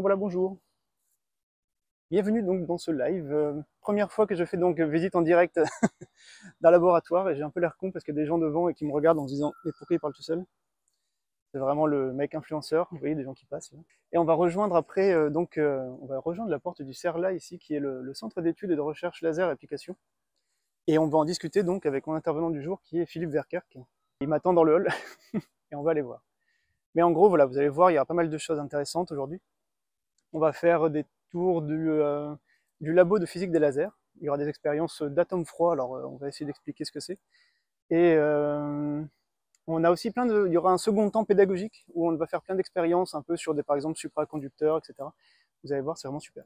Voilà, bonjour. Bienvenue donc dans ce live. Euh, première fois que je fais donc visite en direct d'un laboratoire et j'ai un peu l'air con parce qu'il y a des gens devant et qui me regardent en se disant mais pourquoi il parle tout seul C'est vraiment le mec influenceur, vous voyez des gens qui passent. Et on va rejoindre après euh, donc euh, on va rejoindre la porte du CERLA ici qui est le, centre d'études et de recherche laser et application. Et on va en discuter donc avec mon intervenant du jour qui est Philippe Verkerk. Il m'attend dans le hall et on va aller voir. Mais en gros voilà, vous allez voir, il y a pas mal de choses intéressantes aujourd'hui. On va faire des tours euh, du, labo de physique des lasers. Il y aura des expériences d'atomes froids, alors euh, on va essayer d'expliquer ce que c'est. Et euh, on a aussi plein de... Il y aura un second temps pédagogique où on va faire plein d'expériences un peu sur des, par exemple, supraconducteurs, etc. Vous allez voir, c'est vraiment super.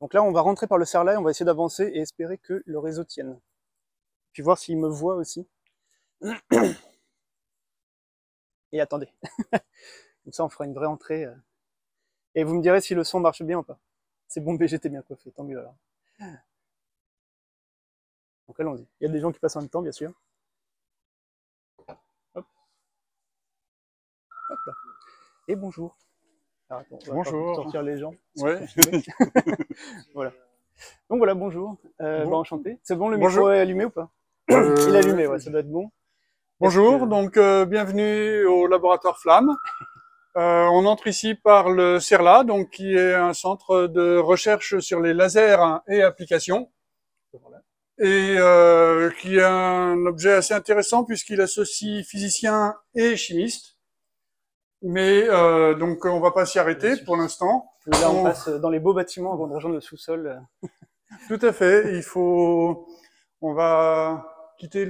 Donc là, on va rentrer par le serre on va essayer d'avancer et espérer que le réseau tienne. Puis voir s'il me voit aussi. Et attendez. Comme ça, on fera une vraie entrée. Et vous me direz si le son marche bien ou pas. C'est bon, BGT bien coiffé, tant mieux alors. Donc allons-y. Il y a des gens qui passent en même temps, bien sûr. Hop. Et bonjour. on bonjour. sortir les gens. Ouais. voilà. Donc voilà, bonjour. Euh, bon. enchanté. C'est bon, le micro bonjour. est allumé ou pas euh, Il est allumé, ouais, ça doit être bon. Bonjour, donc euh, bienvenue au laboratoire Flamme. Euh, on entre ici par le CERLA, donc qui est un centre de recherche sur les lasers et applications, et euh, qui est un objet assez intéressant puisqu'il associe physiciens et chimistes. Mais euh, donc on va pas s'y arrêter pour l'instant. Là on, passe dans les beaux bâtiments avant de rejoindre le sous-sol. Tout à fait. Il faut, on va quitter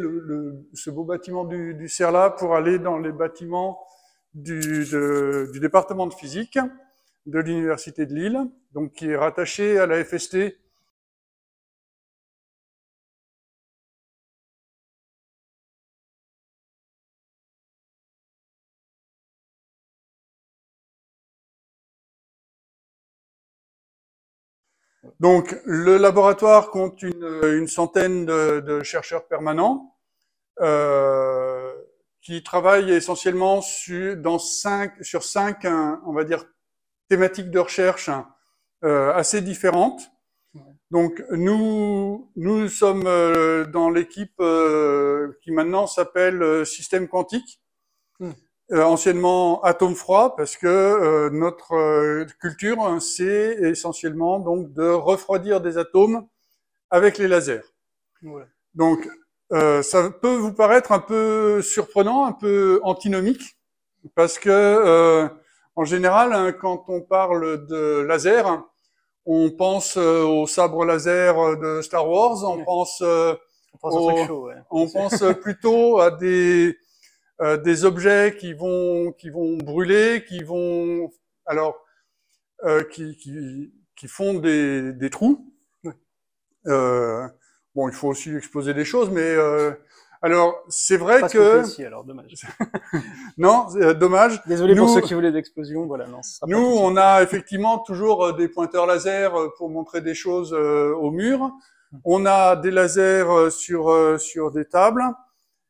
ce beau bâtiment du, du CERLA pour aller dans les bâtiments du, département de physique de l'Université de Lille, donc qui est rattaché à la FST Donc, le laboratoire compte une, centaine de, chercheurs permanents. Euh, qui travaille essentiellement sur, dans cinq, sur cinq, on va dire, thématiques de recherche hein, euh, assez différentes. Donc nous, nous sommes euh, dans l'équipe euh, qui maintenant s'appelle Système Quantique, hmm. anciennement Atome Froid, parce que notre culture, hein, c'est essentiellement donc de refroidir des atomes avec les lasers. Donc euh, ça peut vous paraître un peu surprenant, un peu antinomique, parce que euh, en général, hein, quand on parle de laser, on pense euh, au sabre laser de Star Wars, on pense, on pense, on pense plutôt à des des objets qui vont qui vont brûler, qui vont alors qui, qui, qui font des, des trous. Euh, Bon, il faut aussi exploser des choses, mais euh, alors c'est vrai que alors dommage. non, euh, dommage. Désolé pour ceux qui voulaient d'explosion, voilà. nous, on a effectivement toujours euh, des pointeurs laser euh, pour montrer des choses au mur. On a des lasers sur sur des tables,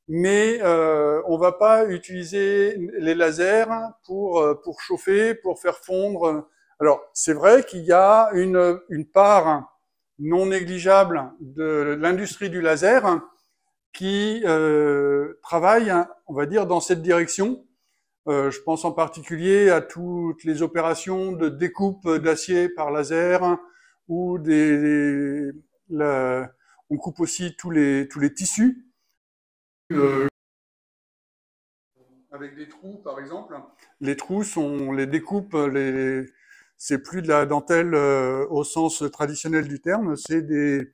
mais on va pas utiliser les lasers pour pour chauffer, pour faire fondre. Alors c'est vrai qu'il y a une une part non négligeable de l'industrie du laser qui euh, travaille, on va dire, dans cette direction. Euh, je pense en particulier à toutes les opérations de découpe d'acier par laser où on coupe aussi tous les, tous les tissus euh, avec des trous, par exemple. Les trous, sont les découpes les, c'est plus de la dentelle euh, au sens traditionnel du terme, c'est des,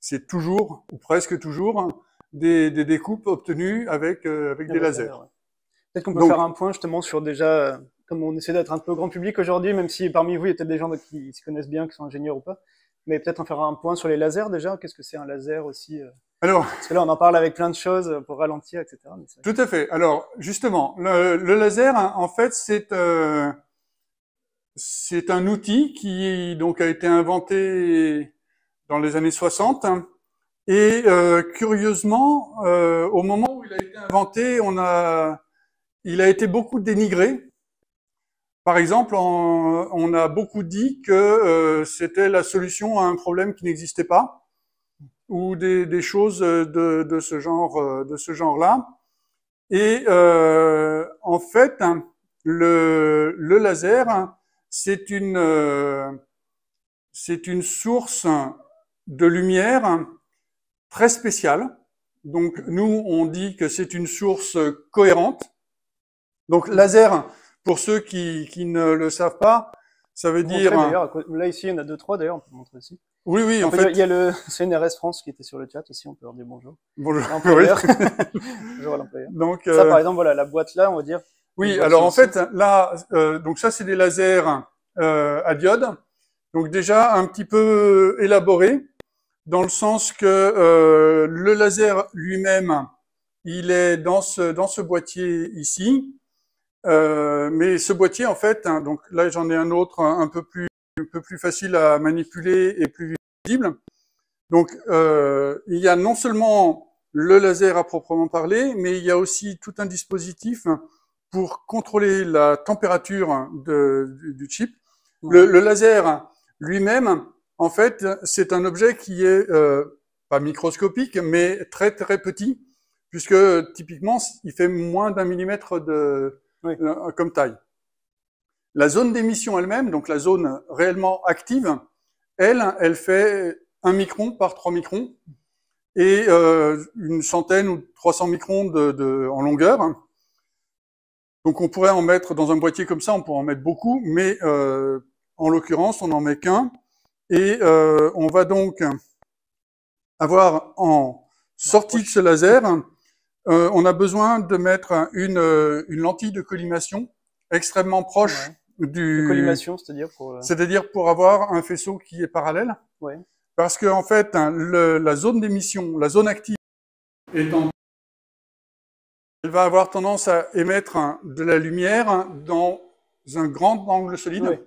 c'est toujours ou presque toujours des, des découpes obtenues avec euh, avec des lasers. Peut-être qu'on peut faire un point justement sur déjà, euh, comme on essaie d'être un peu grand public aujourd'hui, même si parmi vous il y a peut-être des gens qui se connaissent bien, qui sont ingénieurs ou pas, mais peut-être on fera un point sur les lasers déjà. Qu'est-ce que c'est un laser aussi alors, Parce que là, on en parle avec plein de choses pour ralentir, etc. tout à fait. Alors, justement, le, laser, en fait, c'est c'est un outil qui donc a été inventé dans les années 60. et euh, curieusement, euh, au moment où il a été inventé, on a, il a été beaucoup dénigré. Par exemple, on, a beaucoup dit que euh, c'était la solution à un problème qui n'existait pas, ou des, choses de, de, ce genre, de ce genre-là. Et en fait, le laser c'est une, euh, c'est une source de lumière très spéciale. Donc nous, on dit que c'est une source cohérente. Donc laser, pour ceux qui, qui ne le savent pas, ça veut dire. Là ici, il y en a deux trois d'ailleurs, on peut montrer ici. Oui, oui, en, fait, Il y a le CNRS France qui était sur le chat aussi, on peut leur dire bonjour. Bonjour. L'employeur. bonjour l'employeur. Donc, ça, euh, par exemple, voilà, la boîte là, on va dire, oui, alors en fait, là, euh, donc ça, c'est des lasers euh, à diode. Donc déjà un petit peu élaboré, dans le sens que euh, le laser lui-même, il est dans ce, dans ce boîtier ici. Euh, mais ce boîtier, en fait, hein, donc là j'en ai un autre hein, un peu plus, un peu plus facile à manipuler et plus visible. Donc il y a non seulement le laser à proprement parler, mais il y a aussi tout un dispositif pour contrôler la température du, chip. Le, laser lui-même, en fait, c'est un objet qui est euh, pas microscopique, mais très très petit, puisque typiquement, il fait moins d'un millimètre de, euh, comme taille. La zone d'émission elle-même, donc la zone réellement active, elle, elle fait un micron par trois microns et euh, une centaine ou 300 microns de, en longueur. Donc on pourrait en mettre dans un boîtier comme ça, on pourrait en mettre beaucoup, mais euh, en l'occurrence, on n'en met qu'un. Et euh, on va donc avoir en sortie de ce laser, euh, on a besoin de mettre une, lentille de collimation extrêmement proche du... collimation, c'est-à-dire pour... C'est-à-dire pour avoir un faisceau qui est parallèle. Oui. Parce que en fait, la zone d'émission, la zone active est en elle va avoir tendance à émettre de la lumière dans un grand angle solide.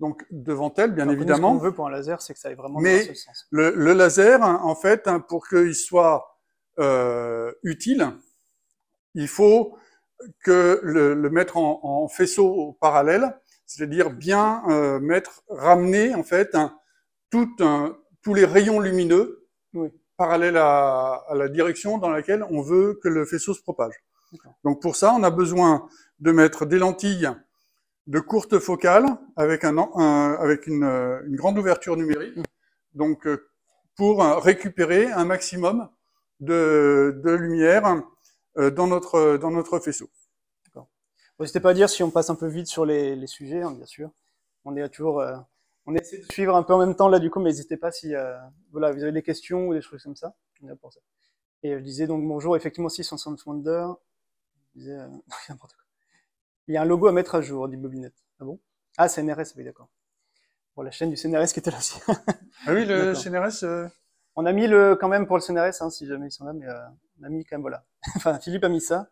Donc devant elle, bien évidemment. veut pour un laser, c'est que ça vraiment mais Le, laser, en fait, pour qu'il soit euh, utile, il faut que le, mettre en, faisceau parallèle, c'est-à-dire bien euh, mettre, ramener en fait tous les rayons lumineux parallèle à, la direction dans laquelle on veut que le faisceau se propage. Donc pour ça, on a besoin de mettre des lentilles de courte focale avec, une, grande ouverture numérique, donc euh, pour récupérer un maximum de, lumière euh, dans notre, dans notre faisceau. N'hésitez pas à dire si on passe un peu vite sur les, sujets, hein, bien sûr. On est toujours euh, on essaie de suivre un peu en même temps là du coup, mais n'hésitez pas si euh, voilà, vous avez des questions ou des trucs comme ça. Et je disais donc bonjour, effectivement si c'est Sans Wonder. Euh, Il y a un logo à mettre à jour, dit Bobinette. Ah bon Ah CNRS, oui d'accord. Pour la chaîne du CNRS qui était là aussi. ah oui, le CNRS. Euh. On a mis le quand même pour le CNRS, hein, si jamais ils sont là, mais on a mis quand même voilà. enfin Philippe a mis ça.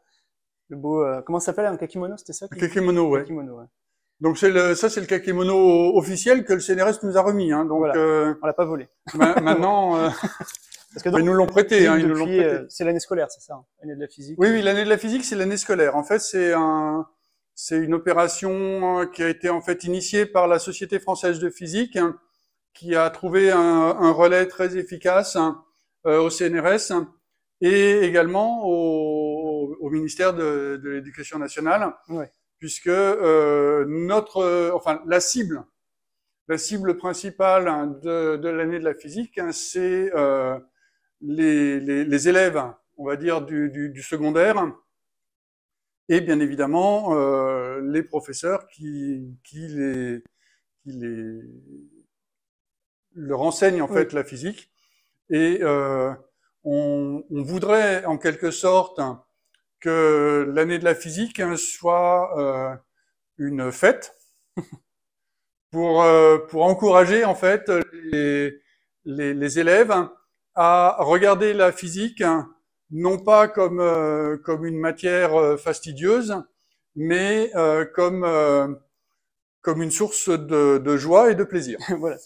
Le beau, comment ça s'appelle un kakimono, c'était ça Un kakimono, Kakimono, ouais. Donc c'est le, ça c'est le kakémono officiel que le CNRS nous a remis. Hein, donc voilà, euh, on l'a pas volé. maintenant, euh, Parce que hein, ils nous l'ont prêté. Euh, c'est l'année scolaire, c'est ça, hein, l'année de la physique. Oui, oui, l'année de la physique, c'est l'année scolaire. En fait, c'est un, c'est une opération hein, qui a été en fait initiée par la Société française de physique, qui a trouvé un, un relais très efficace au CNRS et également au, au ministère de, de l'Éducation nationale. Oui puisque euh, notre, euh, enfin, la cible, la cible principale hein, de, l'année de la physique, hein, c'est euh, les, élèves, on va dire, du, secondaire, et bien évidemment les professeurs qui, leur enseignent en fait la physique. Et on, voudrait en quelque sorte que l'année de la physique hein, soit euh, une fête pour, euh, pour encourager en fait les, les, élèves à regarder la physique non pas comme, euh, comme une matière fastidieuse, mais comme, comme une source de, de joie et de plaisir. voilà,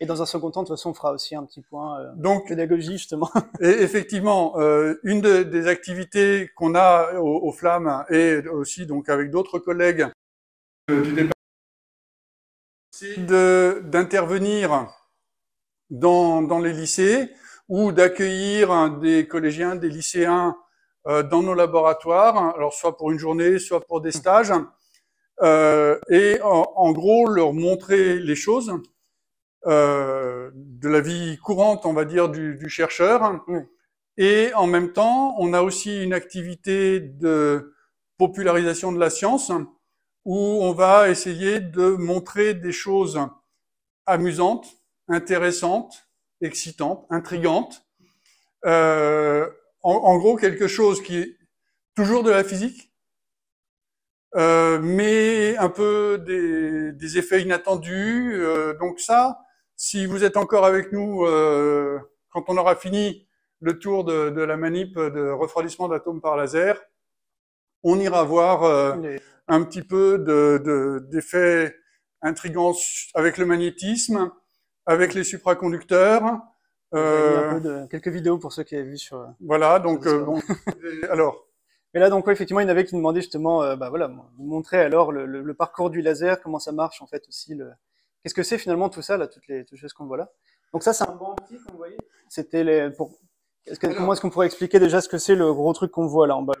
et dans un second temps, de toute façon, on fera aussi un petit point euh, de pédagogie, justement. et effectivement, euh, une des activités qu'on a au FLAMME, Flammes et aussi donc avec d'autres collègues euh, du département, c'est d'intervenir dans, les lycées ou d'accueillir des collégiens, des lycéens dans nos laboratoires, alors soit pour une journée, soit pour des mmh. stages, et en gros leur montrer les choses euh, de la vie courante, on va dire, du, chercheur. Et en même temps, on a aussi une activité de popularisation de la science où on va essayer de montrer des choses amusantes, intéressantes, excitantes, intrigantes. Euh, en, gros, quelque chose qui est toujours de la physique, euh, mais un peu des, effets inattendus. donc ça, si vous êtes encore avec nous euh, quand on aura fini le tour de, la manip de refroidissement d'atomes par laser, on ira voir euh, un petit peu d'effets intrigants avec le magnétisme, avec les supraconducteurs. Euh, quelques vidéos pour ceux qui avaient vu sur. Voilà, donc bon, alors et là, donc, effectivement, il y en avait qui demandaient justement, bah voilà, montrer alors le, le, parcours du laser, comment ça marche en fait aussi, le, Qu'est-ce que c'est finalement tout ça, là, toutes les, choses qu'on voit là Donc ça, c'est un banc optique, vous voyez. C'était les... comment est-ce qu'on pourrait expliquer déjà ce que c'est le gros truc qu'on voit là en bas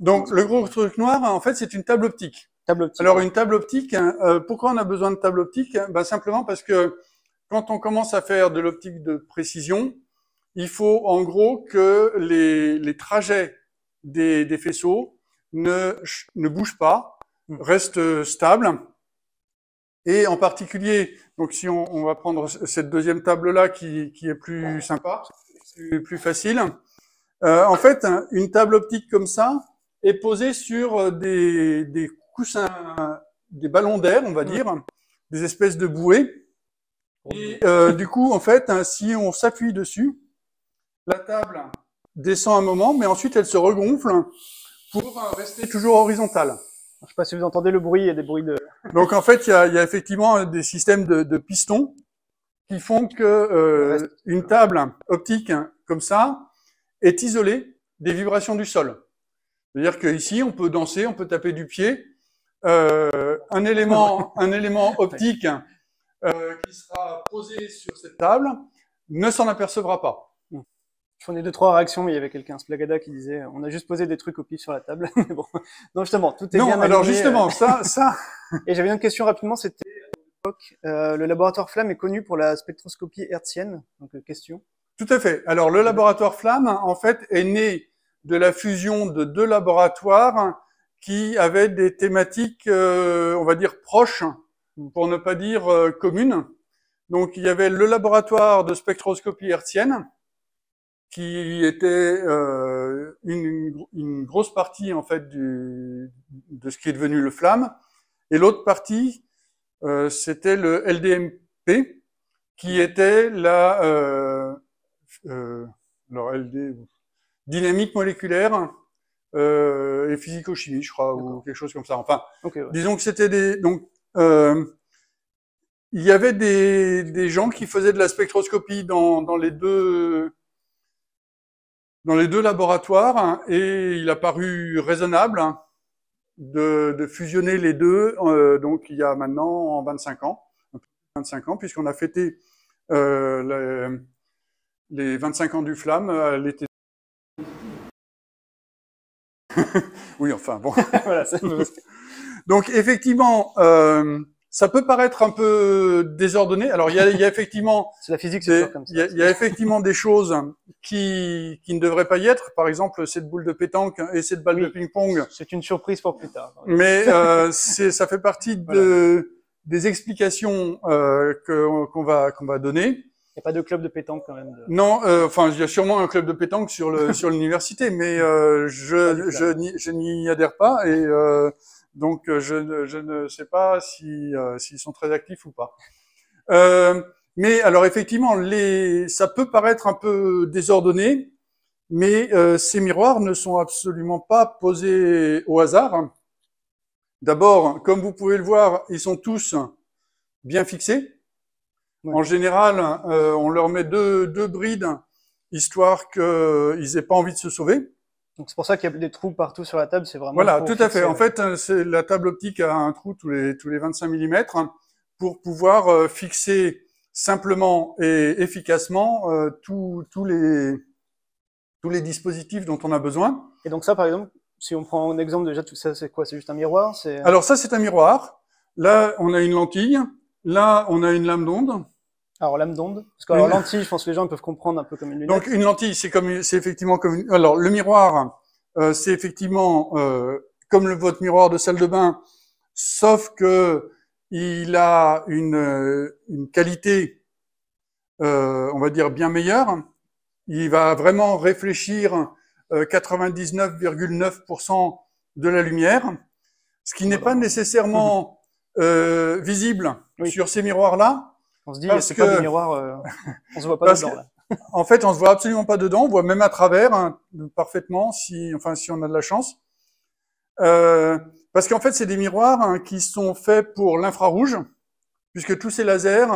Donc le gros truc noir, en fait, c'est une table optique. Alors une table optique, hein, euh, pourquoi on a besoin de table optique hein, bah, Simplement parce que quand on commence à faire de l'optique de précision, il faut en gros que les, trajets des, faisceaux ne bougent pas, hmm. restent stables, et en particulier, donc si on, on va prendre cette deuxième table-là qui, qui, est plus sympa, plus, facile, euh, en fait, une table optique comme ça est posée sur euh, des, des coussins, des ballons d'air, on va dire, des espèces de bouées. Et euh, du coup, en fait, hein, si on s'appuie dessus, la table descend un moment, mais ensuite elle se regonfle pour rester toujours horizontale. Je ne sais pas si vous entendez le bruit, il y a des bruits de... Donc en fait, il y a, effectivement des systèmes de, pistons qui font que euh, une table optique comme ça est isolée des vibrations du sol. C'est-à-dire qu'ici, on peut danser, on peut taper du pied. Euh, un, élément, un élément optique euh, qui sera posé sur cette table ne s'en apercevra pas je prenais deux trois réactions. mais Il y avait quelqu'un, Splagada, qui disait euh, on a juste posé des trucs au pif sur la table. non justement, tout est bien. Non, alors justement, euh. ça, ça. Et j'avais une question rapidement. C'était euh, l'époque. le laboratoire Flamme est connu pour la spectroscopie hertzienne. Donc question. Tout à fait. Alors le laboratoire Flamme, en fait, est né de la fusion de deux laboratoires qui avaient des thématiques, on va dire proches, mm. pour ne pas dire communes. Donc il y avait le laboratoire de spectroscopie hertzienne qui était euh, une, une, grosse partie en fait du, de ce qui est devenu le Flamme, et l'autre partie euh, c'était le LDMP, qui était la euh, euh LD, dynamique moléculaire euh, et physico-chimie, je crois, ou quelque chose comme ça. Enfin, disons que c'était des donc euh, il y avait des, des gens qui faisaient de la spectroscopie dans, dans les deux dans les deux laboratoires hein, et il a paru raisonnable hein, de, fusionner les deux, euh, donc il y a maintenant 25 ans, 25 ans puisqu'on a fêté euh, les, 25 ans du Flamme à l'été. oui, enfin bon. donc effectivement, euh, ça peut paraître un peu désordonné. Alors il y a, il y a effectivement la physique, des, comme ça. Il, y a, effectivement des choses qui, qui ne devraient pas y être. Par exemple, cette boule de pétanque et cette balle de ping-pong. C'est une surprise pour plus tard. Mais euh, ça fait partie de, des explications euh, qu'on va qu'on va donner. Il n'y a pas de club de pétanque quand même. Non, euh, enfin, il y a sûrement un club de pétanque sur le sur l'université, mais euh, je je n'y adhère pas et euh, donc euh, je ne, sais pas euh, s'ils sont très actifs ou pas. Euh, mais alors effectivement, ça peut paraître un peu désordonné, mais ces miroirs ne sont absolument pas posés au hasard. D'abord, comme vous pouvez le voir, ils sont tous bien fixés. En général, on leur met deux, deux brides, histoire qu'ils n'aient pas envie de se sauver. Donc c'est pour ça qu'il y a des trous partout sur la table, c'est vraiment. Voilà, tout à fait. En fait, hein, la table optique a un trou tous les tous les 25 mm hein, pour pouvoir euh, fixer simplement et efficacement euh, tous tous les tous les dispositifs dont on a besoin. Et donc ça, par exemple, si on prend un exemple déjà, tout ça, c'est quoi C'est juste un miroir C'est euh, alors ça, c'est un miroir. Là, on a une lentille. Là, on a une lame d'onde. Alors lame d'onde, parce que alors lentille, je pense que les gens peuvent comprendre un peu comme une lunette. Donc une lentille, c'est comme, c'est effectivement comme. Une... Alors le miroir, euh, c'est effectivement euh, comme le, votre miroir de salle de bain, sauf que il a une, euh, une qualité, on va dire bien meilleure. Il va vraiment réfléchir 99,9% de la lumière, ce qui n'est pas nécessairement visible sur ces miroirs-là on se dit, c'est que... des pas miroir, euh, on se voit pas dedans. en fait, on se voit absolument pas dedans, on voit même à travers hein, parfaitement, si, enfin, si on a de la chance. Euh, parce qu'en fait, c'est des miroirs hein, qui sont faits pour l'infrarouge, puisque tous ces lasers,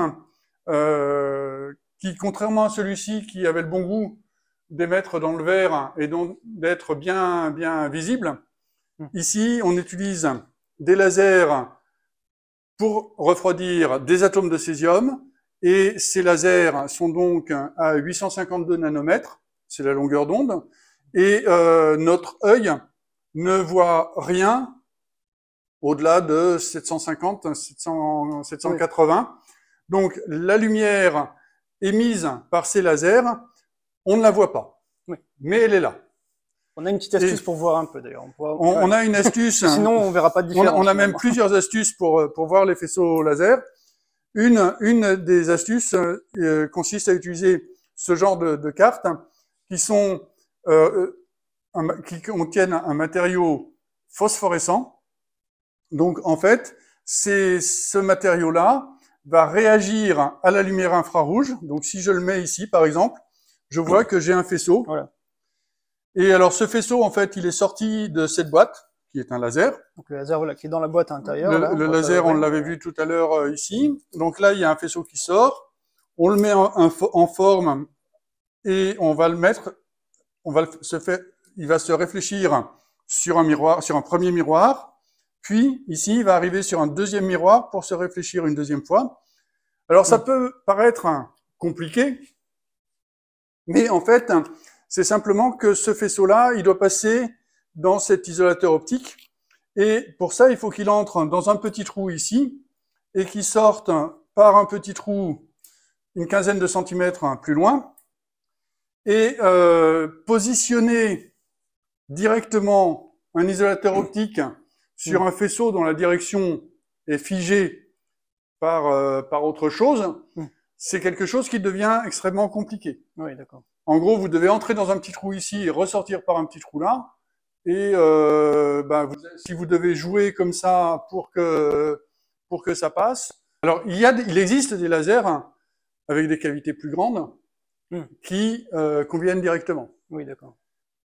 euh, qui contrairement à celui-ci qui avait le bon goût d'émettre dans le verre et donc d'être bien, bien visible, hmm. ici, on utilise des lasers pour refroidir des atomes de césium. Et ces lasers sont donc à 852 nanomètres, c'est la longueur d'onde. Et euh, notre œil ne voit rien au-delà de 750, 780. Donc la lumière émise par ces lasers, on ne la voit pas, mais elle est là. On a une petite astuce pour voir un peu d'ailleurs. On, a une astuce. Hein. Sinon, on verra pas de différence. On a, même plusieurs astuces pour euh, pour voir les faisceaux laser. Une une des astuces euh, euh, consiste à utiliser ce genre de, cartes qui sont qui contiennent un matériau phosphorescent. Donc en fait, c'est ce matériau là va réagir à la lumière infrarouge. Donc si je le mets ici par exemple, je vois que j'ai un faisceau voilà. Et alors, ce faisceau, en fait, il est sorti de cette boîte, qui est un laser. Donc, le laser, voilà, qui est dans la boîte intérieure. Le, le laser, on l'avait vu tout à l'heure euh, ici. Donc là, il y a un faisceau qui sort. On le met en, forme et on va le mettre, on va il va se réfléchir sur un miroir, sur un premier miroir. Puis, ici, il va arriver sur un deuxième miroir pour se réfléchir une deuxième fois. Alors, ça mm. peut paraître compliqué, mais en fait, c'est simplement que ce faisceau-là, il doit passer dans cet isolateur optique. Et pour ça, il faut qu'il entre dans un petit trou ici et qu'il sorte par un petit trou une quinzaine de centimètres plus loin et euh, positionner directement un isolateur optique sur un faisceau dont la direction est figée par, euh, par autre chose, hmm. c'est quelque chose qui devient extrêmement compliqué. Oui, d'accord. En gros, vous devez entrer dans un petit trou ici et ressortir par un petit trou là. Et euh, ben, si vous devez jouer comme ça pour que, pour que ça passe. Alors, il, y a, il existe des lasers hein, avec des cavités plus grandes hmm. qui euh, conviennent directement. Oui, d'accord.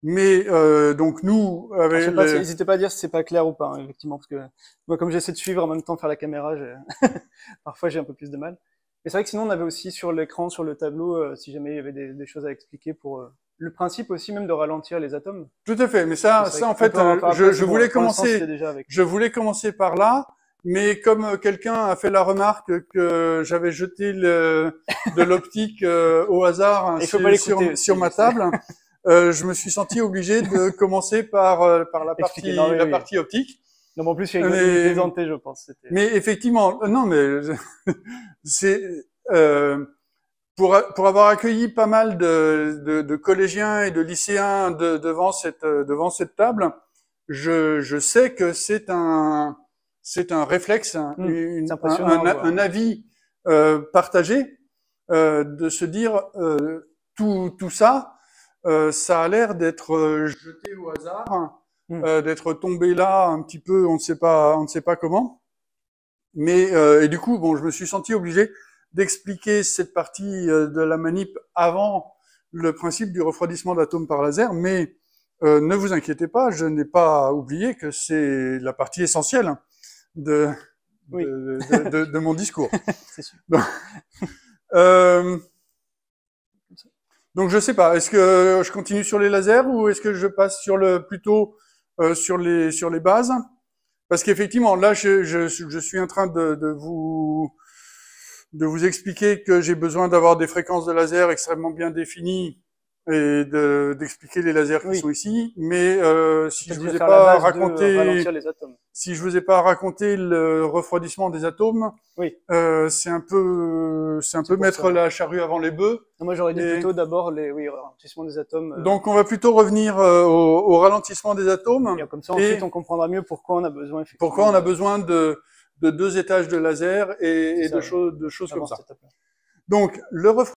Mais euh, donc nous, n'hésitez pas à dire si c'est pas clair ou pas, hein, effectivement, parce que moi, comme j'essaie de suivre en même temps faire la caméra, parfois j'ai un peu plus de mal c'est vrai que sinon, on avait aussi sur l'écran, sur le tableau, euh, si jamais il y avait des, choses à expliquer pour euh, le principe aussi même de ralentir les atomes. Tout à fait, mais ça, ça en fait, euh, je, voulais commencer, je voulais commencer par là, mais comme quelqu'un a fait la remarque que j'avais jeté de l'optique au hasard hein, sur, ma table, je me suis senti obligé de commencer par, par la, partie, la partie optique. Non, en plus, il y a une je pense. Mais effectivement, euh, non, mais c'est euh, pour pour avoir accueilli pas mal de, de, collégiens et de lycéens devant cette euh, devant cette table, je, je sais que c'est un c'est un réflexe, hmm, une, un, avis partagé, de se dire tout tout ça, ça a l'air d'être jeté au hasard Hmm. Euh, d'être tombé là un petit peu, on ne sait pas, on ne sait pas comment. Mais euh, et du coup, bon, je me suis senti obligé d'expliquer cette partie euh, de la manip avant le principe du refroidissement d'atomes par laser. Mais ne vous inquiétez pas, je n'ai pas oublié que c'est la partie essentielle de mon discours. sûr. Donc, je donc je sais pas, est-ce que je continue sur les lasers ou est-ce que je passe sur le plutôt euh, sur, les, sur les bases. Parce qu'effectivement, là, je, je, suis en train de, de, vous, de vous expliquer que j'ai besoin d'avoir des fréquences de laser extrêmement bien définies et d'expliquer les lasers qui sont ici. Mais euh, si je vous ai pas raconté... les atomes si je vous ai pas raconté le refroidissement des atomes, euh, c'est un peu, c'est un peu mettre la charrue avant les bœufs. moi, j'aurais dit plutôt d'abord les, ralentissement des atomes. Euh. Donc, on va plutôt revenir euh, au, ralentissement des atomes. Et comme ça, ensuite, on comprendra mieux pourquoi on a besoin. pourquoi on a besoin de, deux étages de laser et, de, choses comme ça. Donc, le refroidissement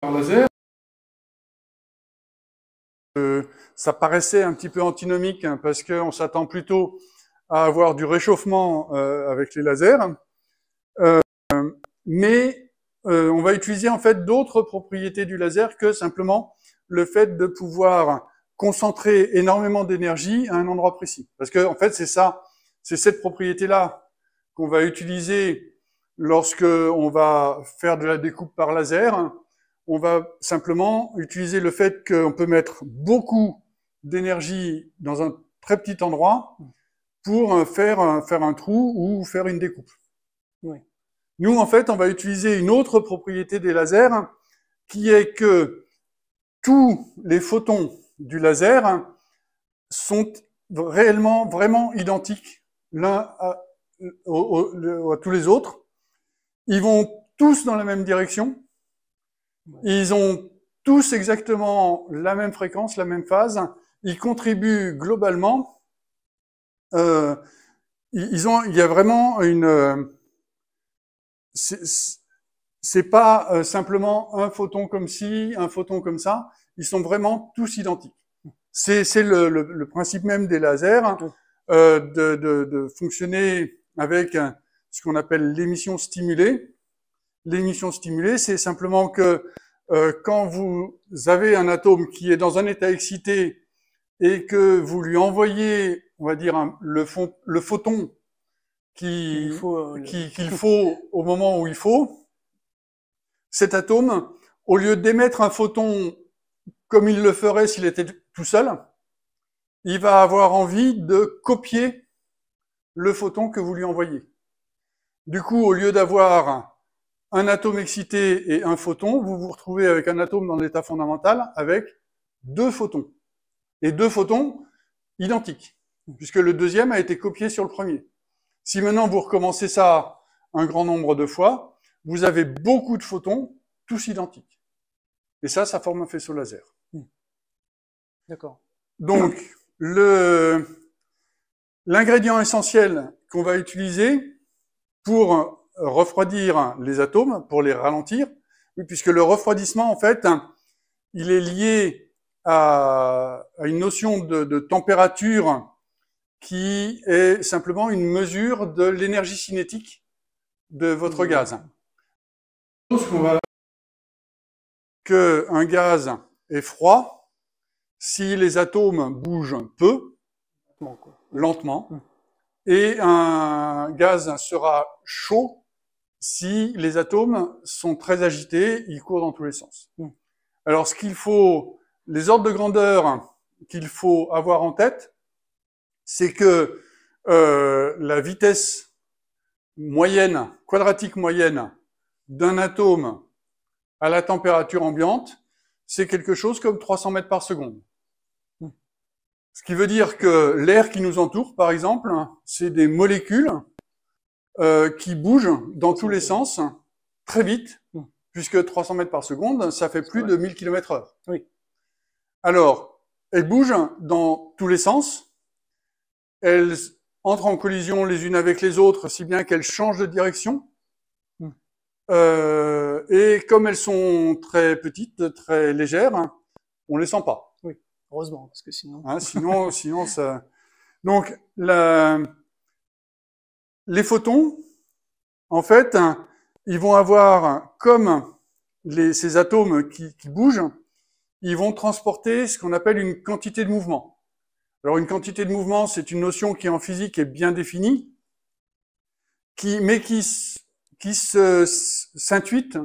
par laser. ça paraissait un petit peu antinomique hein, parce qu'on s'attend plutôt à avoir du réchauffement euh, avec les lasers, euh, mais euh, on va utiliser en fait d'autres propriétés du laser que simplement le fait de pouvoir concentrer énormément d'énergie à un endroit précis. Parce que en fait, c'est ça, c'est cette propriété-là qu'on va utiliser lorsque on va faire de la découpe par laser. On va simplement utiliser le fait qu'on peut mettre beaucoup d'énergie dans un très petit endroit pour euh, faire, euh, faire un trou ou faire une découpe. Oui. Nous, en fait, on va utiliser une autre propriété des lasers, qui est que tous les photons du laser sont réellement, vraiment identiques l'un à, à, tous les autres. Ils vont tous dans la même direction. Ils ont tous exactement la même fréquence, la même phase. Ils contribuent globalement euh, il y a vraiment une. Euh, c'est pas euh, simplement un photon comme ci, un photon comme ça. Ils sont vraiment tous identiques. C'est le, principe même des lasers hein, de, fonctionner avec ce qu'on appelle l'émission stimulée. L'émission stimulée, c'est simplement que quand vous avez un atome qui est dans un état excité et que vous lui envoyez on va dire, le, photon euh, qu'il faut au moment où il faut, cet atome, au lieu d'émettre un photon comme il le ferait s'il était tout seul, il va avoir envie de copier le photon que vous lui envoyez. Du coup, au lieu d'avoir un atome excité et un photon, vous vous retrouvez avec un atome dans l'état fondamental avec deux photons. Et deux photons identiques puisque le deuxième a été copié sur le premier. Si maintenant vous recommencez ça un grand nombre de fois, vous avez beaucoup de photons, tous identiques. Et ça, ça forme un faisceau laser. Hmm. D'accord. Donc, le, l'ingrédient essentiel qu'on va utiliser pour refroidir les atomes, pour les ralentir, puisque le refroidissement, en fait, il est lié à, une notion de température qui est simplement une mesure de l'énergie cinétique de votre mmh. gaz. Que un gaz est froid si les atomes bougent peu, lentement, mmh. et un gaz sera chaud si les atomes sont très agités, ils courent dans tous les sens. Mmh. Alors, ce qu'il faut, les ordres de grandeur qu'il faut avoir en tête, c'est que euh, la vitesse moyenne, quadratique moyenne d'un atome à la température ambiante, c'est quelque chose comme 300 mètres par seconde. Ce qui veut dire que l'air qui nous entoure, par exemple, c'est des molécules euh, qui bougent dans tous les sens très vite, puisque 300 mètres par seconde, ça fait plus de 1000 km heure. Oui. Alors, elles bougent dans tous les sens, elles entrent en collision les unes avec les autres, si bien qu'elles changent de direction. Euh, et comme elles sont très petites, très légères, on on les sent pas. Oui, heureusement, parce que sinon. Hein, sinon, sinon ça. Donc les photons, en fait, ils vont avoir comme ces atomes qui bougent, ils vont transporter ce qu'on appelle une quantité de mouvement. Alors une quantité de mouvement, c'est une notion qui en physique est bien définie, qui, mais qui, qui s'intuite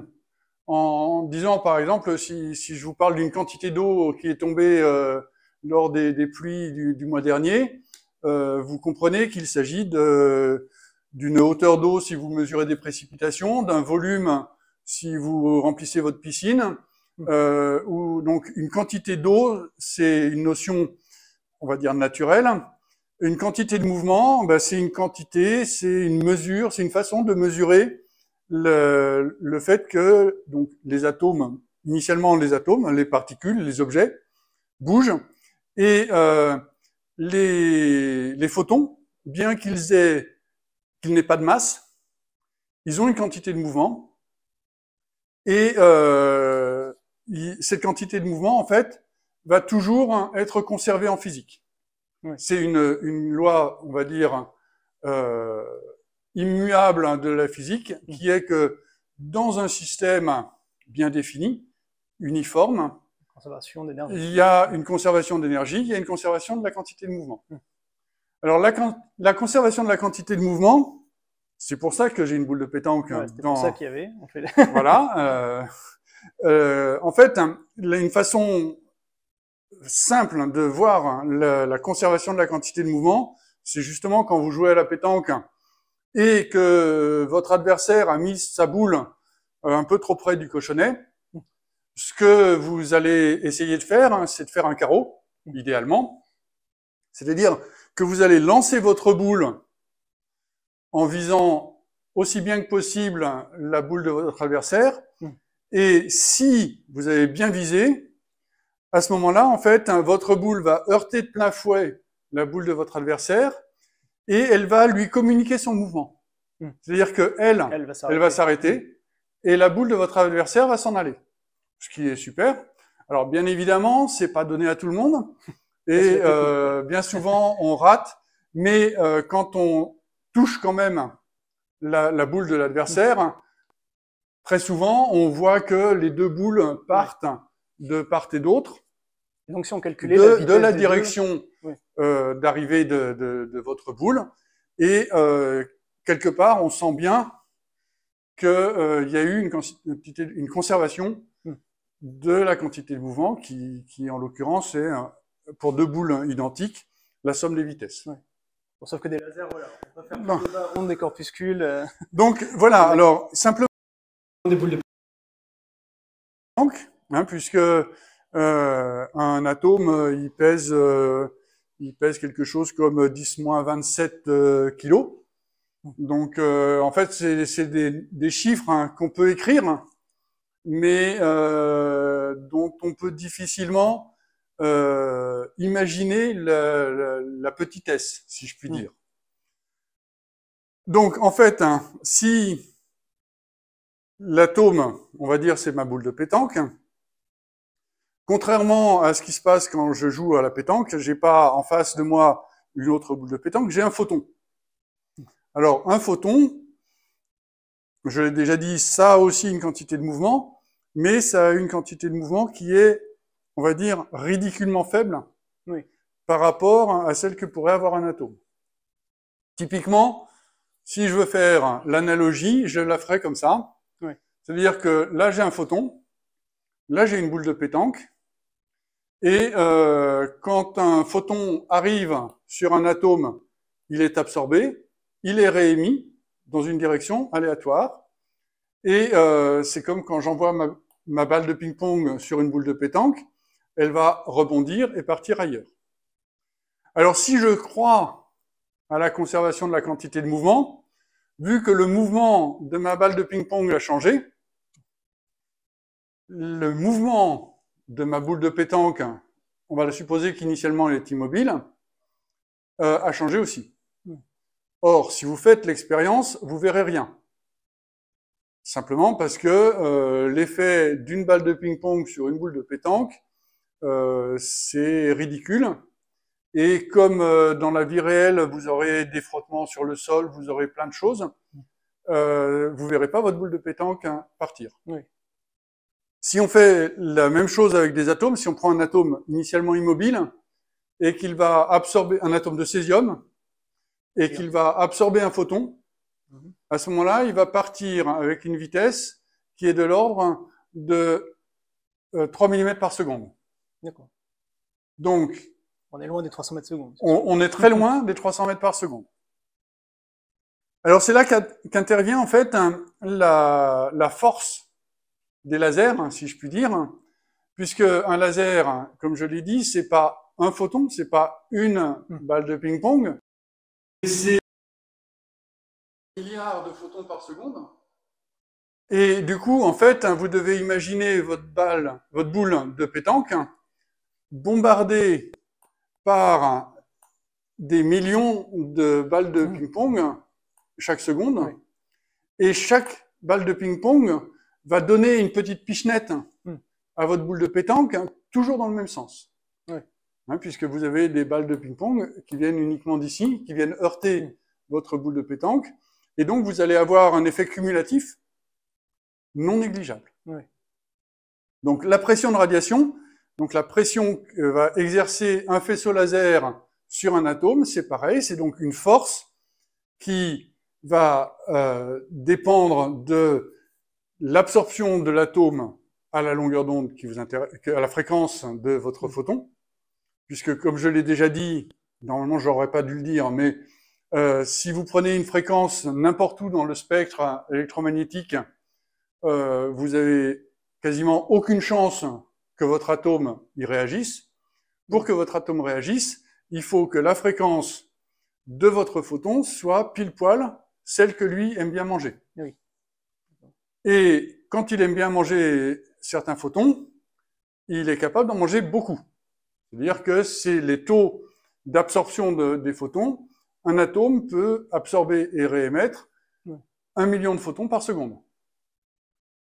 en disant, par exemple, si, si je vous parle d'une quantité d'eau qui est tombée euh, lors des, pluies du, mois dernier, euh, vous comprenez qu'il s'agit d'une hauteur d'eau si vous mesurez des précipitations, d'un volume si vous remplissez votre piscine, euh, ou donc une quantité d'eau, c'est une notion on va dire, naturel, Une quantité de mouvement, bah, c'est une quantité, c'est une mesure, c'est une façon de mesurer le, fait que donc les atomes, initialement les atomes, les particules, les objets, bougent, et euh, les, photons, bien qu'ils aient qu'ils n'aient pas de masse, ils ont une quantité de mouvement, et euh, cette quantité de mouvement, en fait, va toujours hein, être conservé en physique. C'est une, loi, on va dire, euh, immuable hein, de la physique, mm. qui est que dans un système bien défini, uniforme, il y a une conservation d'énergie, il y a une conservation de la quantité de mouvement. Mm. Alors la, la, conservation de la quantité de mouvement, c'est pour ça que j'ai une boule de pétanque. Hein, c'est pour ça qu'il y avait. fait... voilà. Euh, euh, en fait, une façon simple de voir la, conservation de la quantité de mouvement, c'est justement quand vous jouez à la pétanque et que votre adversaire a mis sa boule euh, un peu trop près du cochonnet, ce que vous allez essayer de faire, hein, c'est de faire un carreau, idéalement. C'est-à-dire que vous allez lancer votre boule en visant aussi bien que possible la boule de votre adversaire. Mm. Et si vous avez bien visé, à ce moment-là, en fait, hein, votre boule va heurter de plein fouet la boule de votre adversaire et elle va lui communiquer son mouvement. Hmm. C'est-à-dire que elle, va s'arrêter et la boule de votre adversaire va s'en aller, ce qui est super. Alors bien évidemment, c'est pas donné à tout le monde et euh, bien souvent on rate, mais euh, quand on touche quand même la boule de l'adversaire, hmm. très souvent on voit que les deux boules partent de part et d'autre. Donc, si on calcule de, la, direction euh, d'arrivée de, votre boule, et euh, quelque part, on sent bien qu'il euh, y a eu une, une conservation hmm. de la quantité de mouvement, qui, en l'occurrence est, pour deux boules identiques, la somme des vitesses. sauf que des lasers, voilà, on va faire des des corpuscules. Donc voilà, alors simplement... Des boules de... Donc, hein, puisque euh, un atome, euh, il pèse, euh, il pèse quelque chose comme 10-27 kilos. Donc, en fait, c'est des, chiffres hein, qu'on peut écrire, mais dont on peut difficilement imaginer la, petitesse, si je puis mm. dire. Donc, en fait, hein, si l'atome, on va dire, c'est ma boule de pétanque, Contrairement à ce qui se passe quand je joue à la pétanque, j'ai pas en face de moi une autre boule de pétanque, j'ai un photon. Alors, un photon, je l'ai déjà dit, ça a aussi une quantité de mouvement, mais ça a une quantité de mouvement qui est, on va dire, ridiculement faible par rapport à celle que pourrait avoir un atome. Typiquement, si je veux faire l'analogie, je la ferai comme ça. C'est-à-dire que là, j'ai un photon, là, j'ai une boule de pétanque, et euh, quand un photon arrive sur un atome, il est absorbé, il est réémis dans une direction aléatoire. Et euh, c'est comme quand j'envoie ma, ma, balle de ping-pong sur une boule de pétanque, elle va rebondir et partir ailleurs. Alors si je crois à la conservation de la quantité de mouvement, vu que le mouvement de ma balle de ping-pong a changé, le mouvement de ma boule de pétanque, on va supposer qu'initialement elle est immobile, euh, a changé aussi. Or, si vous faites l'expérience, vous verrez rien. Simplement parce que euh, l'effet d'une balle de ping-pong sur une boule de pétanque, euh, c'est ridicule. Et comme dans la vie réelle, vous aurez des frottements sur le sol, vous aurez plein de choses, vous verrez pas votre boule de pétanque hein, partir. Oui. Si on fait la même chose avec des atomes, si on prend un atome initialement immobile et qu'il va absorber un atome de césium et qu'il va absorber un photon, mhm. à ce moment-là, il va partir avec une vitesse qui est de l'ordre de 3 euh, mm par seconde. D'accord. Donc, on est loin des 300 mètres secondes. On, on, est très loin des 300 mètres par seconde. Alors c'est là qu'intervient en fait la, force des lasers, si je puis dire, puisque un laser, comme je l'ai dit, c'est pas un photon, c'est pas une hmm. balle de ping-pong, c'est milliards de photons par seconde. Et du coup, en fait, vous devez imaginer votre balle, votre boule de pétanque bombardée par des millions de balles de hmm. ping-pong chaque seconde. Et chaque balle de ping-pong va donner une petite pichenette hein, hmm. à votre boule de pétanque, hein, toujours dans le même sens. Hein, puisque vous avez des balles de ping-pong qui viennent uniquement d'ici, qui viennent heurter hmm. votre boule de pétanque, et donc vous allez avoir un effet cumulatif non négligeable. Donc la pression de radiation, donc la pression que va exercer un faisceau laser sur un atome, c'est pareil, c'est donc une force qui va euh, dépendre de l'absorption de l'atome à la longueur d'onde qui vous intéresse, à la fréquence de votre mm. photon, puisque comme je l'ai déjà dit, normalement j'aurais pas dû le dire, mais euh, si vous prenez une fréquence n'importe où dans le spectre électromagnétique, euh, vous avez quasiment aucune chance que votre atome y réagisse. Pour que votre atome réagisse, il faut que la fréquence de votre photon soit pile poil celle que lui aime bien manger. Oui. Et quand il aime bien manger certains photons, il est capable d'en manger beaucoup. C'est-à-dire que c'est les taux d'absorption des photons. Un atome peut absorber et réémettre un million de photons par seconde.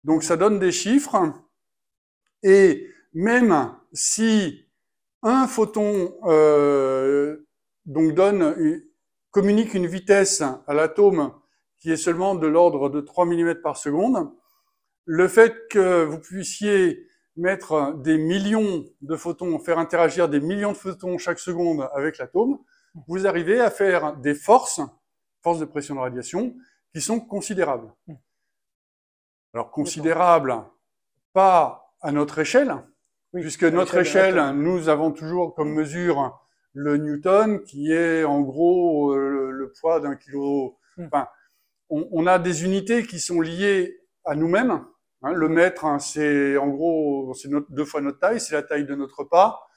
Donc ça donne des chiffres. Et même si un photon euh, donc donne, communique une vitesse à l'atome qui est seulement de l'ordre de 3 mm par seconde. Le fait que vous puissiez mettre des millions de photons, faire interagir des millions de photons chaque seconde avec l'atome, vous arrivez à faire des forces, forces de pression de radiation, qui sont considérables. Alors considérables, pas à notre échelle, puisque notre échelle, nous avons toujours comme mesure le newton, qui est en gros euh, le, poids d'un kilo, hmm on, a des unités qui sont liées à nous-mêmes. Hein. le mètre, hein, c'est en gros, c'est deux fois notre taille, c'est la taille de notre pas.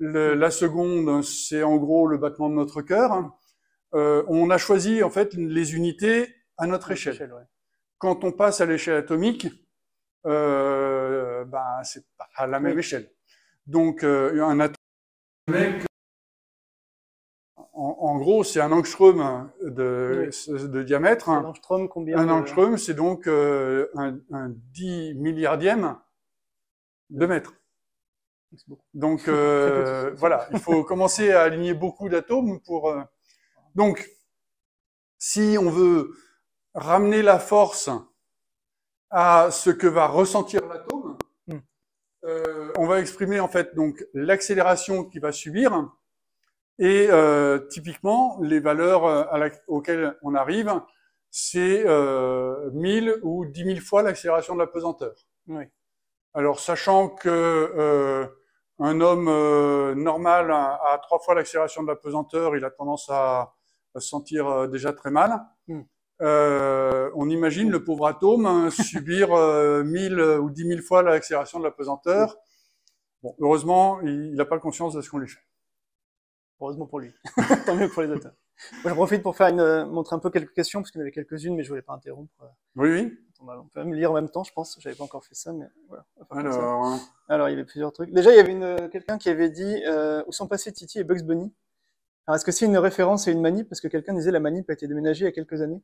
la seconde, hein, c'est en gros le battement de notre cœur. Euh, on a choisi en fait les unités à notre échelle. Quand on passe à l'échelle atomique, euh, ben, c'est à la même échelle. Donc euh, un atome en, gros, c'est un angstrom hein, de, diamètre. Un hein. angstrom, combien Un angstrom, c'est donc euh, un, un, 10 milliardième de mètre. Donc euh, voilà, il faut commencer à aligner beaucoup d'atomes pour. Euh, donc, si on veut ramener la force à ce que va ressentir l'atome, hmm. on va exprimer en fait l'accélération qui va subir et euh, typiquement, les valeurs euh, auxquelles on arrive, c'est euh, 1000 ou 10 000 fois l'accélération de la pesanteur. Oui. Alors, sachant que euh, un homme normal a trois fois l'accélération de la pesanteur, il a tendance à, se sentir déjà très mal. Hmm. on imagine le pauvre atome hein, subir 1000 ou 10 000 fois l'accélération de la pesanteur. Bon, heureusement, il n'a pas conscience de ce qu'on lui fait. Heureusement pour lui. Tant mieux pour les auteurs. Je profite pour faire une, euh, montrer un peu quelques questions, parce qu'il y en avait quelques-unes, mais je voulais pas interrompre. Euh, oui, oui. on peut même lire en même temps, je pense. J'avais pas encore fait ça, mais voilà. Alors... Hein. Alors, il y avait plusieurs trucs. Déjà, il y avait euh, quelqu'un qui avait dit Où sont passés Titi et Bugs Bunny est-ce que c'est une référence et une manip Parce que quelqu'un disait la manip a été déménagée il y a quelques années.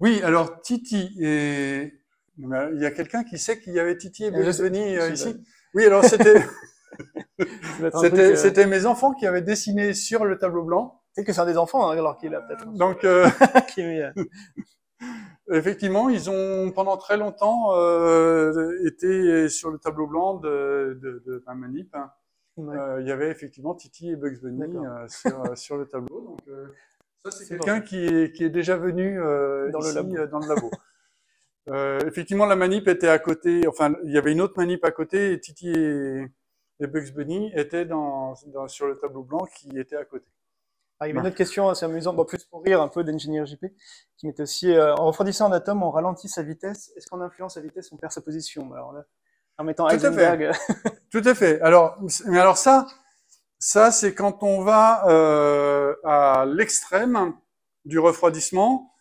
Oui, alors Titi et. Il y a quelqu'un qui sait qu'il y avait Titi et Bugs Bunny ici. Oui, alors c'était. Euh, c'était mes enfants qui avaient dessiné sur le tableau blanc. Et que c'est un des enfants, hein, alors qu'il a peut-être. Donc, euh, effectivement, ils ont pendant très longtemps euh, été sur le tableau blanc de, de, manip. Hein. il y avait effectivement Titi et Bugs Bunny sur, le tableau. Donc, c'est quelqu'un qui est, déjà venu dans, le dans le labo. effectivement, la manip était à côté. Enfin, il y avait une autre manip à côté. Et Titi et, et Bugs Bunny était dans, sur le tableau blanc qui était à côté. Ah, il y a une bah. autre question assez hein, amusante, en plus pour rire un peu d'ingénieur JP, qui met aussi euh, en refroidissant un atome, on ralentit sa vitesse. Est-ce qu'on influence sa vitesse, on perd sa position bah, en mettant Tout À fait. Tout à fait. Alors, mais alors ça, ça c'est quand on va euh, à l'extrême du refroidissement.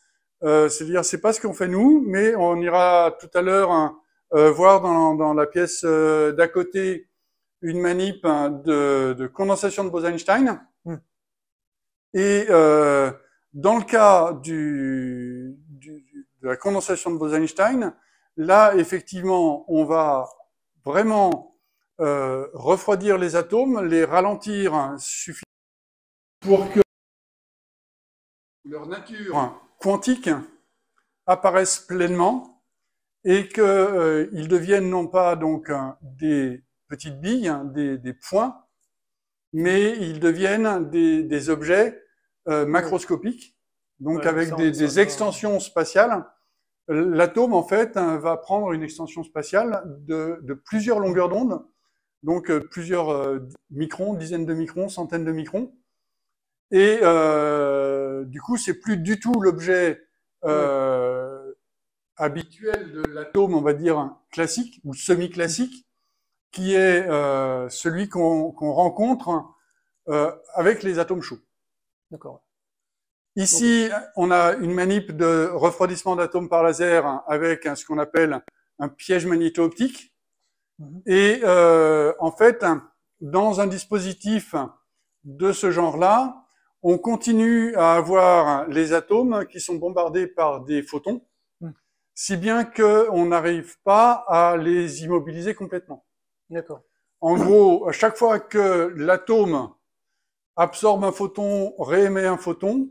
Euh, c'est-à-dire, c'est pas ce qu'on fait nous, mais on ira tout à l'heure hein, voir dans, dans, la pièce d'à côté une manip hein, de, condensation de Bose-Einstein. Hmm. Et euh, dans le cas de la condensation de Bose-Einstein, là, effectivement, on va vraiment euh, refroidir les atomes, les ralentir suffisamment pour que leur nature quantique apparaisse pleinement et qu'ils euh, deviennent non pas donc des petites billes, hein, des, points, mais ils deviennent des, objets euh, macroscopiques, donc avec des, extensions spatiales. L'atome, en fait, hein, va prendre une extension spatiale de, plusieurs longueurs d'onde, donc euh, plusieurs euh, microns, dizaines de microns, centaines de microns. Et du coup, c'est plus du tout l'objet habituel de l'atome, on va dire classique ou semi-classique, qui est euh, celui qu'on rencontre euh, avec les atomes chauds. D'accord. Ici, on a une manip de refroidissement d'atomes par laser avec ce qu'on appelle un piège magnéto-optique. Mhm. Et euh, en fait, dans un dispositif de ce genre-là, on continue à avoir les atomes qui sont bombardés par des photons, mhm. si bien qu'on n'arrive pas à les immobiliser complètement. D'accord. En gros, à chaque fois que l'atome absorbe un photon, réémet un photon,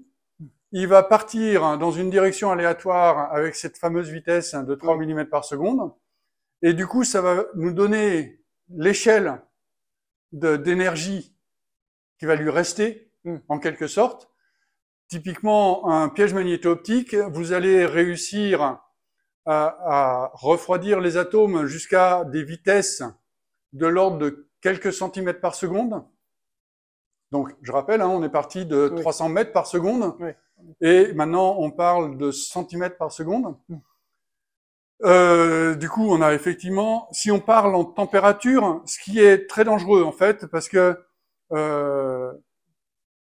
il va partir dans une direction aléatoire avec cette fameuse vitesse de 3 mm par seconde. Et du coup, ça va nous donner l'échelle d'énergie qui va lui rester, hmm. en quelque sorte. Typiquement, un piège magnéto-optique, vous allez réussir à, à refroidir les atomes jusqu'à des vitesses de l'ordre de quelques centimètres par seconde. Donc, je rappelle, hein, on est parti de 300 mètres par seconde, et maintenant on parle de centimètres par seconde. Euh, du coup, on a effectivement, si on parle en température, ce qui est très dangereux en fait, parce que euh,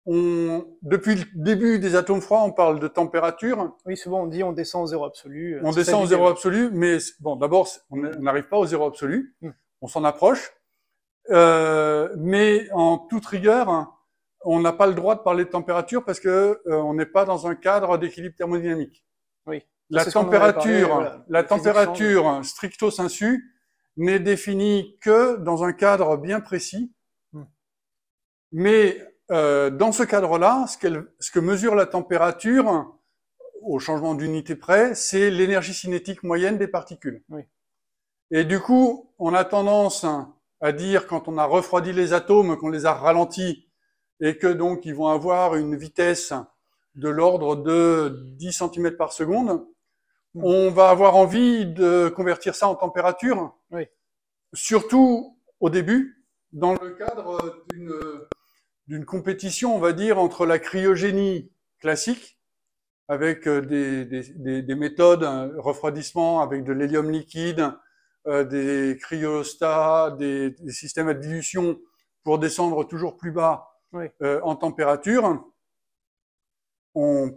depuis le début des atomes froids, on parle de température. Oui, souvent on dit on descend au zéro absolu. On descend au zéro absolu, mais bon, d'abord, on n'arrive pas au zéro absolu. Mm on s'en approche. Euh, mais en toute rigueur, on n'a pas le droit de parler de température parce que euh, on n'est pas dans un cadre d'équilibre thermodynamique. Oui. La température, la température stricto sensu n'est définie que dans un cadre bien précis. Hmm. Mais euh, dans ce cadre-là, ce, ce, que mesure la température, au changement d'unité près, c'est l'énergie cinétique moyenne des particules. Oui. Et du coup, on a tendance à dire quand on a refroidi les atomes, qu'on les a ralentis, et que donc ils vont avoir une vitesse de l'ordre de 10 cm par seconde, hmm. on va avoir envie de convertir ça en température, surtout au début, dans le cadre d'une compétition, on va dire, entre la cryogénie classique, avec euh, des, des méthodes hein, refroidissement, avec de l'hélium liquide, euh, des cryostats, des, systèmes à dilution pour descendre toujours plus bas euh, en température. On,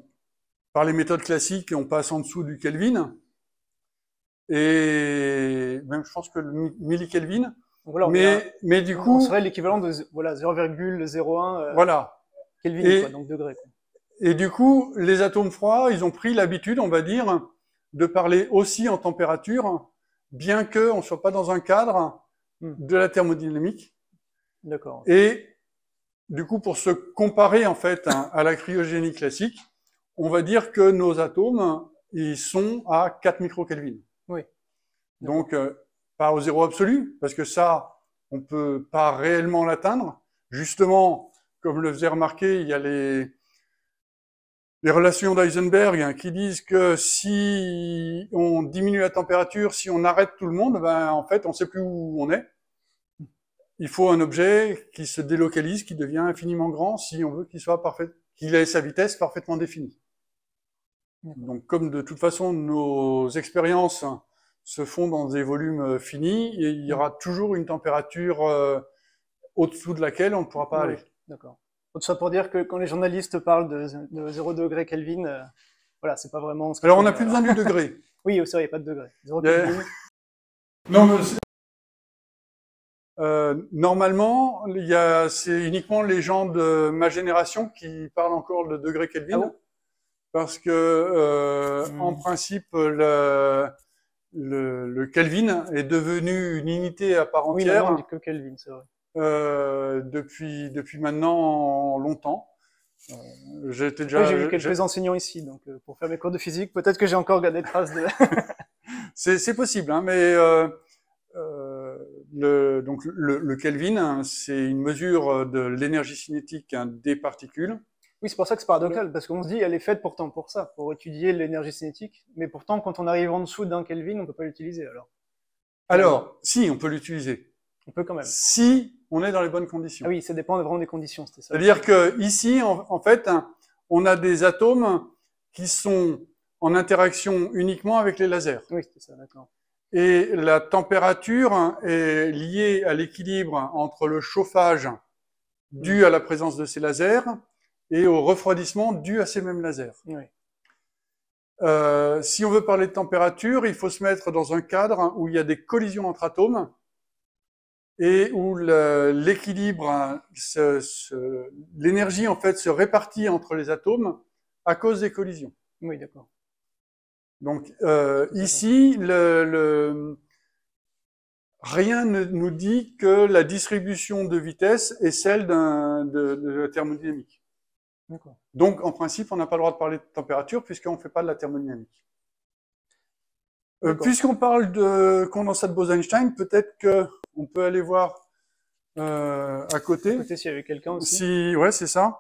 par les méthodes classiques, on passe en dessous du Kelvin. Et même, je pense que le millikelvin. Voilà, mais, du coup. On serait l'équivalent de voilà, 0,01 euh, Kelvin, donc degré. Et du coup, les atomes froids, ils ont pris l'habitude, on va dire, de parler aussi en température bien qu'on ne soit pas dans un cadre hmm. de la thermodynamique. D'accord. Et du coup, pour se comparer en fait hein, à la cryogénie classique, on va dire que nos atomes, ils sont à 4 microkelvin. Oui. Donc, euh, pas au zéro absolu, parce que ça, on ne peut pas réellement l'atteindre. Justement, comme le faisait remarquer, il y a les, les relations d'Eisenberg hein, qui disent que si on diminue la température, si on arrête tout le monde, ben, en fait, on ne sait plus où on est. Il faut un objet qui se délocalise, qui devient infiniment grand, si on veut qu'il soit parfait, qu'il ait sa vitesse parfaitement définie. Donc, comme de toute façon, nos expériences hein, se font dans des volumes euh, finis, il y aura toujours une température euh, au-dessous de laquelle on ne pourra pas aller. D'accord. Tout ça pour dire que quand les journalistes parlent de, de 0 degré Kelvin, euh, voilà, c'est pas vraiment. Ce Alors on n'a plus besoin du degré. oui, c'est vrai, il a pas de degré. Euh, normalement, c'est uniquement les gens de ma génération qui parlent encore de degré Kelvin, ah parce que euh, hmm. en principe, le, Kelvin est devenu une unité à part entière. Oui, que Kelvin, c'est vrai. Euh, depuis, depuis maintenant longtemps. Euh, j'ai déjà. j'ai vu quelques enseignants ici, donc euh, pour faire mes cours de physique, peut-être que j'ai encore gardé trace de. c'est possible, hein, mais le, donc le, Kelvin, hein, c'est une mesure de l'énergie cinétique hein, des particules. Oui, c'est pour ça que c'est paradoxal, parce qu'on se dit, elle est faite pourtant pour ça, pour étudier l'énergie cinétique, mais pourtant, quand on arrive en dessous d'un Kelvin, on peut pas l'utiliser alors. Alors, si, on peut l'utiliser. On peut quand même. Si on est dans les bonnes conditions. Ah oui, ça dépend vraiment des conditions. C'est-à-dire qu'ici, en, fait, hein, on a des atomes qui sont en interaction uniquement avec les lasers. Oui, c'est ça, d'accord. Et la température est liée à l'équilibre entre le chauffage dû à la présence de ces lasers et au refroidissement dû à ces mêmes lasers. Euh, si on veut parler de température, il faut se mettre dans un cadre où il y a des collisions entre atomes et où l'équilibre, hein, l'énergie en fait se répartit entre les atomes à cause des collisions. Oui, d'accord. Donc euh, ici, rien ne nous dit que la distribution de vitesse est celle de, la thermodynamique. Donc en principe, on n'a pas le droit de parler de température puisqu'on ne fait pas de la thermodynamique. Euh, puisqu'on parle de condensat de Bose-Einstein, peut-être que on peut aller voir euh, à côté. À côté s'il y avait quelqu'un aussi. Si, ouais, c'est ça.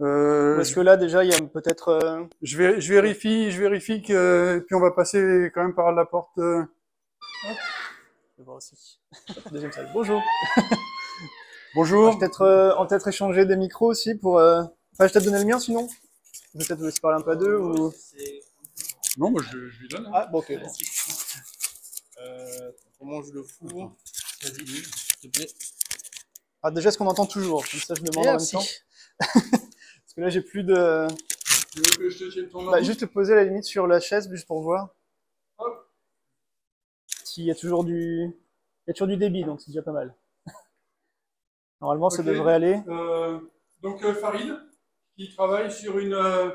Euh, Parce que là déjà, il y a peut-être. Euh, je, vérifie, je vérifie que puis on va passer quand même par la porte. Euh. Je aussi. Deuxième salle. Bonjour. Bonjour. Peut-être en peut-être échanger des micros aussi pour. Enfin, je vais peut-être donner le mien sinon. Je peut-être vous laisser parler un peu deux ou. Non, moi je, lui donne. Hein. Ah bon, ok. Bon. comment je le fous s'il te plaît. Ah, déjà, est-ce qu'on entend toujours Comme ça, je me demande en même temps. Parce que là, j'ai plus de. Tu veux que je te bah, Juste te poser la limite sur la chaise, juste pour voir. S'il y a toujours du. Il y a toujours du débit, donc c'est déjà pas mal. Normalement, ça devrait aller. Euh, donc, euh, Farid, qui travaille sur une. Euh,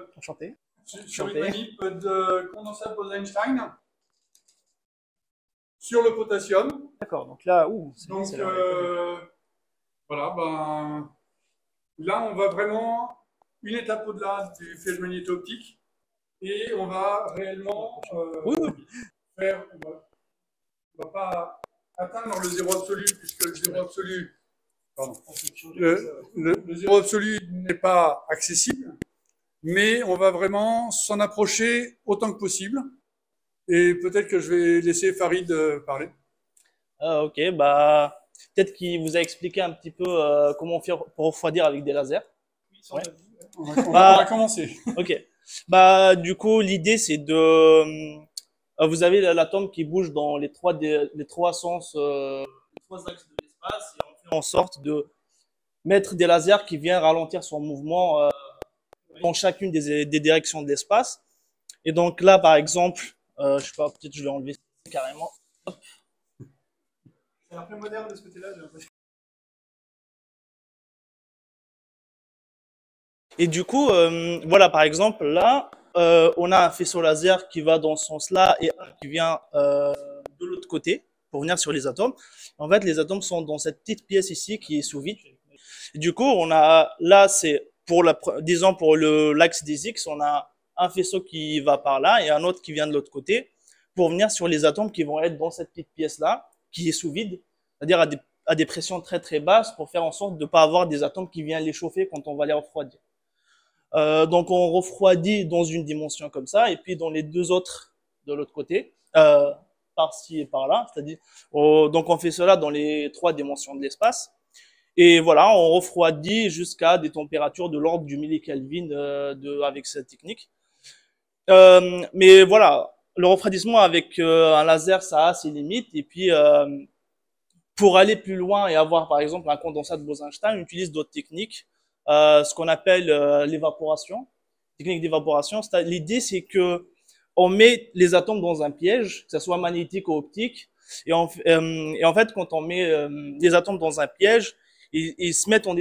sur, une manip de condensable d'Einstein. einstein sur le potassium. D'accord, donc là, ouh, Donc euh, voilà, ben, là on va vraiment une étape au-delà du flèche magnéto-optique et on va réellement euh, faire, on va, va pas atteindre le zéro absolu puisque le zéro absolu, le zéro absolu n'est pas accessible, mais on va vraiment s'en approcher autant que possible. Et peut-être que je vais laisser Farid euh, parler. Ah, ok, bah, peut-être qu'il vous a expliqué un petit peu euh, comment faire pour refroidir avec des lasers. Oui, ouais. on, va, on, va, bah, commencer. ok. Bah, du coup, l'idée, c'est de. Euh, vous avez l'atome qui bouge dans les trois, trois sens, euh, les trois axes de l'espace, et on fait en sorte de mettre des lasers qui viennent ralentir son mouvement dans chacune des, des directions de l'espace. Et donc là, par exemple, je sais pas, peut-être je vais enlever carrément. Hop un moderne ce côté-là, Et du coup, euh, voilà, par exemple, là, euh, on a un faisceau laser qui va dans ce sens-là et qui vient euh, de l'autre côté pour venir sur les atomes. En fait, les atomes sont dans cette petite pièce ici qui est sous vide. du coup, on a là, c'est pour la, disons pour l'axe des X, on a un faisceau qui va par là et un autre qui vient de l'autre côté pour venir sur les atomes qui vont être dans cette petite pièce là qui est sous vide, c'est-à-dire à des, pressions très très basses pour faire en sorte de ne pas avoir des atomes qui viennent les chauffer quand on va les refroidir. Euh, donc on refroidit dans une dimension comme ça, et puis dans les deux autres de l'autre côté, euh, par-ci et par-là, c'est-à-dire oh, donc on fait cela dans les trois dimensions de l'espace. Et voilà, on refroidit jusqu'à des températures de l'ordre du milli Kelvin euh, de, avec cette technique. mais voilà, le refroidissement avec euh, un laser, ça a ses limites. Et puis, euh, pour aller plus loin et avoir, par exemple, un condensat de Bose-Einstein, on utilise d'autres techniques, euh, ce qu'on appelle l'évaporation, technique d'évaporation. L'idée, c'est que on met les atomes dans un piège, que ce soit magnétique ou optique. Et, en fait, quand on met les atomes dans un piège, ils, se mettent en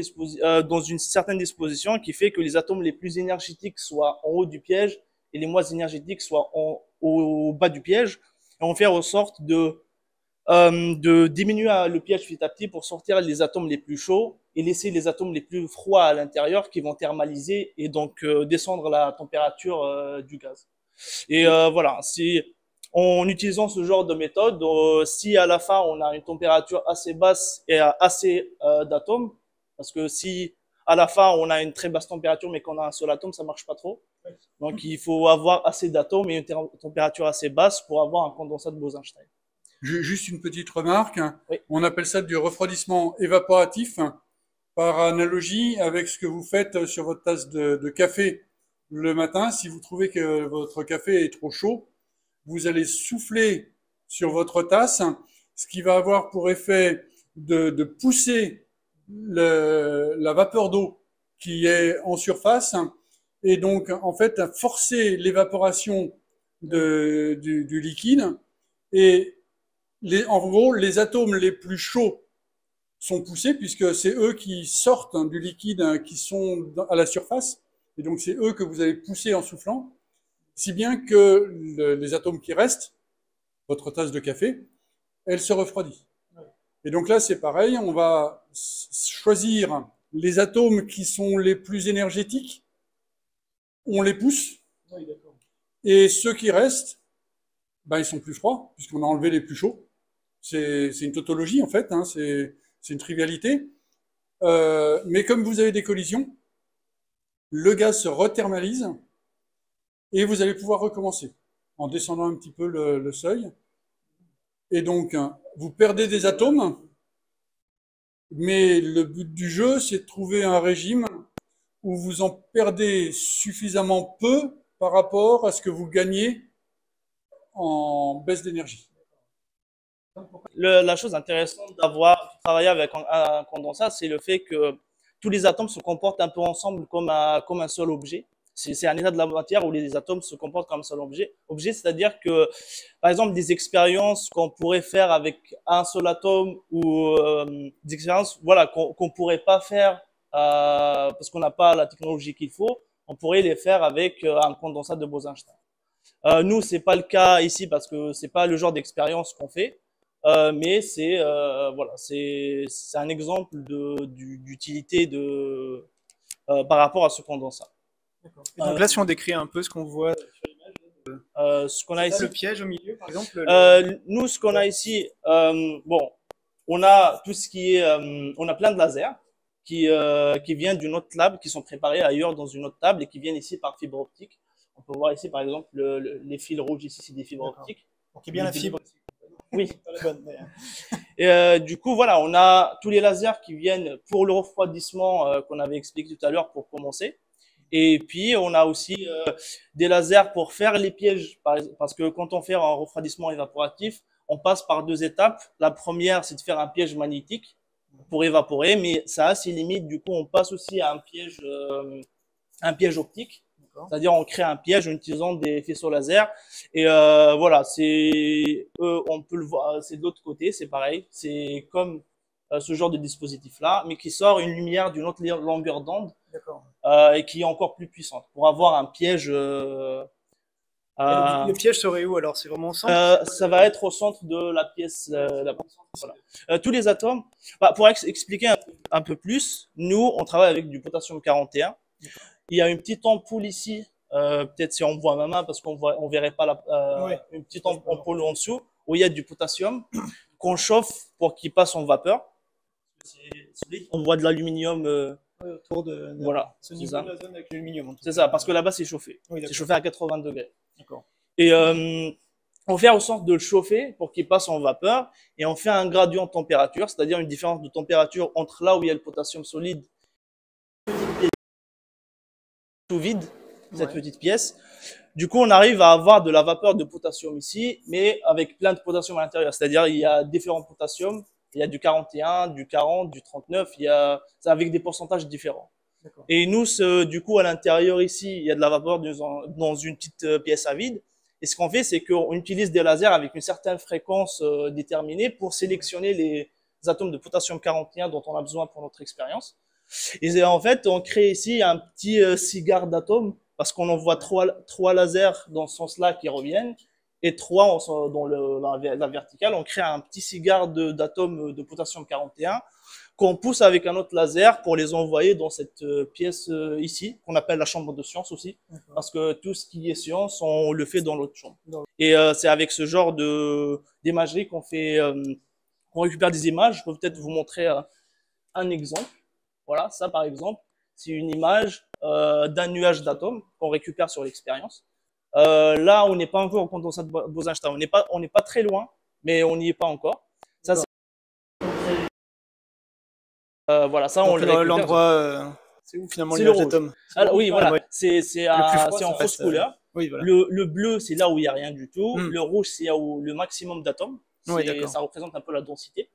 dans une certaine disposition qui fait que les atomes les plus énergétiques soient en haut du piège et les moins énergétiques soient en, au, bas du piège on fait faire en sorte euh, de, diminuer le piège petit à petit pour sortir les atomes les plus chauds et laisser les atomes les plus froids à l'intérieur qui vont thermaliser et donc euh, descendre la température euh, du gaz. Et voilà, si en utilisant ce genre de méthode, si à la fin on a une température assez basse et assez d'atomes, parce que si à la fin on a une très basse température mais qu'on a un seul atome, ça marche pas trop. Donc, il faut avoir assez d'atomes et une température assez basse pour avoir un condensat de Bose-Einstein. Juste une petite remarque. On appelle ça du refroidissement évaporatif par analogie avec ce que vous faites sur votre tasse de, café le matin. Si vous trouvez que votre café est trop chaud, vous allez souffler sur votre tasse, ce qui va avoir pour effet de, pousser la vapeur d'eau qui est en surface et donc en fait à forcer l'évaporation du, du, liquide. Et les, en gros, les atomes les plus chauds sont poussés puisque c'est eux qui sortent hein, du liquide hein, qui sont à la surface. Et donc c'est eux que vous allez pousser en soufflant, si bien que les atomes qui restent, votre tasse de café, elle se refroidit. Et donc là, c'est pareil, on va choisir les atomes qui sont les plus énergétiques on les pousse. et ceux qui restent, ben, ils sont plus froids, puisqu'on a enlevé les plus chauds. C'est une tautologie, en fait, hein, c'est une trivialité. Euh, mais comme vous avez des collisions, le gaz se rethermalise et vous allez pouvoir recommencer en descendant un petit peu le seuil. Et donc, hein, vous perdez des atomes, mais le but du jeu, c'est de trouver un régime où vous en perdez suffisamment peu par rapport à ce que vous gagnez en baisse d'énergie. La chose intéressante d'avoir travaillé avec un condensat, c'est le fait que tous les atomes se comportent un peu ensemble comme un, comme un seul objet. C'est un état de la matière où les atomes se comportent comme un seul objet. objet C'est-à-dire que, par exemple, des expériences qu'on pourrait faire avec un seul atome ou euh, des expériences voilà, qu'on ne pourrait pas faire euh, parce qu'on n'a pas la technologie qu'il faut, on pourrait les faire avec euh, un condensat de Bose-Einstein. Euh, nous, c'est pas le cas ici parce que c'est pas le genre d'expérience qu'on fait, euh, mais c'est voilà, c'est un exemple d'utilité de, par rapport à ce condensat. donc là, si on décrit un peu ce qu'on voit sur l'image, ce qu'on a ici, le piège au milieu, par exemple. nous, ce qu'on a ici, bon, on a tout ce qui est, on a plein de lasers qui, euh, qui viennent d'une autre table, qui sont préparés ailleurs dans une autre table et qui viennent ici par fibre optique. On peut voir ici, par exemple, les fils rouges ici, c'est des fibres optiques. Donc, il y a bien la fibre. Oui. Hein. et euh, du coup, voilà, on a tous les lasers qui viennent pour le refroidissement euh, qu'on avait expliqué tout à l'heure pour commencer. Et puis, on a aussi des lasers pour faire les pièges. Parce que quand on fait un refroidissement évaporatif, on passe par deux étapes. La première, c'est de faire un piège magnétique pour évaporer, mais ça a ses limites. Du coup, on passe aussi à un piège, euh, un piège optique. C'est-à-dire, on crée un piège en utilisant des faisceaux laser. Et euh, voilà, c'est, on peut le voir, c'est de l'autre côté, c'est pareil. C'est comme euh, ce genre de dispositif-là, mais qui sort une lumière d'une autre longueur d'onde et qui est encore plus puissante pour avoir un piège euh, le, piège serait où alors C'est vraiment au centre euh, Ça va être au centre de la pièce. Euh, la... Voilà. tous les atomes. Bah, pour expliquer un, peu plus, nous, on travaille avec du potassium 41. Il y a une petite ampoule ici. Peut-être si on voit ma main parce qu'on ne verrait pas la, une petite ampoule en dessous où il y a du potassium qu'on chauffe pour qu'il passe en vapeur. On voit de l'aluminium autour de, voilà, c'est ça. C'est ça, parce que là-bas c'est chauffé. c'est chauffé à 80 degrés. Et euh, on fait en sorte de le chauffer pour qu'il passe en vapeur et on fait un gradient de température, c'est-à-dire une différence de température entre là où il y a le potassium solide et tout vide, cette petite pièce. Du coup, on arrive à avoir de la vapeur de potassium ici, mais avec plein de potassium à l'intérieur. C'est-à-dire, il y a différents potassiums. Il y a du 41, du 40, du 39. Il y a, avec des pourcentages différents. Et nous, du coup, à l'intérieur ici, il y a de la vapeur dans une petite euh, pièce à vide. Et ce qu'on fait, c'est qu'on utilise des lasers avec une certaine fréquence euh, déterminée pour sélectionner les atomes de potassium 41 dont on a besoin pour notre expérience. Et en fait, on crée ici un petit euh, cigare d'atomes parce qu'on envoie trois, trois lasers dans ce sens-là qui reviennent et trois dans la, verticale. On crée un petit cigare d'atomes de potassium 41 qu'on pousse avec un autre laser pour les envoyer dans cette euh, pièce euh, ici, qu'on appelle la chambre de science aussi, parce que tout ce qui est science, on le fait dans l'autre chambre. Et euh, c'est avec ce genre de d'imagerie qu'on fait, récupère des images. Je peux peut-être vous montrer un exemple. Voilà, ça par exemple, c'est une image d'un nuage d'atomes qu'on récupère sur l'expérience. là, on n'est pas encore au condensat de Bose-Einstein, on n'est pas, on n'est pas très loin, mais on n'y est pas encore. Euh, voilà, ça, on L'endroit. Euh, c'est où finalement le atomes Oui, C'est en fausse euh, couleur. le, bleu, c'est là où il n'y a rien du tout. Hmm. Le rouge, c'est où le maximum d'atomes. ça représente un peu la densité.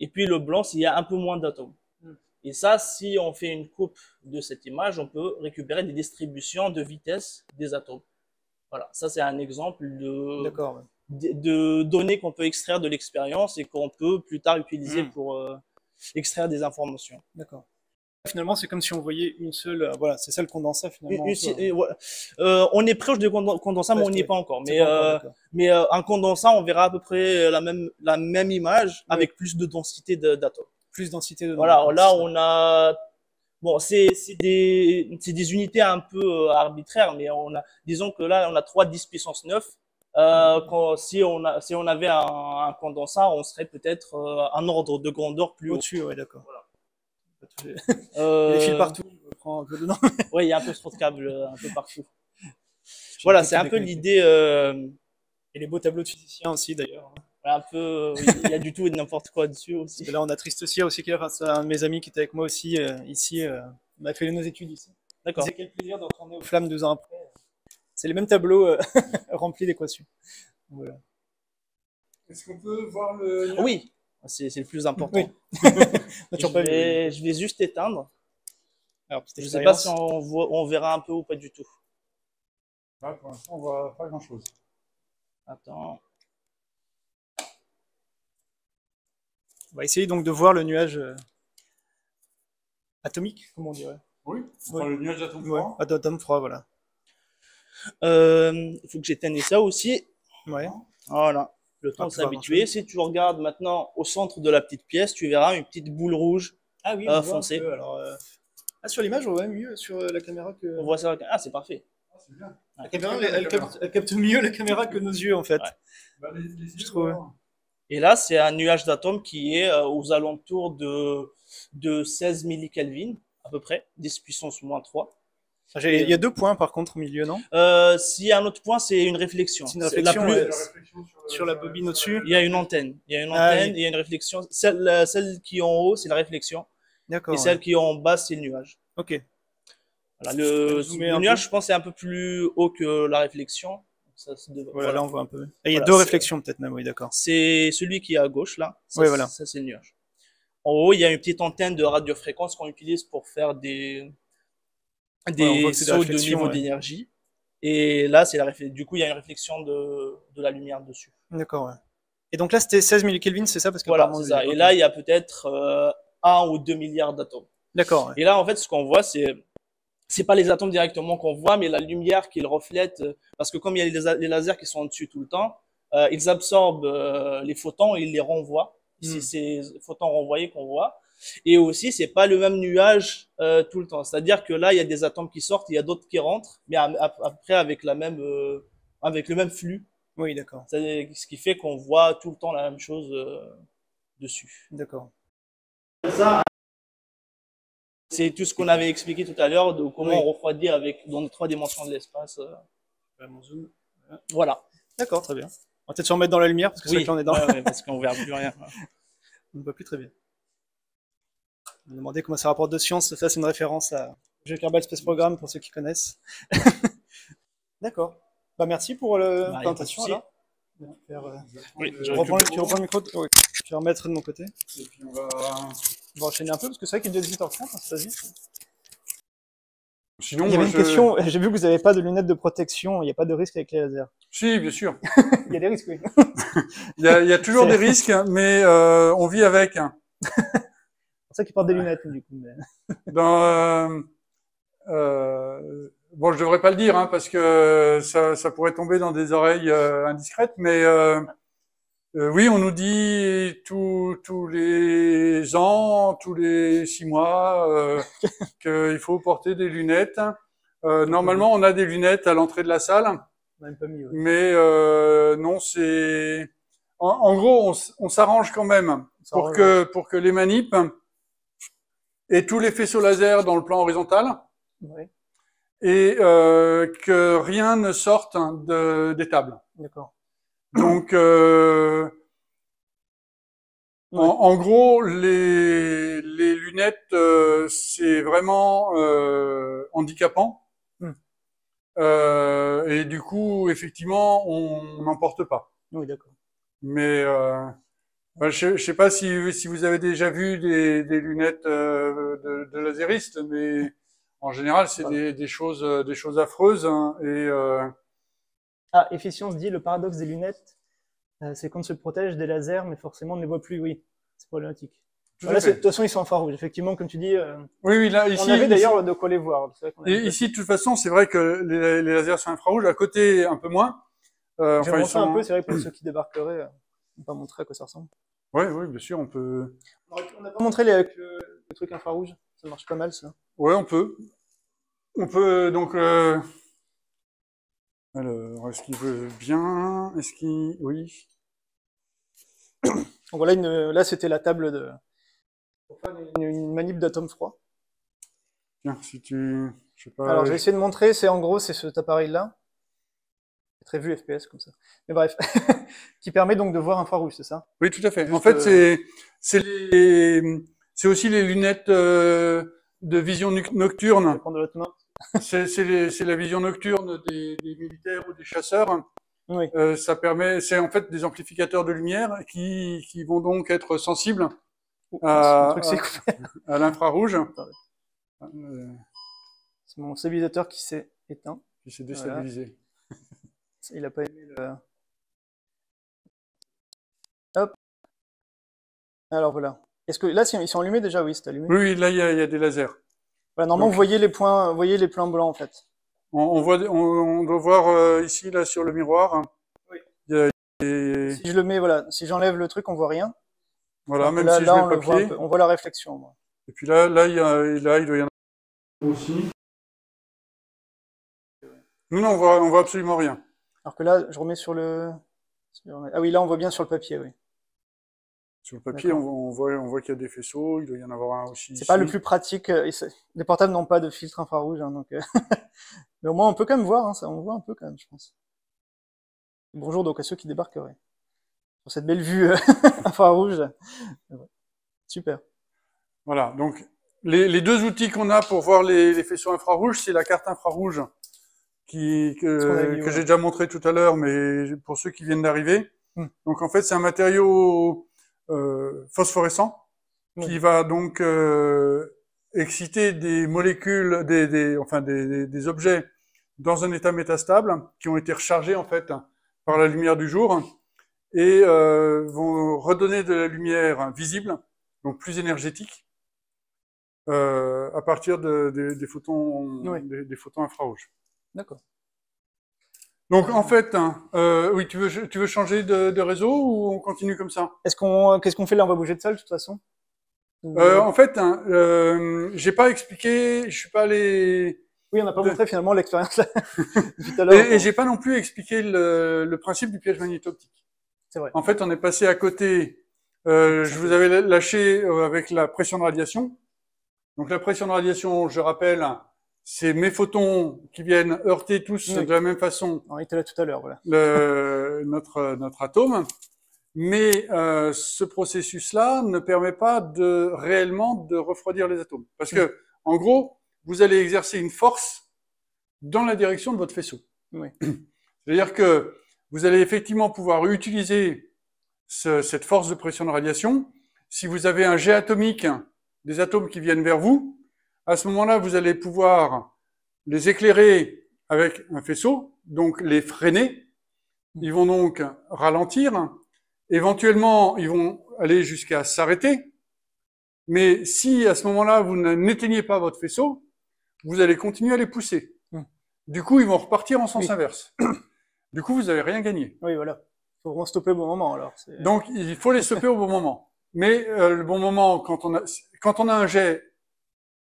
Et puis le blanc, s'il y a un peu moins d'atomes. Hmm. Et ça, si on fait une coupe de cette image, on peut récupérer des distributions de vitesse des atomes. Voilà, ça c'est un exemple de, de, données qu'on peut extraire de l'expérience et qu'on peut plus tard utiliser hmm. pour, extraire des informations. D'accord. Finalement, c'est comme si on voyait une seule, euh, voilà, c'est celle condensée finalement. Hein. Euh, on est proche de condensat, mais on n'y est pas encore. Mais, euh, mais en condensat, on verra à peu près la même, la même image avec plus de densité d'atomes. Plus densité de Voilà, là, on a Bon, c'est des, unités un peu arbitraires, mais on a, disons que là, on a 3 10 puissance 9 euh, si, on avait un, un condensat, on serait peut-être euh, un ordre de grandeur plus au-dessus. d'accord. Euh... Il y a des fils partout. oui, il y a un peu trop de câbles euh, un peu partout. voilà, c'est un peu l'idée. Et les beaux tableaux de physiciens aussi, d'ailleurs. un peu, il y a du tout et de n'importe quoi dessus aussi. là, on a Triste aussi, qui est un de mes amis qui était avec moi aussi ici. on a fait nos études ici. D'accord. C'est quel plaisir de retourner aux flammes deux ans après c'est le même tableau euh, rempli d'équations. Est-ce qu'on peut voir le. Oui, c'est le plus important. je, vais, juste éteindre. je ne sais pas si on, voit, on, verra un peu ou pas du tout. pour l'instant, on ne voit pas grand-chose. Attends. On va essayer donc de voir le nuage euh, atomique, comme on dirait. Oui, le nuage atomique. Atom froid, voilà. Il euh, faut que j'éteigne ça aussi. Voilà. Le ah, temps de s'habituer. Si tu regardes maintenant au centre de la petite pièce, tu verras une petite boule rouge ah, oui, euh, foncée. Euh, ah, sur l'image, on voit mieux sur la caméra que. On voit Ah, c'est parfait. Ah, bien. elle, capte, mieux la caméra que nos yeux, en fait. Bah, Et là, c'est un nuage d'atomes qui est aux alentours de, de 16 millikelvin, à peu près, 10 puissance moins 3. Il y a deux points par contre au milieu, non euh, S'il y a un autre point, c'est une réflexion. C'est sur, la bobine au-dessus Il y a une antenne. Il y a une ah antenne, il y a une réflexion. Euh, celle, qui est en haut, c'est la réflexion. D'accord. Et celle qui est en bas, c'est le nuage. Ok. le, nuage, je pense, est un peu plus haut que la réflexion. là, on voit un peu. Ah, il y a deux réflexions peut-être même, oui, d'accord. C'est celui qui est à gauche, là. voilà. Ça, c'est le nuage. En haut, il y a une petite antenne de radiofréquence qu'on utilise pour faire des des sauts de niveau d'énergie. Et là, c'est la du coup, il y a une réflexion de, de la lumière dessus. D'accord. Ouais. Et donc là, c'était 16 000 Kelvin, c'est ça parce que Voilà, c'est ça. Et là, il y a peut-être euh, 1 ou 2 milliards d'atomes. D'accord. Et là, en fait, ce qu'on voit, c'est c'est pas les atomes directement qu'on voit, mais la lumière qu'ils reflètent, euh, parce que comme il y a les, lasers qui sont dessus tout le temps, euh, ils absorbent euh, les photons et ils les renvoient. Hmm. C'est ces photons renvoyés qu'on voit. Et aussi, c'est pas le même nuage euh, tout le temps. C'est-à-dire que là, il y a des atomes qui sortent, il y a d'autres qui rentrent, mais après avec même, euh, avec le même flux. Oui, d'accord. Ce qui fait qu'on voit tout le temps la même chose euh, dessus. D'accord. C'est tout ce qu'on avait expliqué tout à l'heure de comment on refroidit avec dans les trois dimensions de l'espace. Bah, voilà. D'accord, très bien. On va peut-être se remettre dans la lumière parce que c'est là qu'on est dans. Oui, parce qu'on verra plus rien. on ne voit plus très bien me demandez comment ça rapporte de science. Ça, c'est une référence à Kerbal Space Program pour ceux qui connaissent. D'accord. Bah, merci pour la euh, bah, présentation. Euh, euh, tu reprends le micro. Je vais remettre de mon côté. on va, enchaîner un peu parce que c'est vrai qu'il est déjà 18h30, hein, Sinon, il y avait une question. J'ai vu que vous n'avez pas de lunettes de protection. Il n'y a pas de risque avec les lasers. Si, bien sûr. il y a des risques, oui. il, y a, toujours des risques, hein, mais on vit avec. Hein pour ça qu'il porte des lunettes, du coup. Ben, euh, euh, bon, je devrais pas le dire, hein, parce que ça, pourrait tomber dans des oreilles euh, indiscrètes, mais oui, on nous dit tous les ans, tous les six mois, qu'il faut porter des lunettes. normalement, on a des lunettes à l'entrée de la salle, mieux, mais non, c'est en, gros, on, on s'arrange quand même pour que pour que les manips et tous les faisceaux laser dans le plan horizontal, oui. et euh, que rien ne sorte de, des tables. D'accord. Donc, euh, en, gros, les, lunettes, euh, c'est vraiment handicapant. Hmm. et du coup, effectivement, on n'en porte pas. Oui, d'accord. Mais je ne sais pas si, si, vous avez déjà vu des, des lunettes euh, de, de mais en général, c'est des, des, choses, euh, des choses affreuses. Hein, et, euh... Ah, Efficience dit le paradoxe des lunettes, euh, c'est qu'on se protège des lasers, mais forcément on ne les voit plus, oui. C'est problématique. Voilà, de toute façon, ils sont infrarouges, effectivement, comme tu dis. oui, oui, là, ici. On avait d'ailleurs de quoi les voir. Et ici, de toute façon, c'est vrai que les, lasers sont infrarouges, à côté un peu moins. Euh, enfin, ils sont... un peu, c'est vrai, pour ceux qui débarqueraient on peut montrer à quoi ça ressemble. Oui, bien sûr, on peut. On n'a pas montré les, trucs infrarouges ça marche pas mal ça. Ouais, on peut. On peut donc. Euh, alors, est-ce qu'il veut bien Est-ce qu'il. Oui. donc voilà, là c'était la table de. une, manip d'atomes froids. Tiens, si tu. Alors, je vais de montrer, c'est en gros, c'est cet appareil-là très vu FPS comme ça. Mais bref, qui permet donc de voir infrarouge, c'est ça Oui, tout à fait. en fait, euh, c'est c'est c'est aussi les lunettes euh, de vision nocturne. C'est la vision nocturne des, militaires ou des chasseurs. Oui. Euh, ça permet, c'est en fait des amplificateurs de lumière qui, qui vont donc être sensibles à, l'infrarouge. C'est mon stabilisateur qui s'est éteint. Qui s'est déstabilisé. Il n'a pas aimé le... Hop. Alors voilà. Est-ce que là, ils sont allumés déjà Oui, c'est allumé. Oui, là, il y, a des lasers. normalement, vous voyez les points, vous voyez les plans blancs en fait. On, voit, on, doit voir euh, ici, là, sur le miroir. Si je le mets, voilà, si j'enlève le truc, on voit rien. Voilà, même si je mets le papier. on voit la réflexion. Et puis là, là, il là, il doit y en avoir aussi. Nous, non, on on voit absolument rien. Alors que là, je remets sur le. Ah oui, là, on voit bien sur le papier, oui. Sur le papier, on, voit, qu'il y a des faisceaux, il doit y en avoir un aussi. C'est pas le plus pratique. Euh, les portables n'ont pas de filtre infrarouge, hein, euh, Mais au moins, on peut quand même voir, hein, ça, on voit un peu quand même, je pense. Bonjour donc à ceux qui débarqueraient. Pour cette belle vue euh, infrarouge. Super. Voilà, donc les, deux outils qu'on a pour voir les faisceaux infrarouges, c'est la carte infrarouge qui, que, que j'ai déjà montré tout à l'heure, mais pour ceux qui viennent d'arriver. Hmm. Donc en fait, c'est un matériau euh, phosphorescent qui va donc euh, exciter des molécules, des, des enfin des, des, objets dans un état métastable qui ont été rechargés en fait par la lumière du jour et euh, vont redonner de la lumière visible, donc plus énergétique, euh, à partir de, des photons, des photons infrarouges. D'accord. Donc en euh, fait, hein, euh, oui, tu veux, tu veux changer de, réseau ou on continue comme ça Est-ce qu'on, qu'est-ce qu'on fait là On va bouger de salle de toute façon. Euh, en fait, hein, euh, j'ai pas expliqué, je suis pas allé. Oui, on n'a pas montré finalement l'expérience là. Et, j'ai pas non plus expliqué le, le principe du piège magnétoptique. C'est vrai. En fait, on est passé à côté. je vous avais lâché avec la pression de radiation. Donc la pression de radiation, je rappelle, hein, c'est mes photons qui viennent heurter tous de la même façon. On était là tout à l'heure, voilà. notre notre atome, mais euh, ce processus-là ne permet pas de réellement de refroidir les atomes, parce que hmm. en gros, vous allez exercer une force dans la direction de votre faisceau. Oui. C'est-à-dire que vous allez effectivement pouvoir utiliser ce, cette force de pression de radiation si vous avez un jet atomique des atomes qui viennent vers vous à ce moment-là, vous allez pouvoir les éclairer avec un faisceau, donc les freiner. Ils vont donc ralentir. Éventuellement, ils vont aller jusqu'à s'arrêter. Mais si à ce moment-là, vous n'éteignez pas votre faisceau, vous allez continuer à les pousser. Hmm. Du coup, ils vont repartir en sens inverse. Du coup, vous n'avez rien gagné. Oui, voilà. Il faut vraiment stopper au bon moment alors. Donc, il faut les stopper au bon moment. Mais euh, le bon moment, quand on a, quand on a un jet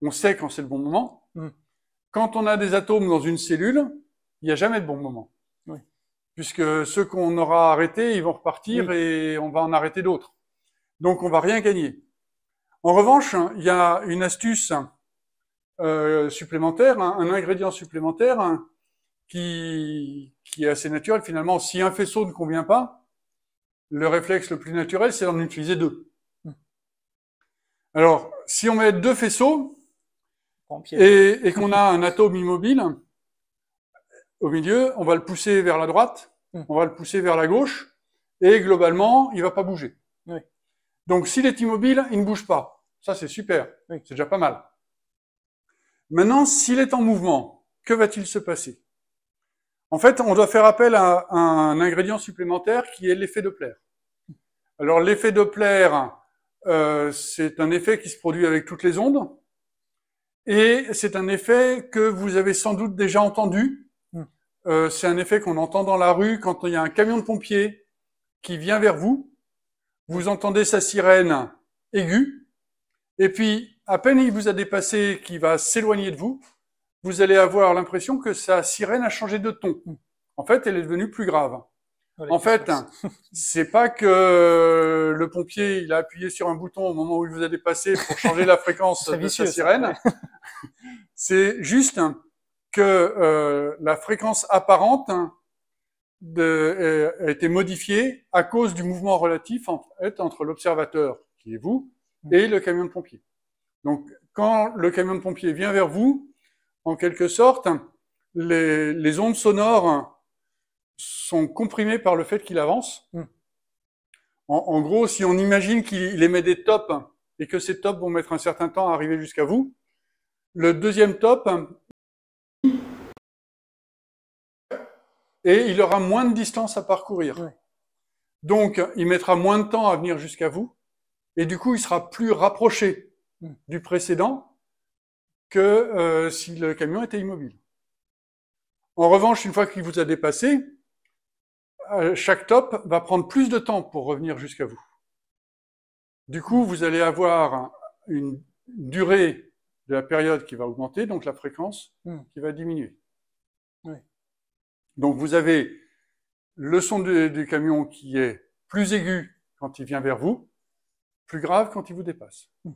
on sait quand c'est le bon moment. Hmm. Quand on a des atomes dans une cellule, il n'y a jamais de bon moment. Puisque ceux qu'on aura arrêtés, ils vont repartir et on va en arrêter d'autres. Donc on va rien gagner. En revanche, hein, il y a une astuce hein, euh, supplémentaire, hein, un, ingrédient supplémentaire qui, qui est assez naturel finalement. Si un faisceau ne convient pas, le réflexe le plus naturel, c'est d'en utiliser deux. Hmm. Alors, si on met deux faisceaux, et, qu'on a un atome immobile au milieu, on va le pousser vers la droite, hmm. on va le pousser vers la gauche, et globalement, il ne va pas bouger. Donc s'il est immobile, il ne bouge pas. Ça, c'est super, c'est déjà pas mal. Maintenant, s'il est en mouvement, que va-t-il se passer En fait, on doit faire appel à un ingrédient supplémentaire qui est l'effet Doppler. Alors l'effet Doppler, euh, c'est un effet qui se produit avec toutes les ondes. Et c'est un effet que vous avez sans doute déjà entendu. Hmm. Euh, c'est un effet qu'on entend dans la rue quand il y a un camion de pompiers qui vient vers vous. Vous entendez sa sirène aiguë. Et puis, à peine il vous a dépassé, qu'il va s'éloigner de vous, vous allez avoir l'impression que sa sirène a changé de ton. Hmm. En fait, elle est devenue plus grave en fait, c'est pas que le pompier il a appuyé sur un bouton au moment où il vous a dépassé pour changer la fréquence de sa sirène. c'est juste que euh, la fréquence apparente hein, euh, a été modifiée à cause du mouvement relatif entre l'observateur, qui est vous, mm. et le camion de pompier. Donc, quand le camion de pompier vient vers vous, en quelque sorte, hein, les ondes sonores hein, sont comprimés par le fait qu'il avance. Hmm. En, gros, si on imagine qu'il émet des tops et que ces tops vont mettre un certain temps à arriver jusqu'à vous, le deuxième top, et il aura moins de distance à parcourir. Donc, il mettra moins de temps à venir jusqu'à vous, et du coup, il sera plus rapproché hmm. du précédent que euh, si le camion était immobile. En revanche, une fois qu'il vous a dépassé, euh, chaque top va prendre plus de temps pour revenir jusqu'à vous. Du coup, vous allez avoir une durée de la période qui va augmenter, donc la fréquence hmm. qui va diminuer. Donc vous avez le son du, camion qui est plus aigu quand il vient vers vous, plus grave quand il vous dépasse. Hmm.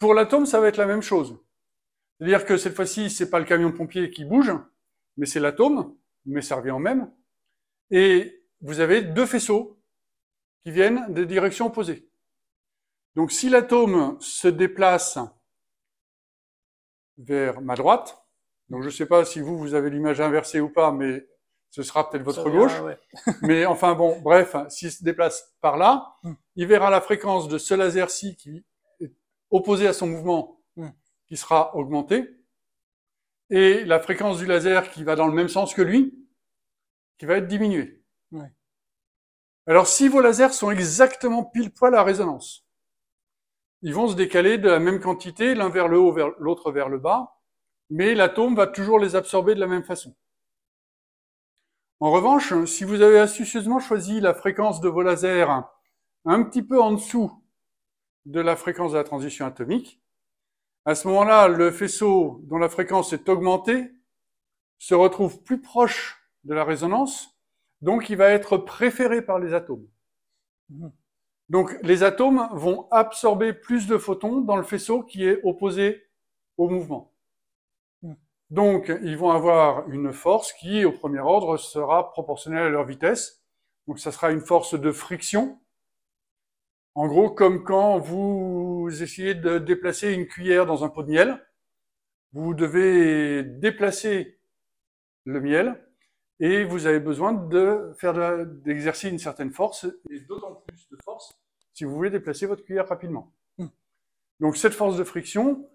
Pour l'atome, ça va être la même chose. C'est-à-dire que cette fois-ci, ce n'est pas le camion pompier qui bouge, mais c'est l'atome, mais ça revient en même. Et vous avez deux faisceaux qui viennent des directions opposées. Donc si l'atome se déplace vers ma droite, donc je ne sais pas si vous, vous avez l'image inversée ou pas, mais ce sera peut-être votre gauche. mais enfin bon, bref, s'il se déplace par là, hmm. il verra la fréquence de ce laser-ci qui est opposé à son mouvement, hmm. qui sera augmentée, et la fréquence du laser qui va dans le même sens que lui, qui va être diminué. Alors si vos lasers sont exactement pile poil à résonance, ils vont se décaler de la même quantité, l'un vers le haut, l'autre vers le bas, mais l'atome va toujours les absorber de la même façon. En revanche, si vous avez astucieusement choisi la fréquence de vos lasers un petit peu en dessous de la fréquence de la transition atomique, à ce moment-là, le faisceau dont la fréquence est augmentée se retrouve plus proche de la résonance, donc il va être préféré par les atomes. Donc les atomes vont absorber plus de photons dans le faisceau qui est opposé au mouvement. Donc ils vont avoir une force qui, au premier ordre, sera proportionnelle à leur vitesse. Donc ça sera une force de friction. En gros, comme quand vous essayez de déplacer une cuillère dans un pot de miel, vous devez déplacer le miel et vous avez besoin de faire d'exercer une certaine force, et d'autant plus de force si vous voulez déplacer votre cuillère rapidement. Hmm. Donc cette force de friction,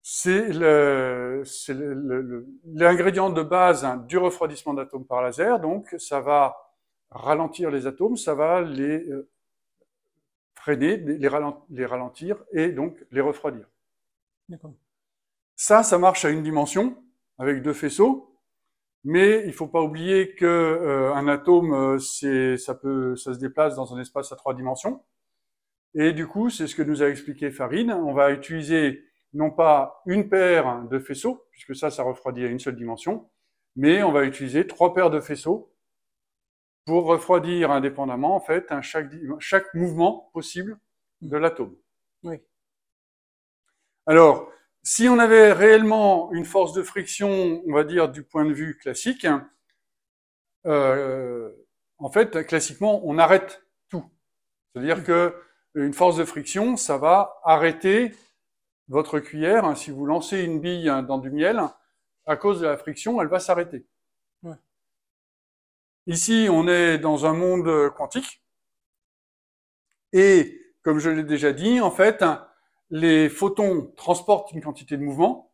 c'est l'ingrédient de base hein, du refroidissement d'atomes par laser, donc ça va ralentir les atomes, ça va les euh, freiner, les, les ralentir et donc les refroidir. Ça, ça marche à une dimension, avec deux faisceaux, mais il ne faut pas oublier que euh, un atome, euh, ça, se déplace dans un espace à trois dimensions. Et du coup, c'est ce que nous a expliqué Farine. On va utiliser non pas une paire de faisceaux, puisque ça, ça refroidit à une seule dimension, mais on va utiliser trois paires de faisceaux pour refroidir indépendamment, en fait, chaque, chaque mouvement possible de l'atome. Oui. Alors, si on avait réellement une force de friction, on va dire du point de vue classique, euh, en fait, classiquement, on arrête tout. C'est-à-dire mm. que une force de friction, ça va arrêter votre cuillère. si vous lancez une bille dans du miel, à cause de la friction, elle va s'arrêter. Ici, on est dans un monde quantique. Et comme je l'ai déjà dit, en fait, les photons transportent une quantité de mouvement.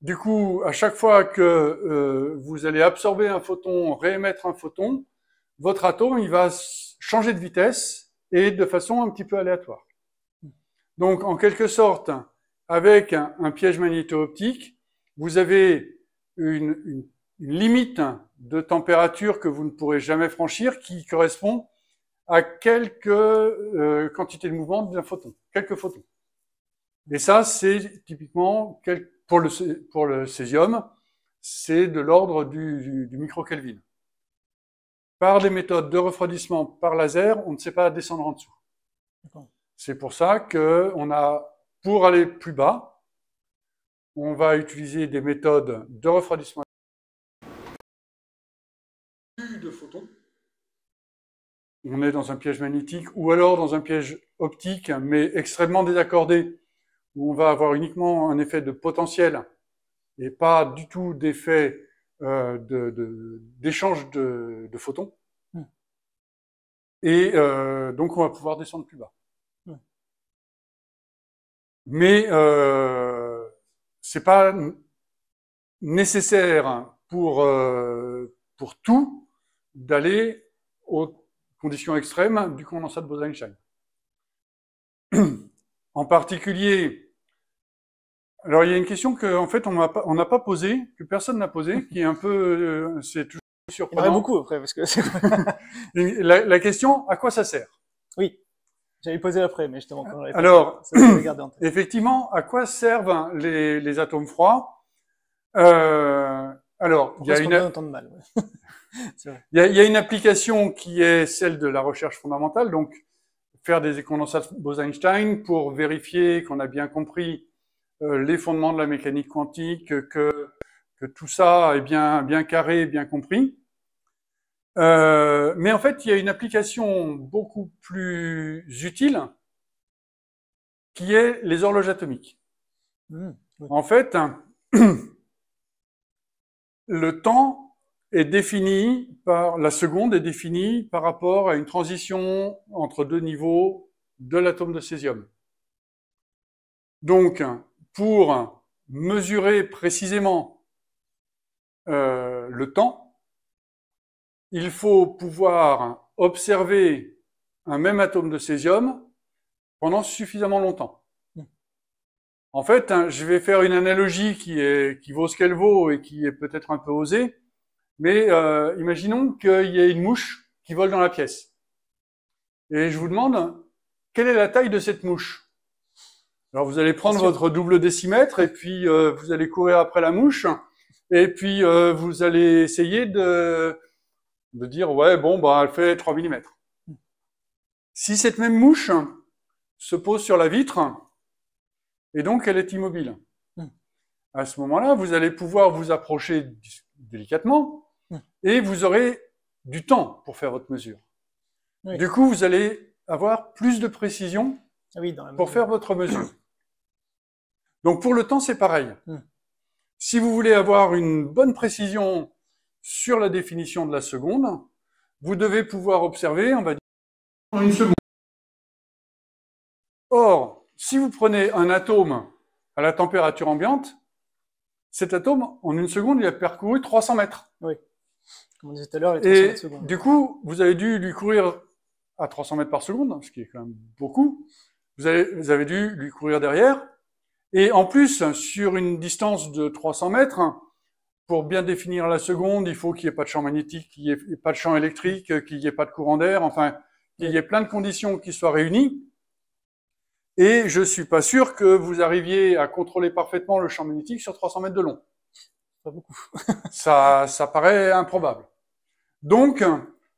Du coup, à chaque fois que euh, vous allez absorber un photon, réémettre un photon, votre atome il va changer de vitesse et de façon un petit peu aléatoire. Donc, en quelque sorte, avec un, piège magnéto-optique, vous avez une, limite de température que vous ne pourrez jamais franchir qui correspond à quelques euh, quantités de mouvement d'un photon, quelques photons. Et ça, c'est typiquement, pour le, pour césium, c'est de l'ordre du, microkelvin. Par des méthodes de refroidissement par laser, on ne sait pas descendre en dessous. C'est pour ça que a, pour aller plus bas, on va utiliser des méthodes de refroidissement de photons. On est dans un piège magnétique ou alors dans un piège optique, mais extrêmement désaccordé où on va avoir uniquement un effet de potentiel et pas du tout d'effet euh, d'échange de, photons. Hmm. Et euh, donc on va pouvoir descendre plus bas. Mais euh, c'est pas nécessaire pour euh, pour tout d'aller aux conditions extrêmes du condensat de Bose-Einstein. en particulier, alors il y a une question que en fait on n'a pas, posée, que personne n'a posée, qui est un peu, euh, c'est toujours surprenant. Il beaucoup après parce que la, la, question, à quoi ça sert Oui, j'avais posé après, mais justement quand Alors, effectivement, à quoi servent les, atomes froids euh, Alors, il y a une Il, y a une application qui est celle de la recherche fondamentale, donc faire des condensations Bose-Einstein pour vérifier qu'on a bien compris euh, les fondements de la mécanique quantique, euh, que, tout ça est bien, bien carré, bien compris. Euh, mais en fait, il y a une application beaucoup plus utile qui est les horloges atomiques. Mmh, en fait, le temps est défini par la seconde est définie par rapport à une transition entre deux niveaux de l'atome de césium. Donc, pour mesurer précisément euh, le temps, il faut pouvoir observer un même atome de césium pendant suffisamment longtemps. Hmm. En fait, hein, je vais faire une analogie qui, est, qui vaut ce qu'elle vaut et qui est peut-être un peu osée, mais euh, imaginons qu'il y ait une mouche qui vole dans la pièce. Et je vous demande, quelle est la taille de cette mouche alors vous allez prendre votre double décimètre et puis euh, vous allez courir après la mouche et puis euh, vous allez essayer de, dire ouais bon bah elle fait 3 mm. Si cette même mouche se pose sur la vitre et donc elle est immobile. Hmm. À ce moment-là, vous allez pouvoir vous approcher délicatement hmm. et vous aurez du temps pour faire votre mesure. Du coup, vous allez avoir plus de précision ah pour faire votre mesure. Donc pour le temps, c'est pareil. Hmm. Si vous voulez avoir une bonne précision sur la définition de la seconde, vous devez pouvoir observer, on va dire, en une seconde. Or, si vous prenez un atome à la température ambiante, cet atome, en une seconde, il a percouru 300 mètres. Oui. Comme on disait tout à l'heure, les 300 mètres Du coup, vous avez dû lui courir à 300 mètres par seconde, ce qui est quand même beaucoup. vous avez dû lui courir derrière et en plus, sur une distance de 300 mètres, pour bien définir la seconde, il faut qu'il n'y ait pas de champ magnétique, qu'il n'y ait pas de champ électrique, qu'il n'y ait pas de courant d'air, enfin, qu'il y ait plein de conditions qui soient réunies. Et je ne suis pas sûr que vous arriviez à contrôler parfaitement le champ magnétique sur 300 mètres de long. Pas beaucoup. ça, ça paraît improbable. Donc,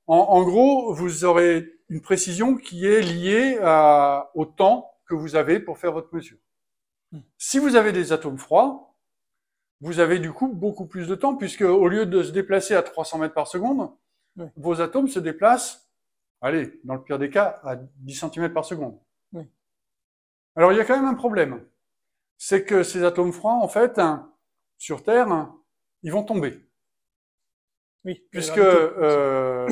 en, gros, vous aurez une précision qui est liée au temps que vous avez pour faire votre mesure. Hmm. Si vous avez des atomes froids, vous avez du coup beaucoup plus de temps, puisque au lieu de se déplacer à 300 mètres par seconde, vos atomes se déplacent, allez, dans le pire des cas, à 10 cm par seconde. Alors il y a quand même un problème. C'est que ces atomes froids, en fait, hein, sur Terre, ils vont tomber. Oui. Puisque, euh,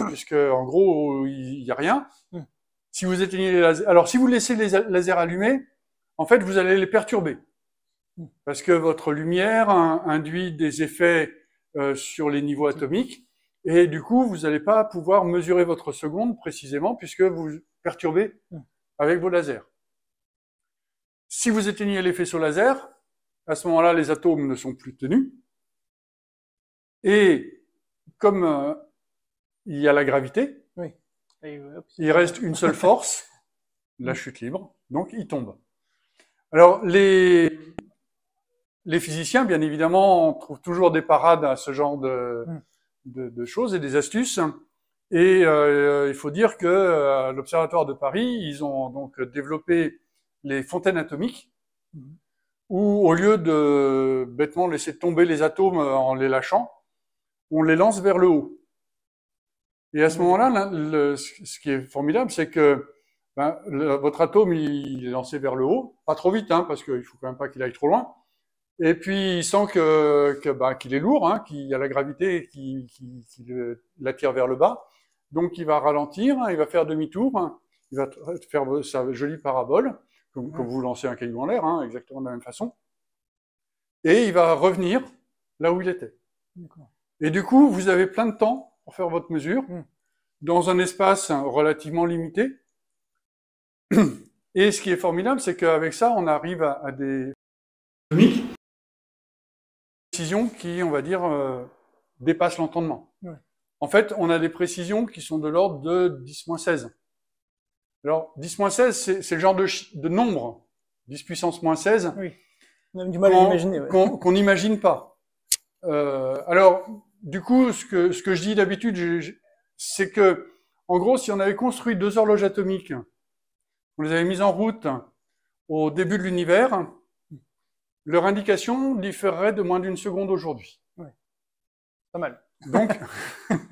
en gros, il n'y a rien. Hmm. Si vous éteignez alors si vous laissez les lasers allumés, en fait, vous allez les perturber. Parce que votre lumière induit des effets euh, sur les niveaux atomiques. Et du coup, vous n'allez pas pouvoir mesurer votre seconde précisément puisque vous perturbez avec vos lasers. Si vous éteignez l'effet sur laser, à ce moment-là, les atomes ne sont plus tenus. Et comme euh, il y a la gravité, euh, il reste une seule force, la chute libre, donc il tombe. Alors, les, les physiciens, bien évidemment, trouvent toujours des parades à ce genre de, hmm. choses et des astuces. Et euh, il faut dire que euh, l'Observatoire de Paris, ils ont donc développé les fontaines atomiques, hmm. où au lieu de bêtement laisser tomber les atomes euh, en les lâchant, on les lance vers le haut. Et à ce hmm. moment-là, ce qui est formidable, c'est que ben, votre atome il est lancé vers le haut, pas trop vite, hein, parce qu'il faut quand même pas qu'il aille trop loin. Et puis il sent que, ben, qu'il est lourd, hein, qu'il y a la gravité qui, euh, l'attire vers le bas. Donc il va ralentir, hein, il va faire demi-tour, hein. il va faire sa jolie parabole, comme, comme vous lancez un caillou en l'air, hein, exactement de la même façon. Et il va revenir là où il était. Et du coup, vous avez plein de temps pour faire votre mesure hmm. dans un espace relativement limité, et ce qui est formidable, c'est qu'avec ça, on arrive à, des précisions qui, on va dire, euh, dépassent l'entendement. En fait, on a des précisions qui sont de l'ordre de 10-16. Alors, 10-16, c'est le genre de, nombre, 10 puissance moins 16, qu'on ouais. n'imagine pas. Euh, alors, du coup, ce que, ce que je dis d'habitude, c'est que, en gros, si on avait construit deux horloges atomiques on les avez mises en route au début de l'univers, leur indication différerait de moins d'une seconde aujourd'hui. Pas mal. Donc,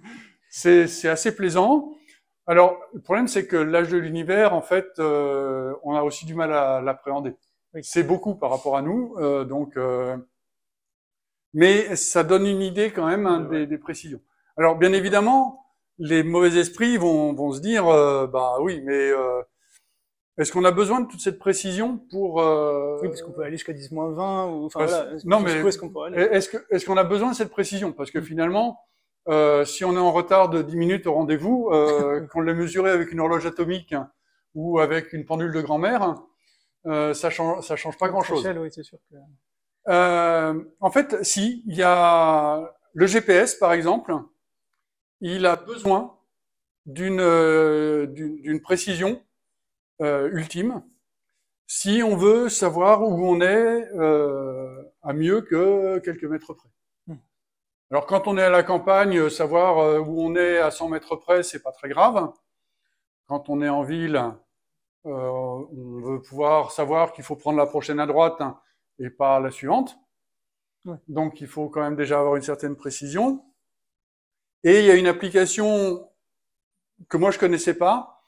c'est assez plaisant. Alors, le problème, c'est que l'âge de l'univers, en fait, euh, on a aussi du mal à l'appréhender. C'est beaucoup par rapport à nous, euh, donc. Euh, mais ça donne une idée quand même hein, des, précisions. Alors, bien évidemment, les mauvais esprits vont, se dire, bah oui, mais est-ce qu'on a besoin de toute cette précision pour euh, Oui, parce qu'on peut aller jusqu'à 10 20 ou enfin voilà. Non mais est-ce qu'on peut aller Est-ce qu'on a besoin de cette précision Parce que mm. finalement, euh, si on est en retard de 10 minutes au rendez-vous, euh, qu'on l'ait mesuré avec une horloge atomique ou avec une pendule de grand-mère, euh, ça change ça change pas grand-chose. Oui, c'est sûr. Euh, en fait, si il y a le GPS par exemple, il a besoin d'une euh, d'une précision euh, ultime si on veut savoir où on est euh, à mieux que quelques mètres près. Hmm. Alors quand on est à la campagne, savoir euh, où on est à 100 mètres près, c'est pas très grave. Quand on est en ville, on veut pouvoir savoir qu'il faut prendre la prochaine à droite hein, et pas la suivante. Donc il faut quand même déjà avoir une certaine précision. Et il y a une application que moi je ne connaissais pas,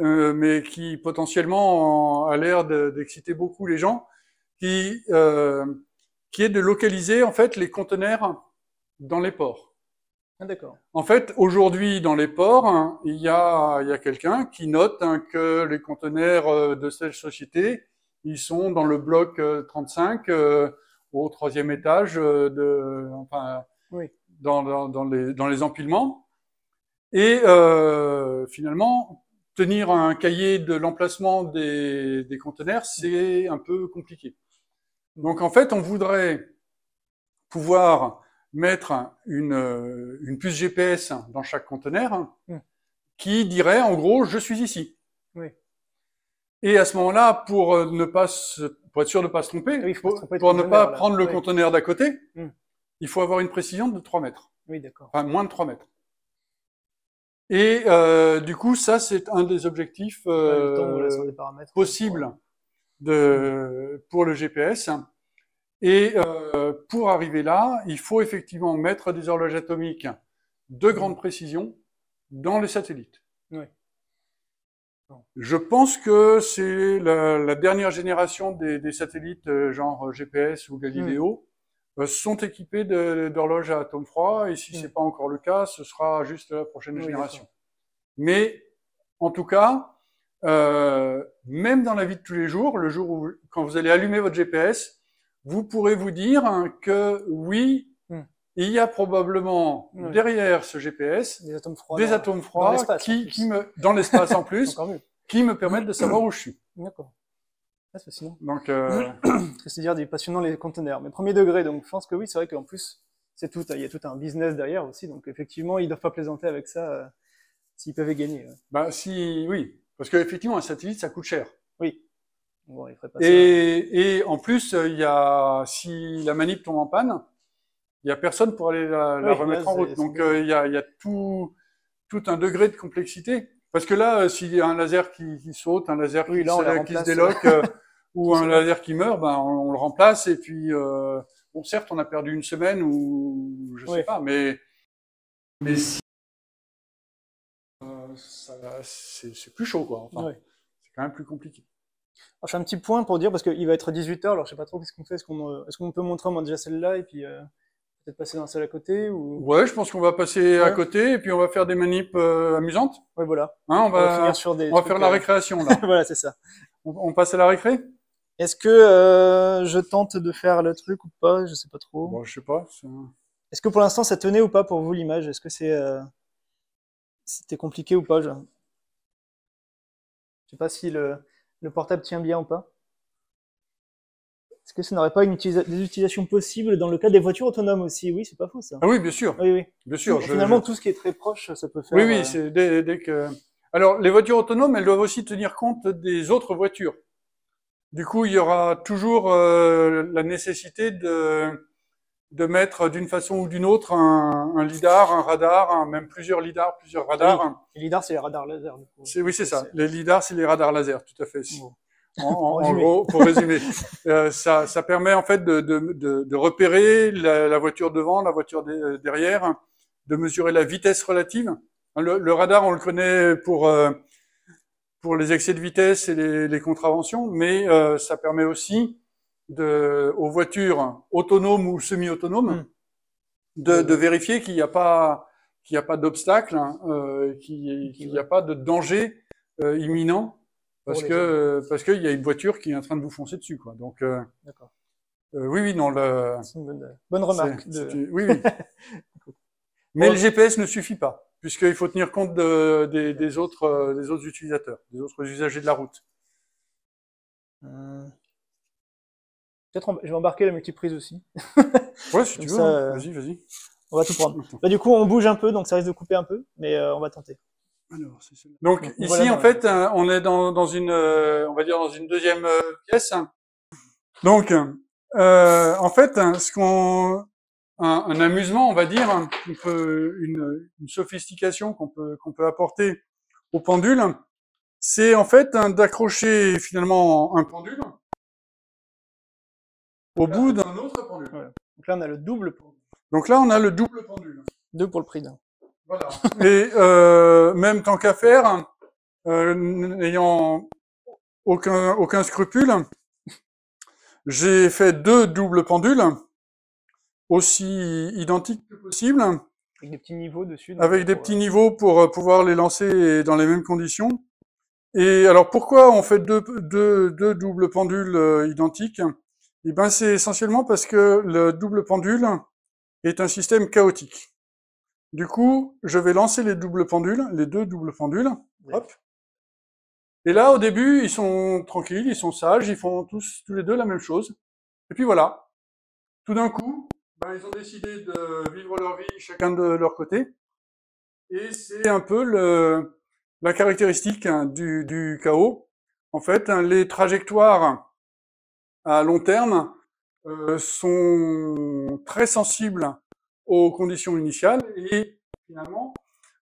euh, mais qui potentiellement a l'air d'exciter beaucoup les gens, qui, euh, qui est de localiser en fait les conteneurs dans les ports. Ah, d'accord. En fait, aujourd'hui, dans les ports, hein, il y a, il a quelqu'un qui note hein, que les conteneurs euh, de cette société, ils sont dans le bloc 35 euh, au troisième étage, de, enfin, oui. dans, dans, dans, les, dans les empilements. Et euh, finalement, tenir un cahier de l'emplacement des, conteneurs, c'est un peu compliqué. Donc en fait, on voudrait pouvoir mettre une, une puce GPS dans chaque conteneur qui dirait en gros je suis ici. Et à ce moment-là, pour ne pas pour être sûr de ne pas se tromper, pour, ne pas prendre le conteneur d'à côté, mm. il faut avoir une précision de 3 mètres. Oui, d'accord. Enfin, moins de 3 mètres. Et euh, du coup, ça, c'est un des objectifs euh, possibles de, pour le GPS. Et euh, pour arriver là, il faut effectivement mettre des horloges atomiques de grande précision dans les satellites. Oui. Je pense que c'est la, dernière génération des, des satellites euh, genre euh, GPS ou Galileo hmm. Euh, sont équipés d'horloges à atomes froid, et si mm. c'est pas encore le cas, ce sera juste la prochaine génération. Mais en tout cas, euh, même dans la vie de tous les jours, le jour où quand vous allez allumer votre GPS, vous pourrez vous dire hein, que oui, mm. il y a probablement derrière ce GPS des atomes froids, qui, me dans l'espace en plus, qui me permettent de savoir où je suis. D'accord c'est fascinant. Donc, euh, c'est-à-dire des passionnants les conteneurs. Mais premier degré, donc je pense que oui, c'est vrai qu'en plus, c'est tout, il y a tout un business derrière aussi. Donc, effectivement, ils ne doivent pas plaisanter avec ça euh, s'ils peuvent gagner. Bah, si, oui. Parce qu'effectivement, un satellite, ça coûte cher. Oui. et, en plus, euh, il y a, si la manip tombe en panne, il n'y a personne pour aller la, remettre en route. Donc, il y, a, tout, tout un degré de complexité parce que là, euh, s'il y a un laser qui, saute, un laser qui, là, se, déloque euh, ou un laser qui meurt, ben, on, le remplace. Et puis, euh, bon, certes, on a perdu une semaine ou je sais pas, mais, mais si. c'est plus chaud, quoi. C'est quand même plus compliqué. Ah, je fais un petit point pour dire, parce qu'il va être 18h, alors je sais pas trop ce qu'on fait. Est-ce qu'on peut montrer, moi, déjà celle-là et puis peut passer dans la salle à côté ou... Ouais, je pense qu'on va passer à côté et puis on va faire des manips euh, amusantes. Ouais, voilà. Hein, on, va, faire la euh, récréation là. voilà, c'est ça. On, passe à la récré Est-ce que euh, je tente de faire le truc ou pas Je sais pas trop. je sais pas. Est-ce que pour l'instant ça tenait ou pas pour vous l'image Est-ce que c'est c'était compliqué ou pas Je, je sais pas si le... le portable tient bien ou pas. Est-ce que ça n'aurait pas une des utilisations possibles dans le cas des voitures autonomes aussi Oui, c'est pas faux ça. Ah oui, bien sûr. Oui, oui. Bien sûr. finalement, tout ce qui est très proche, ça peut faire. Oui, oui. Euh, dès, dès que... Alors, les voitures autonomes, elles doivent aussi tenir compte des autres voitures. Du coup, il y aura toujours euh, la nécessité de, de mettre d'une façon ou d'une autre un, lidar, un radar, même plusieurs lidars, plusieurs radars. Les lidars, c'est les radars laser. Du coup. Oui, c'est ça. Les lidars, c'est les radars laser, tout à fait. En, gros, pour résumer, euh, ça, ça, permet en fait de, de, de, repérer la, voiture devant, la voiture euh, derrière, de mesurer la vitesse relative. Hein, le, radar, on le connaît pour euh, pour les excès de vitesse et les, les contraventions, mais ça permet aussi de, aux voitures autonomes ou semi-autonomes hmm. de, de vérifier qu'il n'y a pas qu'il n'y a pas d'obstacle, hein, qu'il n'y a pas de danger imminent parce que euh, parce qu'il y a une voiture qui est en train de vous foncer dessus, quoi. Donc. Euh, euh, oui, oui, non. Le... bonne, remarque. Oui, oui. Mais le GPS ne suffit pas, puisqu'il faut tenir compte des, autres, des autres utilisateurs, des autres usagers de la route. Peut-être je vais embarquer la multiprise aussi. ouais, si tu veux. Hein. Vas-y, vas-y. On va tout prendre. Bah, du coup, on bouge un peu, donc ça risque de couper un peu, mais on va tenter. Donc ici, en fait, euh, on est dans, dans, une, euh, on va dire dans une deuxième euh, pièce. Donc, en fait, ce qu'on, un, amusement, on va dire, une, une, sophistication qu'on peut qu'on peut apporter au pendule, c'est en fait hein, d'accrocher finalement un pendule au bout d'un autre pendule. Donc là, on a le double pendule. Donc là, on a le double pendule. Deux pour le prix d'un. Et euh, même tant qu'à faire, euh, n'ayant aucun, scrupule, j'ai fait deux doubles pendules, aussi identiques que possible. Avec des petits niveaux dessus. Avec des euh, petits niveaux pour pouvoir les lancer dans les mêmes conditions. Et alors pourquoi on fait deux, doubles pendules identiques Eh ben c'est essentiellement parce que le double pendule est un système chaotique. Du coup, je vais lancer les doubles pendules, les deux doubles pendules. Hop. Et là, au début, ils sont tranquilles, ils sont sages, ils font tous, les deux la même chose. Et puis voilà. Tout d'un coup, ben, ils ont décidé de vivre leur vie chacun de leur côté. Et c'est un peu la caractéristique hein, du, chaos. En fait, hein, les trajectoires à long terme euh, sont très sensibles conditions initiales et finalement,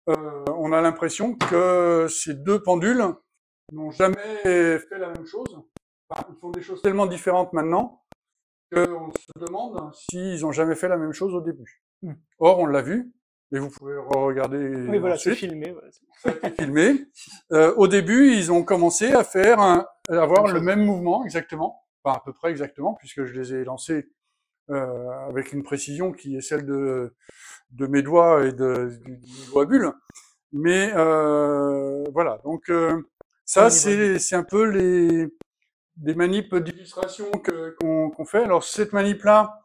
euh, on a l'impression que ces deux pendules n'ont jamais fait la même chose. ils font des choses tellement différentes maintenant qu'on se demande s'ils ont jamais fait la même chose au début. Hmm. Or, on l'a vu, et vous pouvez regarder. Oui, voilà, c'est filmé. C'est filmé. Euh, au début, ils ont commencé à faire, avoir le même mouvement, exactement, à peu près exactement, puisque je les ai lancés euh, avec une précision qui est celle de, de mes doigts et de, du, doigt bulles Mais euh, voilà, donc euh, ça, c'est, un peu les, les manips d'illustration qu'on, fait. Alors cette manip-là,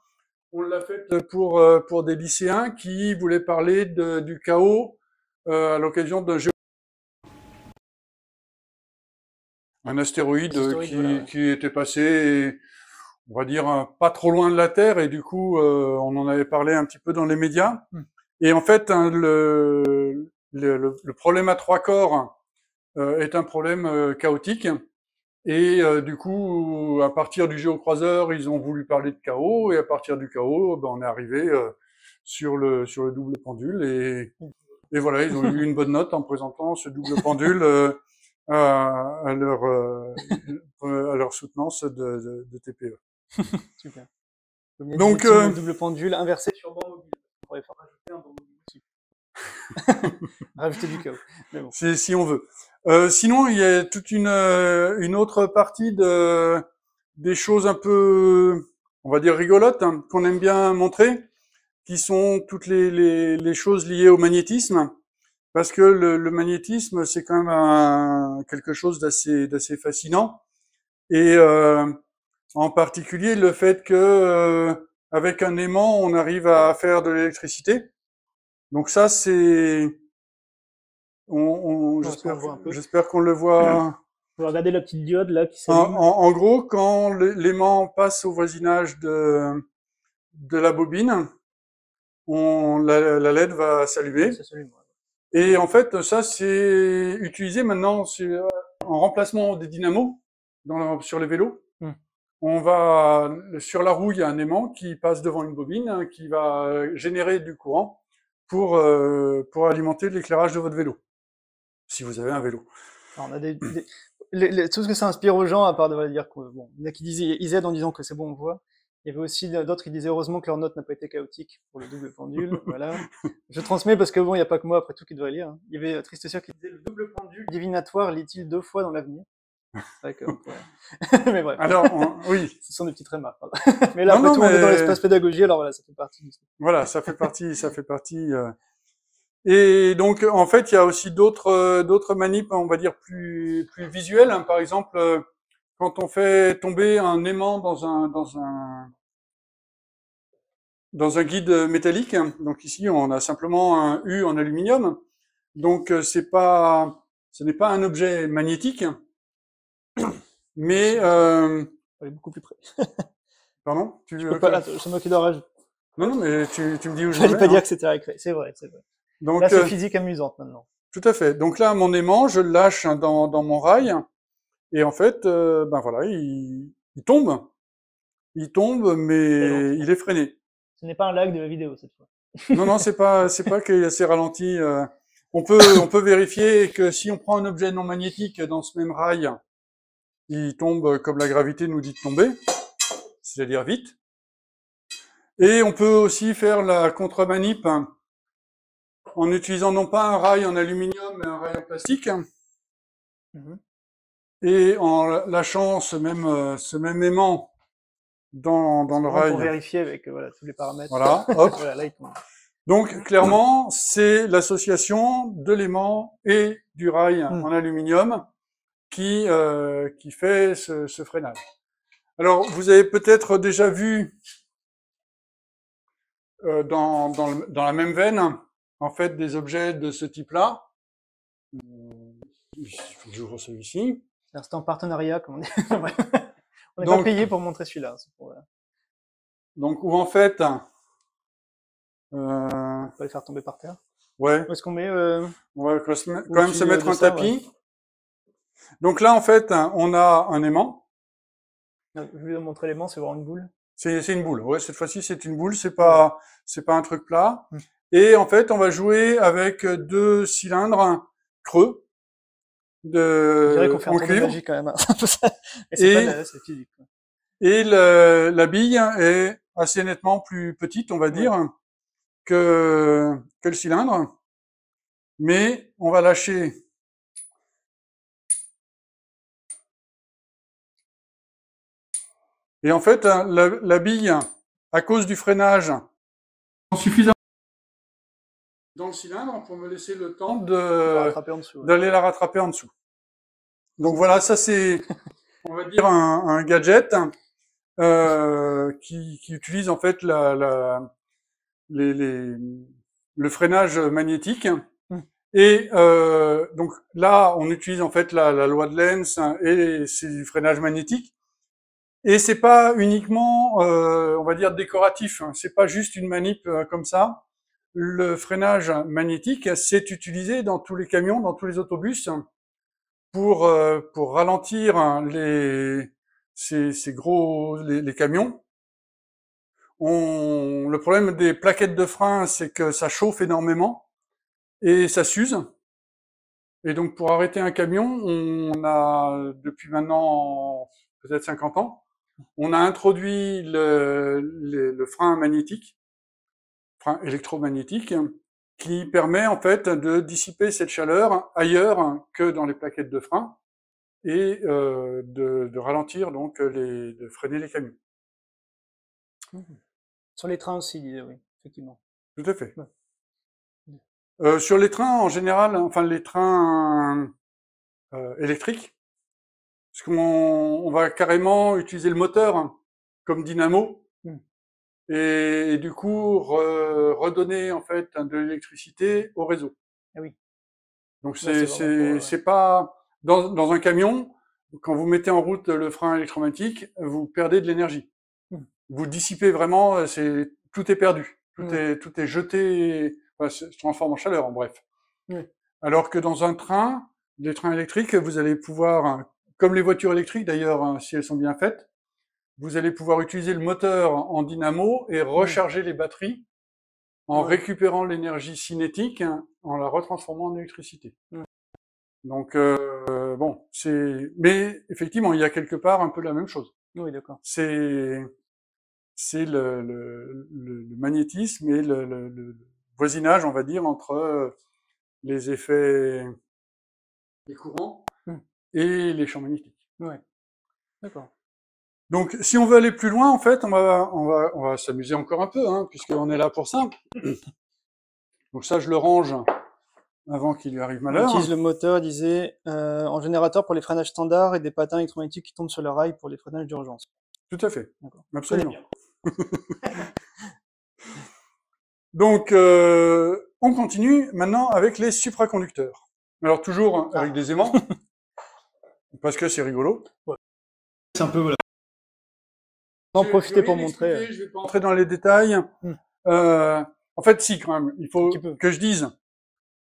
on l'a faite pour, pour des lycéens qui voulaient parler du chaos à l'occasion d'un jeu. Un astéroïde, qui, qui était passé on va dire, pas trop loin de la Terre, et du coup, euh, on en avait parlé un petit peu dans les médias. Hmm. Et en fait, hein, le, le, problème à trois corps euh, est un problème euh, chaotique. Et du coup, à partir du géocroiseur, ils ont voulu parler de chaos, et à partir du chaos, ben, on est arrivé sur, le, sur le double pendule. Et, et voilà, ils ont eu une bonne note en présentant ce double pendule. à leur, à leur soutenance de TPE. Super. Donc, euh, double pendule inversé sur banc On pourrait faire rajouter un banc mobile rajouter du chaos. Si on veut. Euh, sinon, il y a toute une, euh, une autre partie de, des choses un peu, on va dire rigolotes, hein, qu'on aime bien montrer, qui sont toutes les, les, choses liées au magnétisme. Parce que le, magnétisme, c'est quand même quelque chose d'assez fascinant. Et en particulier le fait que euh, avec un aimant, on arrive à faire de l'électricité. Donc ça, c'est j'espère qu'on le voit. Vous regardez la petite diode là qui en, en, gros, quand l'aimant passe au voisinage de, de la bobine, on, la, LED va s'allumer. Et en fait, ça c'est utilisé maintenant euh, en remplacement des dynamos dans, sur les vélos. On va sur la roue, il y a un aimant qui passe devant une bobine hein, qui va euh, générer du courant pour euh, pour alimenter l'éclairage de votre vélo, si vous avez un vélo. tout ce que ça inspire aux gens, à part de dire bon, il y en a qui disaient, ils aident en disant que c'est bon, on voit. Il y avait aussi d'autres qui disaient heureusement que leur note n'a pas été chaotique pour le double pendule. voilà. Je transmets parce que bon, il n'y a pas que moi après tout qui doit lire. Hein. Il y avait euh, Triste Sœur qui disait le double pendule divinatoire lit-il deux fois dans l'avenir mais bref. Alors, oui. Ce sont des petites remarques. Mais là, on est dans l'espace pédagogique, alors voilà, ça fait partie. Voilà, ça fait partie, ça fait partie. Euh. Et donc, en fait, il y a aussi d'autres, euh, d'autres manips, on va dire plus, plus visuelles. Hein, par exemple, euh, quand on fait tomber un aimant dans un, dans un, dans un guide métallique. Hein, donc ici, on a simplement un U en aluminium. Donc c'est pas, ce n'est pas un objet magnétique. Hein. Mais. Euh... beaucoup plus près. Pardon tu, je euh, peux pas, là, c'est Non, non, mais tu, tu me dis où je vais. Je pas dire que c'était récré. C'est vrai, c'est vrai. Donc, là, c'est euh, physique amusante maintenant. Tout à fait. Donc là, mon aimant, je le lâche dans, dans mon rail. Et en fait, euh, ben voilà, il, il, tombe. Il tombe, mais il est freiné. Ce n'est pas un lag de la vidéo cette fois. non, non, c'est pas, c'est pas qu'il s'est ralenti. on peut, on peut vérifier que si on prend un objet non magnétique dans ce même rail, il tombe euh, comme la gravité nous dit de tomber, c'est-à-dire vite. Et on peut aussi faire la contre-manip hein, en utilisant non pas un rail en aluminium, mais un rail en plastique. Mhm. Et en lâchant ce même, euh, ce même aimant dans, le rail. Pour vérifier avec euh, tous les paramètres. Voilà, Donc clairement, c'est l'association de l'aimant et du rail hmm. en aluminium qui, euh, qui fait ce, ce, freinage. Alors, vous avez peut-être déjà vu euh, dans, dans, dans, la même veine, en fait, des objets de ce type-là. Euh, J'ouvre celui-ci. C'est en partenariat, comme on dit. on n'est pas payé pour montrer celui-là. Donc, où en fait... Euh... On peut le faire tomber par terre. Ouais. Est-ce qu'on met... On va quand même se mettre un tapis. Donc là, en fait, hein, on a un aimant. Je vais vous montrer l'aimant, c'est vraiment une boule. C'est une boule. Ouais, cette fois-ci, c'est une boule. C'est pas, c'est pas un truc plat. Mm. Et en fait, on va jouer avec deux cylindres creux de fait cuivre. quand même. Hein. et, la bille est assez nettement plus petite, on va dire, que, que le cylindre. Mais on va lâcher Et en fait, hein, la, bille, à cause du freinage, suffisamment dans le cylindre pour me laisser le temps d'aller la rattraper en dessous. Donc voilà, ça c'est, on va dire, un, gadget euh, qui, utilise en fait le freinage magnétique. Hmm. Et euh, donc là, on utilise en fait la loi de Lenz hein, et c'est du freinage magnétique. Et c'est pas uniquement, euh, on va dire, décoratif. Hein. C'est pas juste une manip euh, comme ça. Le freinage magnétique, c'est utilisé dans tous les camions, dans tous les autobus, hein, pour euh, pour ralentir hein, les ces, ces gros les, les camions. On, le problème des plaquettes de frein, c'est que ça chauffe énormément et ça s'use. Et donc pour arrêter un camion, on a depuis maintenant peut-être 50 ans, on a introduit le, frein magnétique, frein électromagnétique, qui permet en fait de dissiper cette chaleur ailleurs que dans les plaquettes de frein et euh, de, ralentir donc les, de freiner les camions. Mmh sur les trains aussi, oui, effectivement. Tout à fait. Euh, sur les trains en général, enfin les trains euh, électriques, on va carrément utiliser le moteur hein, comme dynamo mmh. et, du coup redonner en fait de l'électricité au réseau. Ah oui. Donc c'est c'est euh, pas dans, un camion quand vous mettez en route le frein électromagnétique, vous perdez de l'énergie. Mmh. Vous dissipez vraiment, euh, c'est tout est perdu, tout mmh. est tout est jeté, se transforme en chaleur en bref. Alors que dans un train, des trains électriques, vous allez pouvoir comme les voitures électriques d'ailleurs, hein, si elles sont bien faites, vous allez pouvoir utiliser le moteur en dynamo et recharger les batteries en récupérant l'énergie cinétique, hein, en la retransformant en électricité. Donc euh, bon, c'est mais effectivement il y a quelque part un peu la même chose. Oui, d'accord. C'est c'est le, le, magnétisme et le, le, voisinage, on va dire, entre euh, les effets des courants et les champs magnétiques. Ouais. D'accord. Donc, si on veut aller plus loin, en fait, on va, on va, on va s'amuser encore un peu, hein, puisqu'on est là pour ça. Donc ça, je le range avant qu'il lui arrive malheur. On utilise le moteur, disait, euh, en générateur pour les freinages standards et des patins électromagnétiques qui tombent sur le rail pour les freinages d'urgence. Tout à fait, absolument. Donc, euh, on continue maintenant avec les supraconducteurs. Alors toujours ah. avec des aimants, Parce que c'est rigolo. C'est un peu voilà. En profiter pour montrer. Je vais pas entrer dans les détails. Hmm. Euh, en fait, si quand même, il faut que je dise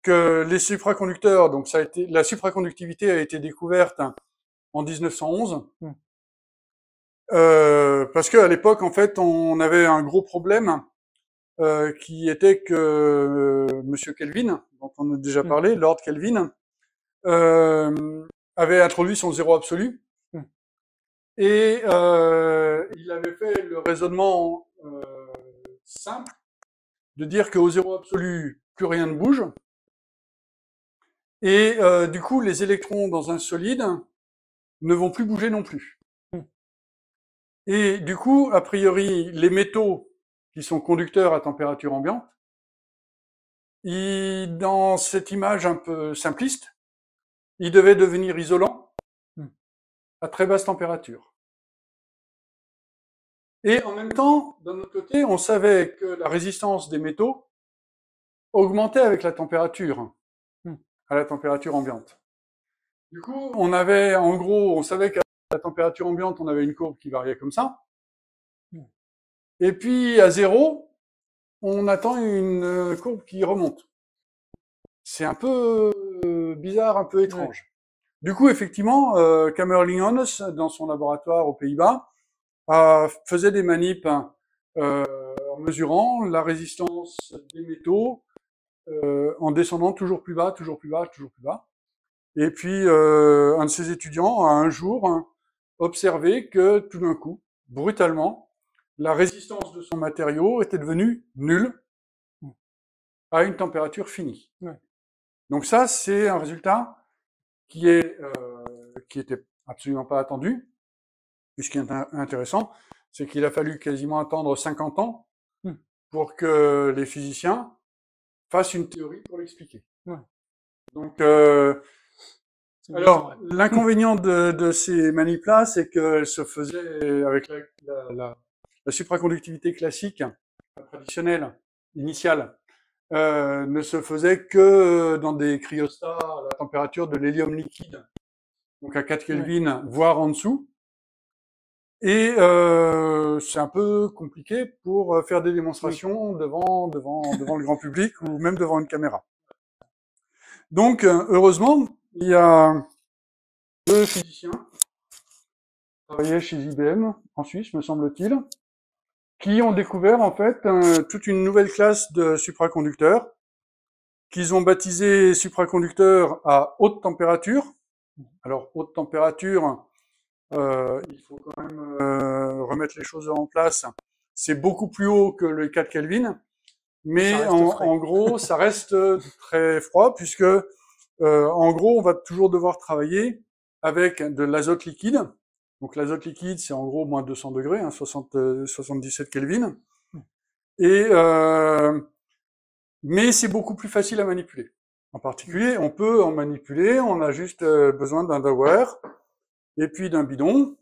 que les supraconducteurs, donc ça a été, la supraconductivité a été découverte en 1911. Hmm. Euh, parce qu'à l'époque, en fait, on avait un gros problème euh, qui était que Monsieur Kelvin, dont on a déjà hmm. parlé, Lord Kelvin, avait introduit son zéro absolu. Mmh. Et euh, il avait fait le raisonnement euh, simple de dire qu'au zéro absolu, plus rien ne bouge. Et euh, du coup, les électrons dans un solide ne vont plus bouger non plus. Mmh. Et du coup, a priori, les métaux qui sont conducteurs à température ambiante, dans cette image un peu simpliste, il devait devenir isolant hmm. à très basse température. Et en même temps, d'un autre côté, on savait que la résistance des métaux augmentait avec la température, hmm. à la température ambiante. Du coup, on avait, en gros, on savait qu'à la température ambiante, on avait une courbe qui variait comme ça. Hmm. Et puis, à zéro, on attend une euh, courbe qui remonte. C'est un peu bizarre, un peu étrange. Du coup, effectivement, euh, Kamerling dans son laboratoire aux Pays-Bas, faisait des manips hein, euh, en mesurant la résistance des métaux euh, en descendant toujours plus bas, toujours plus bas, toujours plus bas. Et puis, euh, un de ses étudiants a un jour hein, observé que tout d'un coup, brutalement, la résistance de son matériau était devenue nulle à une température finie. Donc ça, c'est un résultat qui est euh, qui était absolument pas attendu. Et ce qui est intéressant, c'est qu'il a fallu quasiment attendre 50 ans mmh. pour que les physiciens fassent une théorie pour l'expliquer. Donc, euh, alors l'inconvénient de, ces manipulations, c'est qu'elles se faisaient avec la supraconductivité classique, traditionnelle, initiale, euh, ne se faisait que euh, dans des cryostats à la température de l'hélium liquide, donc à 4 Kelvin, voire en dessous. Et euh, c'est un peu compliqué pour faire des démonstrations devant, devant, devant le grand public ou même devant une caméra. Donc, heureusement, il y a deux physiciens qui travaillaient chez IBM en Suisse, me semble-t-il, qui ont découvert en fait toute une nouvelle classe de supraconducteurs qu'ils ont baptisé supraconducteurs à haute température. Alors haute température, euh, il faut quand même euh, remettre les choses en place. C'est beaucoup plus haut que le 4 Kelvin, mais en, en, gros, ça reste très froid puisque euh, en gros, on va toujours devoir travailler avec de l'azote liquide donc l'azote liquide, c'est en gros moins 200 degrés, 77 hein, euh, Kelvin. Hmm. Et euh, mais c'est beaucoup plus facile à manipuler. En particulier, on peut en manipuler. On a juste euh, besoin d'un dower et puis d'un bidon.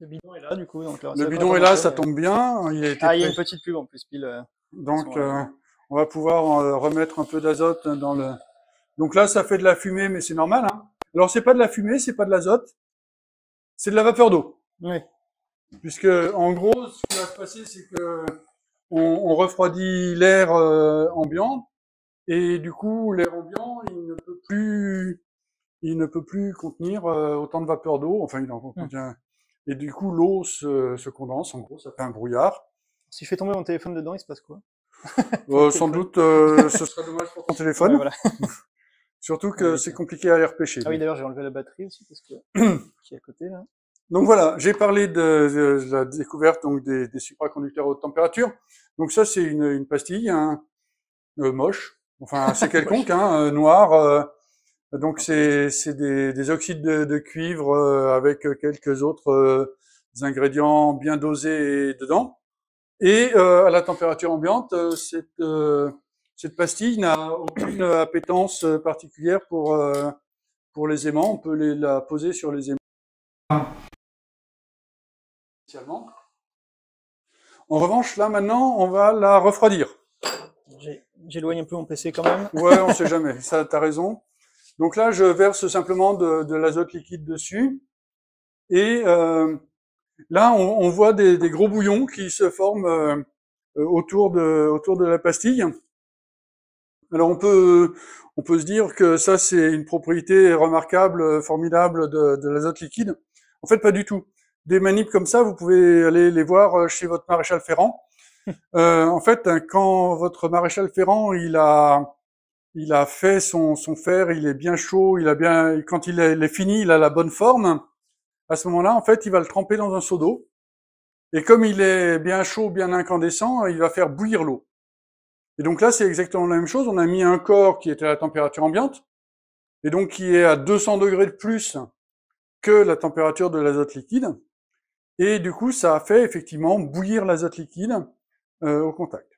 Le bidon est là, du coup. le bidon est là, ça tombe bien. Hein, il, ah, il y a une petite pub en plus, pile. Donc, on va pouvoir remettre un peu d'azote dans le. Donc là, ça fait de la fumée, mais c'est normal. Hein. Alors, c'est pas de la fumée, c'est pas de l'azote, c'est de la vapeur d'eau. Oui. Puisque, en gros, ce qui va se passer, c'est que on, refroidit l'air euh, ambiant, et du coup, l'air ambiant, il ne peut plus, il ne peut plus contenir euh, autant de vapeur d'eau. Enfin, il en hum. contient. Et du coup, l'eau se, condense. En gros, ça fait un brouillard. Si je fais tomber mon téléphone dedans, il se passe quoi euh, Sans doute, euh, ce serait dommage pour ton téléphone. Surtout que ah c'est compliqué à les repêcher. Ah oui, d'ailleurs, j'ai enlevé la batterie aussi, parce que, qui est à côté, là. Donc voilà, j'ai parlé de, la découverte donc des, des, supraconducteurs à haute température. Donc ça, c'est une, pastille, hein, euh, moche, enfin c'est quelconque, hein, euh, noir. Euh, donc ah, c'est des, des, oxydes de, cuivre avec quelques autres ingrédients bien dosés dedans. Et à la température ambiante, c'est cette pastille n'a aucune euh, appétence euh, particulière pour, euh, pour les aimants. On peut les, la poser sur les aimants. En revanche, là maintenant, on va la refroidir. J'éloigne un peu mon PC quand même. Ouais, on ne sait jamais. Ça, as raison. Donc là, je verse simplement de, l'azote liquide dessus. Et là, on, voit des, gros bouillons qui se forment autour, de, autour de la pastille. Alors on peut on peut se dire que ça c'est une propriété remarquable, formidable de, l'azote liquide. En fait, pas du tout. Des manips comme ça, vous pouvez aller les voir euh, chez votre maréchal Ferrand. Euh, en fait, hein, quand votre maréchal Ferrand, il a il a fait son, son fer, il est bien chaud, il a bien quand il est, il est fini, il a la bonne forme. À ce moment-là, en fait, il va le tremper dans un seau d'eau. Et comme il est bien chaud, bien incandescent, il va faire bouillir l'eau. Et donc là, c'est exactement la même chose. On a mis un corps qui était à la température ambiante, et donc qui est à 200 degrés de plus que la température de l'azote liquide. Et du coup, ça a fait effectivement bouillir l'azote liquide euh, au contact.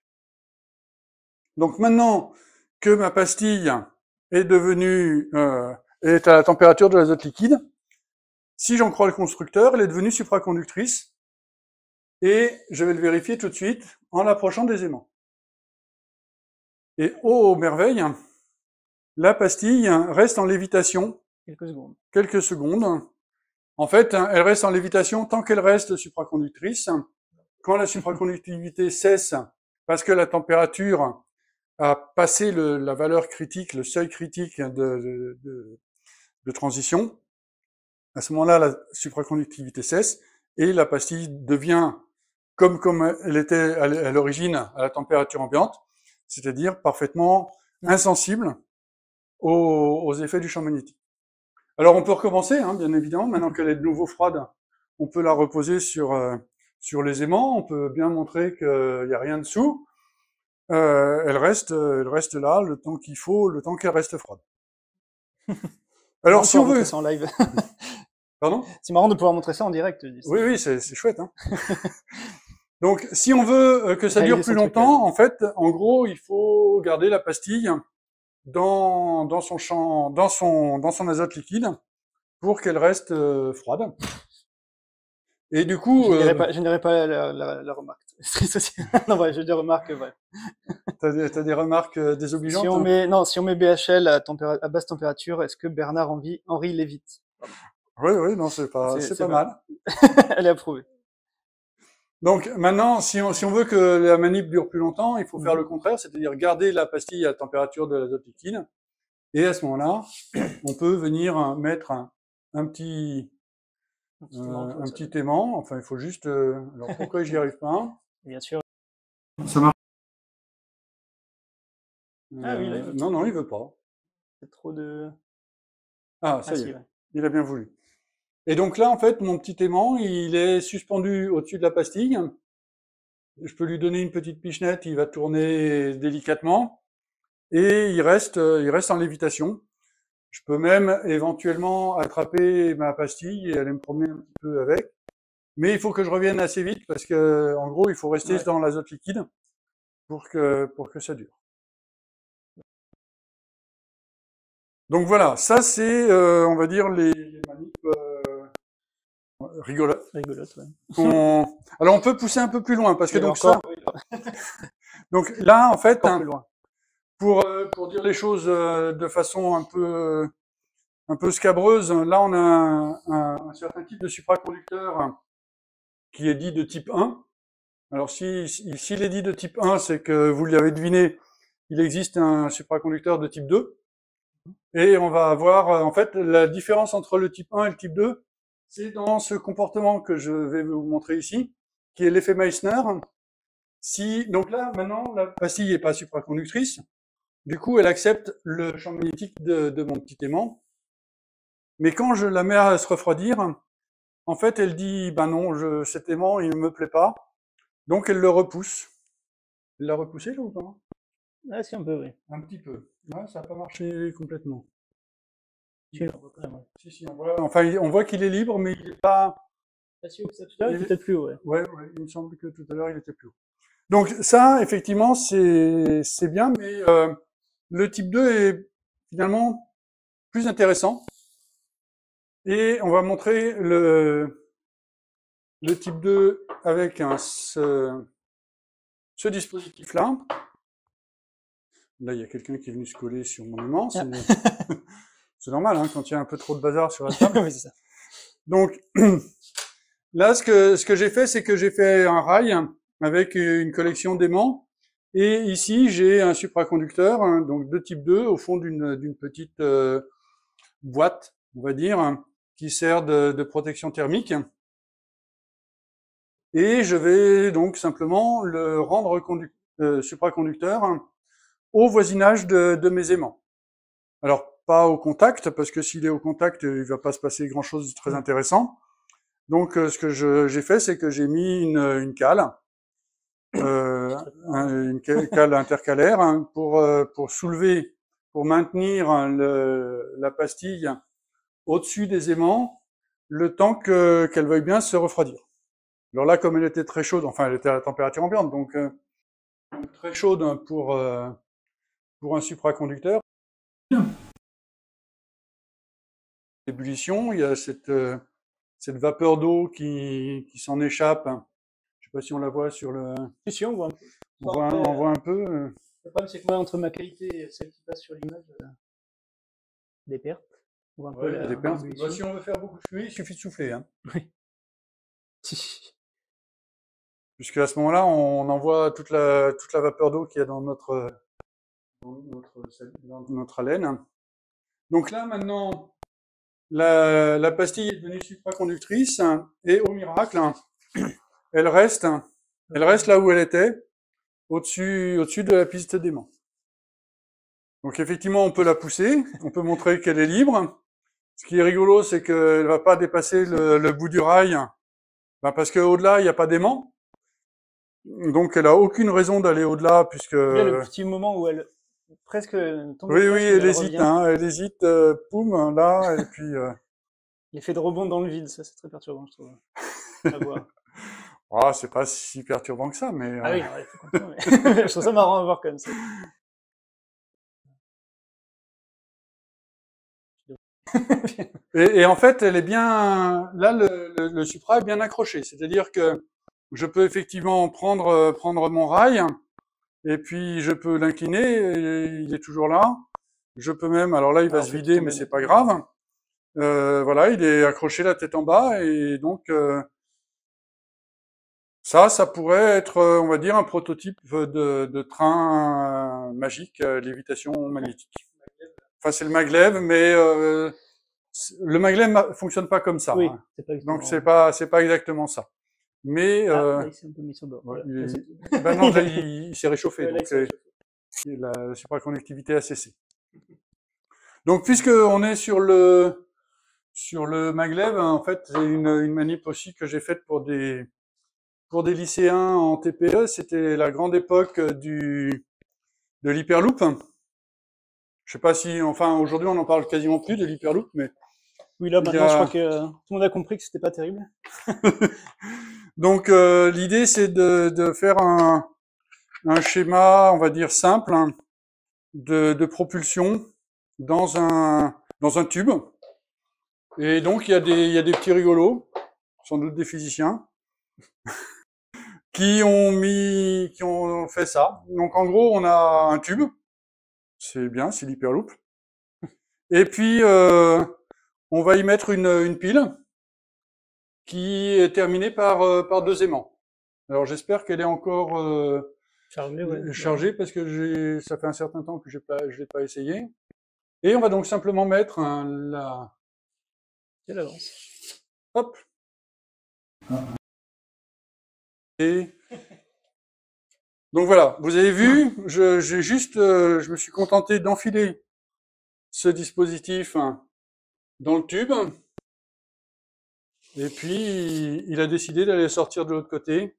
Donc maintenant que ma pastille est devenue euh, est à la température de l'azote liquide, si j'en crois le constructeur, elle est devenue supraconductrice. Et je vais le vérifier tout de suite en l'approchant des aimants. Et oh merveille, la pastille reste en lévitation. Quelques secondes. Quelques secondes. En fait, elle reste en lévitation tant qu'elle reste supraconductrice. Quand la supraconductivité cesse, parce que la température a passé la valeur critique, le seuil critique de, de transition, à ce moment-là, la supraconductivité cesse et la pastille devient comme, comme elle était à l'origine à la température ambiante, c'est-à-dire parfaitement mmh. insensible aux, effets du champ magnétique. Alors on peut recommencer, hein, bien évidemment, maintenant qu'elle est de nouveau froide, on peut la reposer sur, euh, sur les aimants, on peut bien montrer qu'il n'y a rien dessous, euh, elle, reste, elle reste là le temps qu'il faut, le temps qu'elle reste froide. Alors si on veut... live. Pardon C'est marrant de pouvoir montrer ça en direct. Oui, oui, c'est chouette. Hein. Donc, si on veut euh, que ça dure plus longtemps, en fait, en gros, il faut garder la pastille dans, son champ, dans son, dans son azote liquide pour qu'elle reste euh, froide. Et du coup, je n'irai euh, pas, la, remarque. non, ouais, j'ai des remarques, ouais. T'as as des remarques désobligeantes. Si on met, non, si on met BHL à, basse température, est-ce que Bernard Henri Henri l'évite Oui, oui, non, c'est pas, pas mal. Elle est approuvée. Donc maintenant, si on, veut que la manip dure plus longtemps, il faut faire mhm. le contraire, c'est-à-dire garder la pastille à température de l'azote liquide. Et à ce moment-là, on peut venir hein, mettre un, petit un petit, euh, aimant, Enfin, il faut juste. Euh, alors pourquoi j'y arrive pas hein. Bien sûr. Ça marche. ah, oui, euh, non, non, il veut pas. C'est trop de. Ah, ça y est. Il a bien voulu. Et donc là, en fait, mon petit aimant, il est suspendu au-dessus de la pastille. Je peux lui donner une petite pichenette, il va tourner délicatement. Et il reste, euh, il reste en lévitation. Je peux même éventuellement attraper ma pastille et aller me promener un petit peu avec. Mais il faut que je revienne assez vite parce que, en gros, il faut rester dans l'azote liquide pour que, pour que ça dure. Donc voilà, ça c'est, euh, on va dire, les, Rigolote. Rigolote, Alors on peut pousser un peu plus loin parce que donc ça. donc là en fait, hein, pour euh, pour dire les choses euh, de façon un peu un peu scabreuse, là on a un, certain type de supraconducteur qui est dit de type 1. Alors s'il est dit de type 1, c'est que vous l'avez deviné, il existe un supraconducteur de type 2. Et on va avoir euh, en fait la différence entre le type 1 et le type 2 c'est dans ce comportement que je vais vous montrer ici, qui est l'effet Meissner. Si, donc là, maintenant, la pastille n'est pas supraconductrice. Du coup, elle accepte le champ magnétique de, mon petit aimant. Mais quand je la mets à se refroidir, en fait, elle dit, ben non, je, cet aimant, il ne me plaît pas. Donc, elle le repousse. Elle l'a repoussé, là, ou hein Ah, si, un peu, oui. Un petit peu. Ouais, ça n'a pas marché complètement on voit, enfin, on voit qu'il est libre, mais il n'est pas. il était plus haut. Ouais. il me semble que tout à l'heure, il était plus haut. Donc, ça, effectivement, c'est bien, mais euh, le type 2 est finalement plus intéressant. Et on va montrer le, type 2 avec un, ce, dispositif-là. Là, il y a quelqu'un qui est venu se coller sur mon aimant. Ah. C'est normal hein, quand il y a un peu trop de bazar sur la table. Donc là, ce que, ce que j'ai fait, c'est que j'ai fait un rail avec une collection d'aimants. Et ici, j'ai un supraconducteur, hein, donc de type 2, au fond d'une petite euh, boîte, on va dire, qui sert de, protection thermique. Et je vais donc simplement le rendre euh, supraconducteur au voisinage de, de, mes aimants. Alors, pas au contact, parce que s'il est au contact, il va pas se passer grand-chose de très mm. intéressant. Donc, euh, ce que j'ai fait, c'est que j'ai mis une, cale, une cale euh, intercalaire, hein, pour, euh, pour soulever, pour maintenir la pastille au-dessus des aimants, le temps qu'elle veuille bien se refroidir. Alors là, comme elle était très chaude, enfin, elle était à la température ambiante, donc très chaude pour, pour un supraconducteur, ébullition, il y a cette, euh, cette vapeur d'eau qui, qui s'en échappe. Je ne sais pas si on la voit sur le. Si, on voit un peu. On voit, on voit un peu. Euh. Le problème, c'est que moi, entre ma qualité et celle qui passe sur l'image, euh, des pertes. On voit un peu des pertes. Bah, si on veut faire beaucoup de fumée, il suffit de souffler. Hein. Oui. Puisque à ce moment-là, on envoie toute la, toute la vapeur d'eau qu'il y a dans notre, dans notre, dans notre haleine. Donc là, maintenant, la, pastille est devenue supraconductrice hein, et au miracle, hein, elle reste, hein, elle reste là où elle était, au-dessus, au-dessus de la piste d'aimant. Donc effectivement, on peut la pousser, on peut montrer qu'elle est libre. Ce qui est rigolo, c'est qu'elle ne va pas dépasser le, bout du rail, ben, parce qu'au-delà, il n'y a pas d'aimant. Donc elle a aucune raison d'aller au-delà, puisque... Il y a le petit moment où elle presque. Euh, oui, oui, elle hésite, hein, elle hésite, euh, poum, là, et puis. Euh. L'effet de rebond dans le vide, ça c'est très perturbant, je trouve. Ah, c'est pas si perturbant que ça, mais. Ah oui, mais... je trouve ça marrant à voir comme ça. et, en fait, elle est bien. Là, le, supra est bien accroché, c'est-à-dire que je peux effectivement prendre, prendre mon rail et puis je peux l'incliner, il est toujours là. Je peux même, alors là il va ah, se vider, mais c'est pas grave. Euh, voilà, il est accroché la tête en bas et donc euh, ça, ça pourrait être, euh, on va dire, un prototype de, train magique, lévitation magnétique. Enfin, c'est le maglev, mais le maglev fonctionne pas comme ça. Oui, hein. donc c'est pas c'est pas exactement ça. Mais. il s'est réchauffé. donc, euh, la, supraconnectivité a cessé. Donc, puisqu'on est sur le, sur le Maglev, hein, en fait, c'est une, une manip aussi que j'ai faite pour des, pour des lycéens en TPE. C'était la grande époque euh, du, de l'hyperloop. Je sais pas si, enfin, aujourd'hui, on en parle quasiment plus de l'hyperloop, mais. Oui, là, maintenant, je crois que euh, tout le monde a compris que c'était pas terrible. Donc euh, l'idée c'est de, faire un, schéma, on va dire simple, hein, de, propulsion dans un, dans un tube. Et donc il y, a des, il y a des petits rigolos, sans doute des physiciens, qui ont mis, qui ont fait ça. Donc en gros on a un tube, c'est bien, c'est l'hyperloop. Et puis euh, on va y mettre une, une pile qui est terminée par, euh, par deux aimants. Alors j'espère qu'elle est encore euh, chargée, parce que ça fait un certain temps que je ne l'ai pas essayé. Et on va donc simplement mettre la... Hop Et... Donc voilà, vous avez vu, je, juste, euh, je me suis contenté d'enfiler ce dispositif hein, dans le tube. Et puis, il a décidé d'aller sortir de l'autre côté,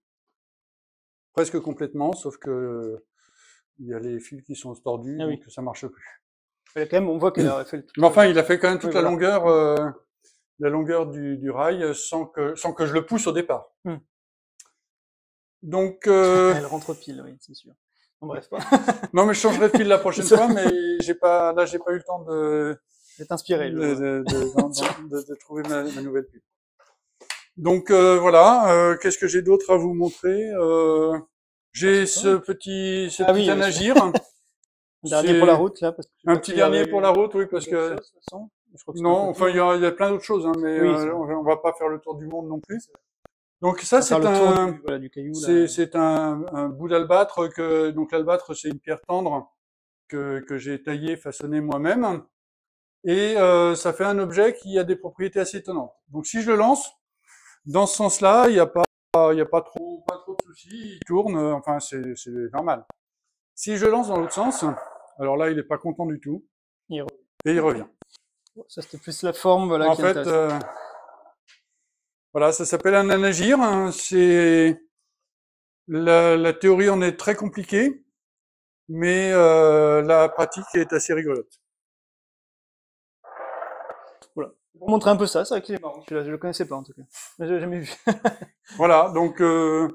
presque complètement, sauf que il y a les fils qui sont tordus, et ah que donc ça marche plus. Mais quand même, on voit qu'il a fait. Mais enfin, il a fait quand même toute la longueur, euh, la longueur du, du, rail sans que sans que je le pousse au départ. Hmm. Donc. Euh, Elle rentre pile, oui, c'est sûr. bref. non, mais je changerai de pile la prochaine fois, mais j'ai pas, là, j'ai pas eu le temps de. inspiré. De, de, de, de, trouver ma, ma nouvelle pile. Donc euh, voilà, euh, qu'est-ce que j'ai d'autre à vous montrer euh, J'ai ah, ce petit, ce ah petit dernier pour la route là. Parce que un petit dernier pour la route, oui, parce que, que non, enfin il y, a, plein d'autres choses, hein, mais euh, on on, va pas faire le tour du monde non plus. Donc ça c'est un, c'est un, un, bout d'albâtre que donc l'albâtre c'est une pierre tendre que, que j'ai taillée, façonnée moi-même, et ça fait un objet qui a des propriétés assez étonnantes. Donc si je le lance dans ce sens-là, il n'y a pas, il a pas trop, pas trop de soucis. Il tourne, enfin, c'est normal. Si je lance dans l'autre sens, alors là, il n'est pas content du tout. et il revient. Ça, c'était plus la forme, voilà. En fait, euh, voilà, ça s'appelle un anagir. Hein. c'est la, théorie en est très compliquée, mais euh, la pratique est assez rigolote. pour montrer un peu ça, c'est vrai qu'il est marrant, je le connaissais pas en tout cas, mais je jamais vu. voilà, donc il euh,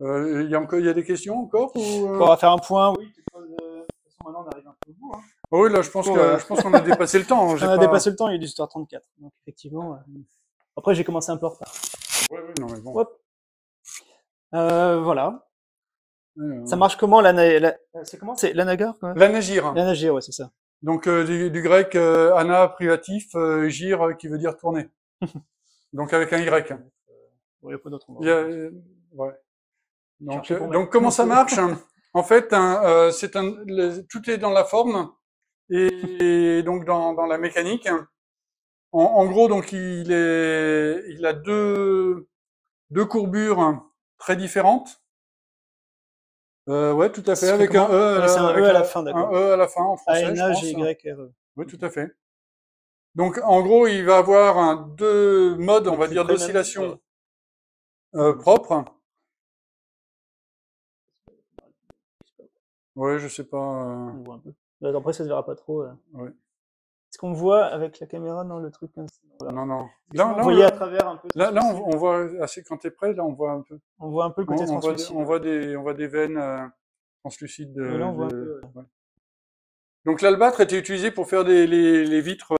euh, y, a encore, y a des questions encore ou, euh? On va faire un point, oui, euh, de toute façon maintenant on arrive un peu au bout. Hein. Ah oui, là je pense euh, pense qu'on a dépassé le temps. Hein, on a dépassé le temps, il est 18h34, donc effectivement, après j'ai commencé un peu en retard. Oui, non mais bon. Hop. voilà. Ça marche comment, la... C'est comment C'est l'anagar L'anagir. L'anagir, ouais, c'est ça. Donc euh, du, grec euh, ana privatif, euh, gire qui veut dire tourner. donc avec un y. Il n'y a pas d'autre ouais. Donc, comment ça e marche En fait, c'est un, tout est dans la forme et, donc dans, la mécanique. En, gros, donc il, est, il a deux courbures très différentes. Euh, ouais, tout à fait, avec un E, à e la, fin, d'accord. Un E à la fin en ah, français. A, N, A, G, Y, R, hein. E. Euh, oui, tout à fait. Donc, en gros, il va avoir deux modes, on va dire, d'oscillation euh, propre. Ouais, je sais pas. Euh. On bah, Après, ça se verra pas trop. Euh qu'on voit avec la caméra dans le truc Non, non. Là, on, à travers un peu là, on, voit, assez, quand tu es prêt, là, on voit un peu. On voit un peu le côté on, on voit, des, on voit des, veines translucides. Donc, l'albâtre était utilisé pour faire des, les, vitres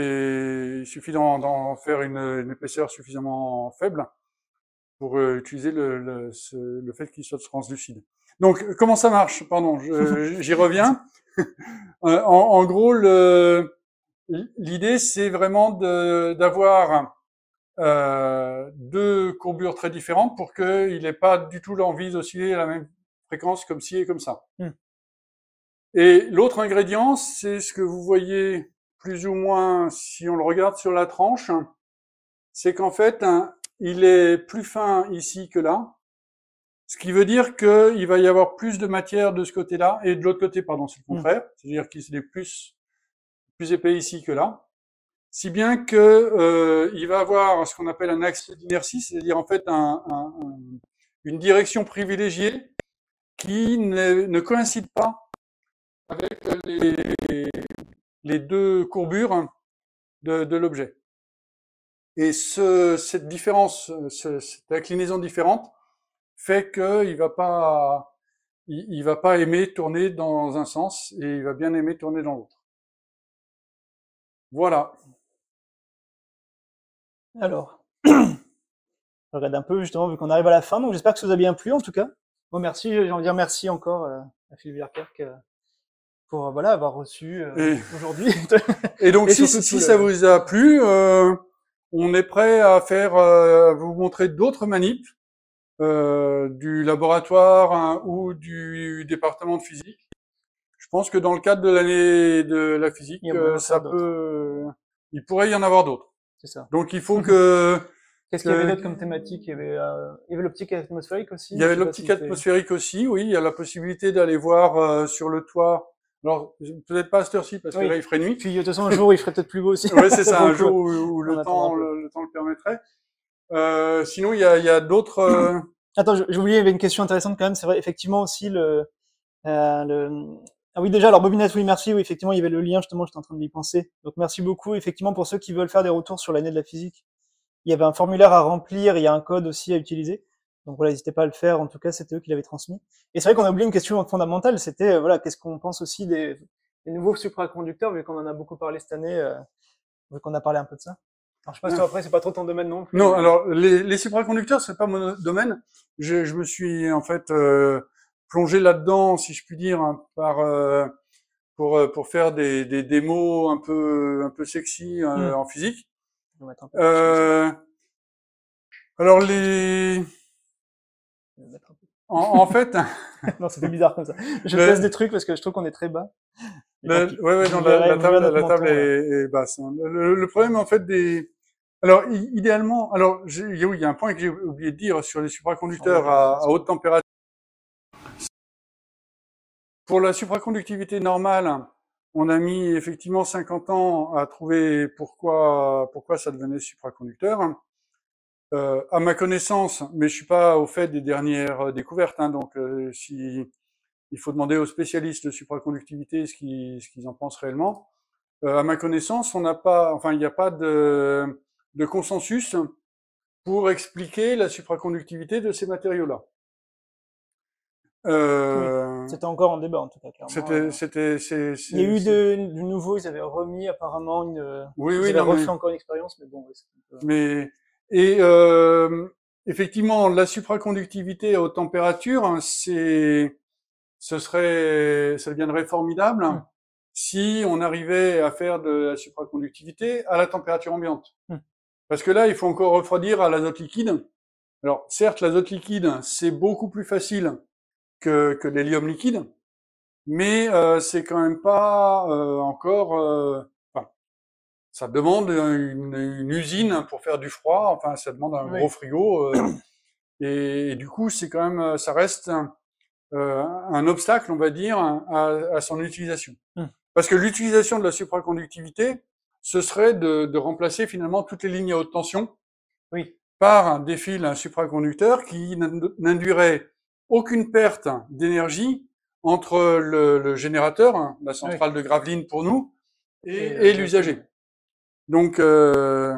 Et il suffit d'en faire une, épaisseur suffisamment faible pour euh, utiliser le, le, le fait qu'il soit translucide. Donc, comment ça marche Pardon, j'y reviens. Euh, en, gros, l'idée, c'est vraiment d'avoir euh, deux courbures très différentes pour qu'il n'ait pas du tout l'envie d'osciller à la même fréquence comme ci et comme ça. Hmm. Et l'autre ingrédient, c'est ce que vous voyez plus ou moins si on le regarde sur la tranche, c'est qu'en fait, il est plus fin ici que là, ce qui veut dire qu'il va y avoir plus de matière de ce côté-là, et de l'autre côté, pardon, c'est le hmm. contraire. C'est-à-dire qu'il est plus, plus épais ici que là. Si bien que euh, il va avoir ce qu'on appelle un axe d'inertie, c'est-à-dire en fait une direction privilégiée qui ne, coïncide pas avec les, deux courbures de, l'objet. Et cette différence, cette inclinaison différente, fait qu'il va pas, il, va pas aimer tourner dans un sens et il va bien aimer tourner dans l'autre. Voilà. Alors, je regarde un peu justement vu qu'on arrive à la fin, donc j'espère que ça vous a bien plu en tout cas. Bon, merci, j'ai envie de dire merci encore euh, à Philippe Verkerk euh, pour euh, voilà avoir reçu aujourd'hui. et donc si, ça vous a plu, on est prêt à faire vous montrer d'autres manips euh, du laboratoire hein, ou du département de physique. Je pense que dans le cadre de l'année de la physique, euh, ça peut, il pourrait y en avoir d'autres. C'est ça. Donc il faut que Qu'est-ce qu'il y avait d'autre comme thématique euh, il y, avait, l'optique atmosphérique aussi Il y avait l'optique atmosphérique aussi, oui. Il y a la possibilité d'aller voir sur le toit. Alors, peut-être pas à cette heure-ci, parce qu'il que là, il ferait nuit. Puis, de toute façon, un jour, il ferait peut-être plus beau aussi. oui, c'est ça, un jour où, le, temps, le, temps le permettrait. Euh, sinon, il y a, d'autres. Euh, Attends, j'ai oublié, il y avait une question intéressante quand même. C'est vrai, effectivement aussi le, euh, Ah oui, déjà, alors Bobinette, oui, merci. Oui, effectivement, il y avait le lien, justement, j'étais en train de penser. Donc, merci beaucoup. Effectivement, pour ceux qui veulent faire des retours sur l'année de la physique, il y avait un formulaire à remplir, il y a un code aussi à utiliser. Donc voilà, n'hésitez pas à le faire. En tout cas, c'était eux qui l'avaient transmis. Et c'est vrai qu'on a oublié une question fondamentale. C'était voilà, qu'est-ce qu'on pense aussi des, nouveaux supraconducteurs, vu qu'on en a beaucoup parlé cette année, vu qu'on a parlé un peu de ça je pense que après, c'est pas trop ton domaine non Non, alors les, les supraconducteurs, c'est pas mon domaine. Je, me suis en fait euh, plongé là-dedans, si je puis dire, hein, par euh, pour euh, pour faire des, des démos un peu un peu sexy hmm. en physique. alors les en, fait, non, c'était bizarre comme ça. Je le... des trucs parce que je trouve qu'on est très bas. Oui, ouais, la, table, est, basse. Hein. le, problème en fait des alors, idéalement, alors il y a un point que j'ai oublié de dire sur les supraconducteurs à, haute température. Pour la supraconductivité normale, on a mis effectivement 50 ans à trouver pourquoi pourquoi ça devenait supraconducteur. Euh, à ma connaissance, mais je suis pas au fait des dernières découvertes, hein, donc euh, si il faut demander aux spécialistes de supraconductivité ce qu'ils en pensent réellement. Euh, à ma connaissance, on n'a pas, enfin il n'y a pas de de consensus pour expliquer la supraconductivité de ces matériaux-là. Euh, c'était encore en débat en tout cas. C'était, euh, C'était, c'est. Il y a eu de, du nouveau, ils avaient remis apparemment une. Oui, oui, refait mais... encore une expérience, mais bon. mais et euh, effectivement, la supraconductivité à haute température, hein, c'est, ce serait, ça deviendrait formidable hum. si on arrivait à faire de la supraconductivité à la température ambiante. Hum. Parce que là, il faut encore refroidir à l'azote liquide. Alors, certes, l'azote liquide, c'est beaucoup plus facile que, que l'hélium liquide, mais euh, c'est quand même pas euh, encore. Euh, enfin, ça demande une, une, usine pour faire du froid. Enfin, ça demande un gros frigo. Et, du coup, c'est quand même, ça reste un, un obstacle, on va dire, à, à son utilisation. Hum. Parce que l'utilisation de la supraconductivité, ce serait de, remplacer finalement toutes les lignes à haute tension par un fils un supraconducteur qui n'induirait aucune perte d'énergie entre le, générateur, hein, la centrale de Gravelines pour nous, et, euh, l'usager. E. Donc euh,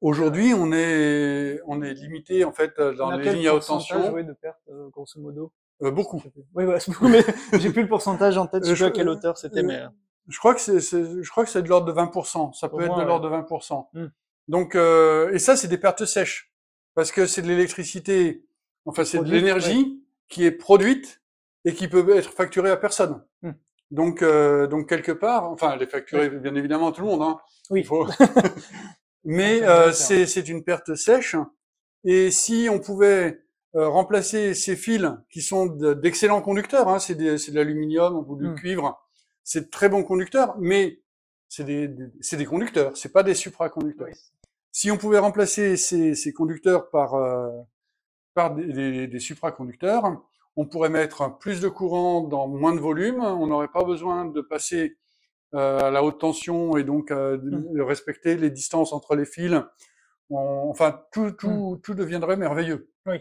aujourd'hui, on est limité en fait euh, dans les lignes à haute tension. Oui, de perte, grosso modo. beaucoup. Oui, beaucoup, mais j'ai plus le pourcentage en tête. Je sais à quelle hauteur c'était, mais je crois que c'est, je crois que c'est de l'ordre de 20%. Ça peut être de l'ordre de 20%. Hmm. Donc, euh, et ça, c'est des pertes sèches. Parce que c'est de l'électricité, enfin, c'est de l'énergie qui est produite et qui peut être facturée à personne. Hmm. Donc, euh, donc quelque part, enfin, elle est facturée bien évidemment à tout le monde. Hein. Oui. Mais euh, c'est une perte sèche. Et si on pouvait euh, remplacer ces fils qui sont d'excellents conducteurs, hein, c'est de l'aluminium ou du hmm. cuivre, c'est de très bons conducteurs, mais c'est des, conducteurs, c'est pas des supraconducteurs. Si on pouvait remplacer ces, conducteurs par, euh, des, supraconducteurs, on pourrait mettre plus de courant dans moins de volume, on n'aurait pas besoin de passer euh, à la haute tension et donc euh, mmh. de respecter les distances entre les fils. enfin, mmh. tout, deviendrait merveilleux. Oui.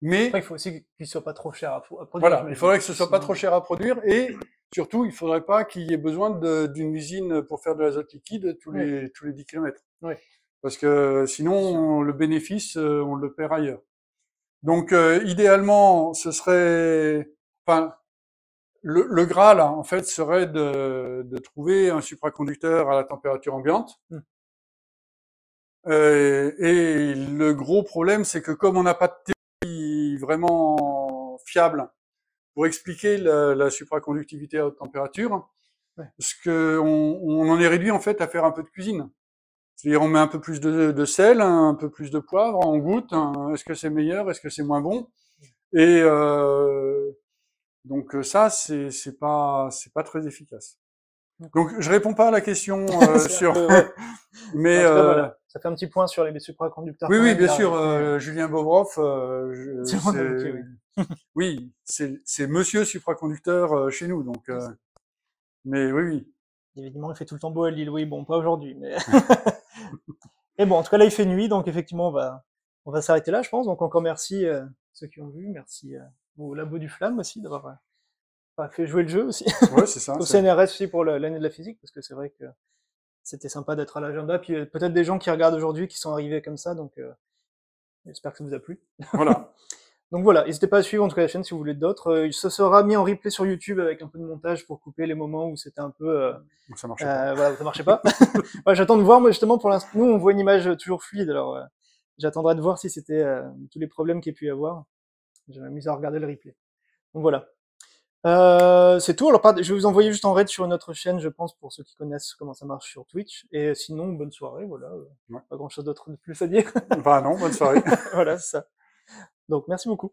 Mais il faut aussi qu'il soit pas trop cher à, produire. Voilà, il faudrait que ce soit pas trop cher à produire et Surtout, il ne faudrait pas qu'il y ait besoin d'une usine pour faire de l'azote liquide tous les, tous les 10 km. Parce que sinon, le bénéfice, euh, on le perd ailleurs. Donc, euh, idéalement, ce serait, enfin, le, gras, graal, hein, en fait, serait de, trouver un supraconducteur à la température ambiante. Hum. Euh, et le gros problème, c'est que comme on n'a pas de théorie vraiment fiable pour expliquer la, supraconductivité à haute température, parce que on, en est réduit en fait à faire un peu de cuisine. C'est-à-dire on met un peu plus de, sel, hein, un peu plus de poivre, on goûte. Hein, est-ce que c'est meilleur Est-ce que c'est moins bon Et euh, donc euh, ça, c'est pas c'est pas très efficace. Donc je réponds pas à la question euh, sur, mais ça fait un petit point sur les supraconducteurs. Oui oui bien sûr, Julien Bovroff oui, c'est monsieur supraconducteur euh, chez nous. Donc, euh, mais oui, oui. Évidemment, il fait tout le temps beau à Lille. Oui, bon, pas aujourd'hui. Mais... Et bon, en tout cas, là, il fait nuit. Donc, effectivement, on va, on va s'arrêter là, je pense. Donc, encore merci à euh, ceux qui ont vu. Merci au Labo du Flamme aussi d'avoir fait jouer le jeu aussi. c'est ça. au CNRS aussi pour l'année de la physique, parce que c'est vrai que c'était sympa d'être à l'agenda. Puis peut-être des gens qui regardent aujourd'hui qui sont arrivés comme ça. Donc, j'espère que ça vous a plu. Voilà. Donc voilà, n'hésitez pas à suivre en tout cas la chaîne si vous voulez d'autres. Euh, ce sera mis en replay sur YouTube avec un peu de montage pour couper les moments où c'était un peu. Euh, ça marchait pas. Euh, voilà, ça marchait pas. ouais, J'attends de voir, moi justement, pour l'instant, nous on voit une image toujours fluide, alors euh, j'attendrai de voir si c'était euh, tous les problèmes qu'il y a pu y avoir. J'ai mis à regarder le replay. Donc voilà. c'est tout. Alors, je vais vous envoyer juste en raid sur notre chaîne, je pense, pour ceux qui connaissent comment ça marche sur Twitch. Et sinon, bonne soirée. Voilà. Pas grand chose d'autre de plus à dire. bah non, bonne soirée. voilà, c'est ça. Donc merci beaucoup.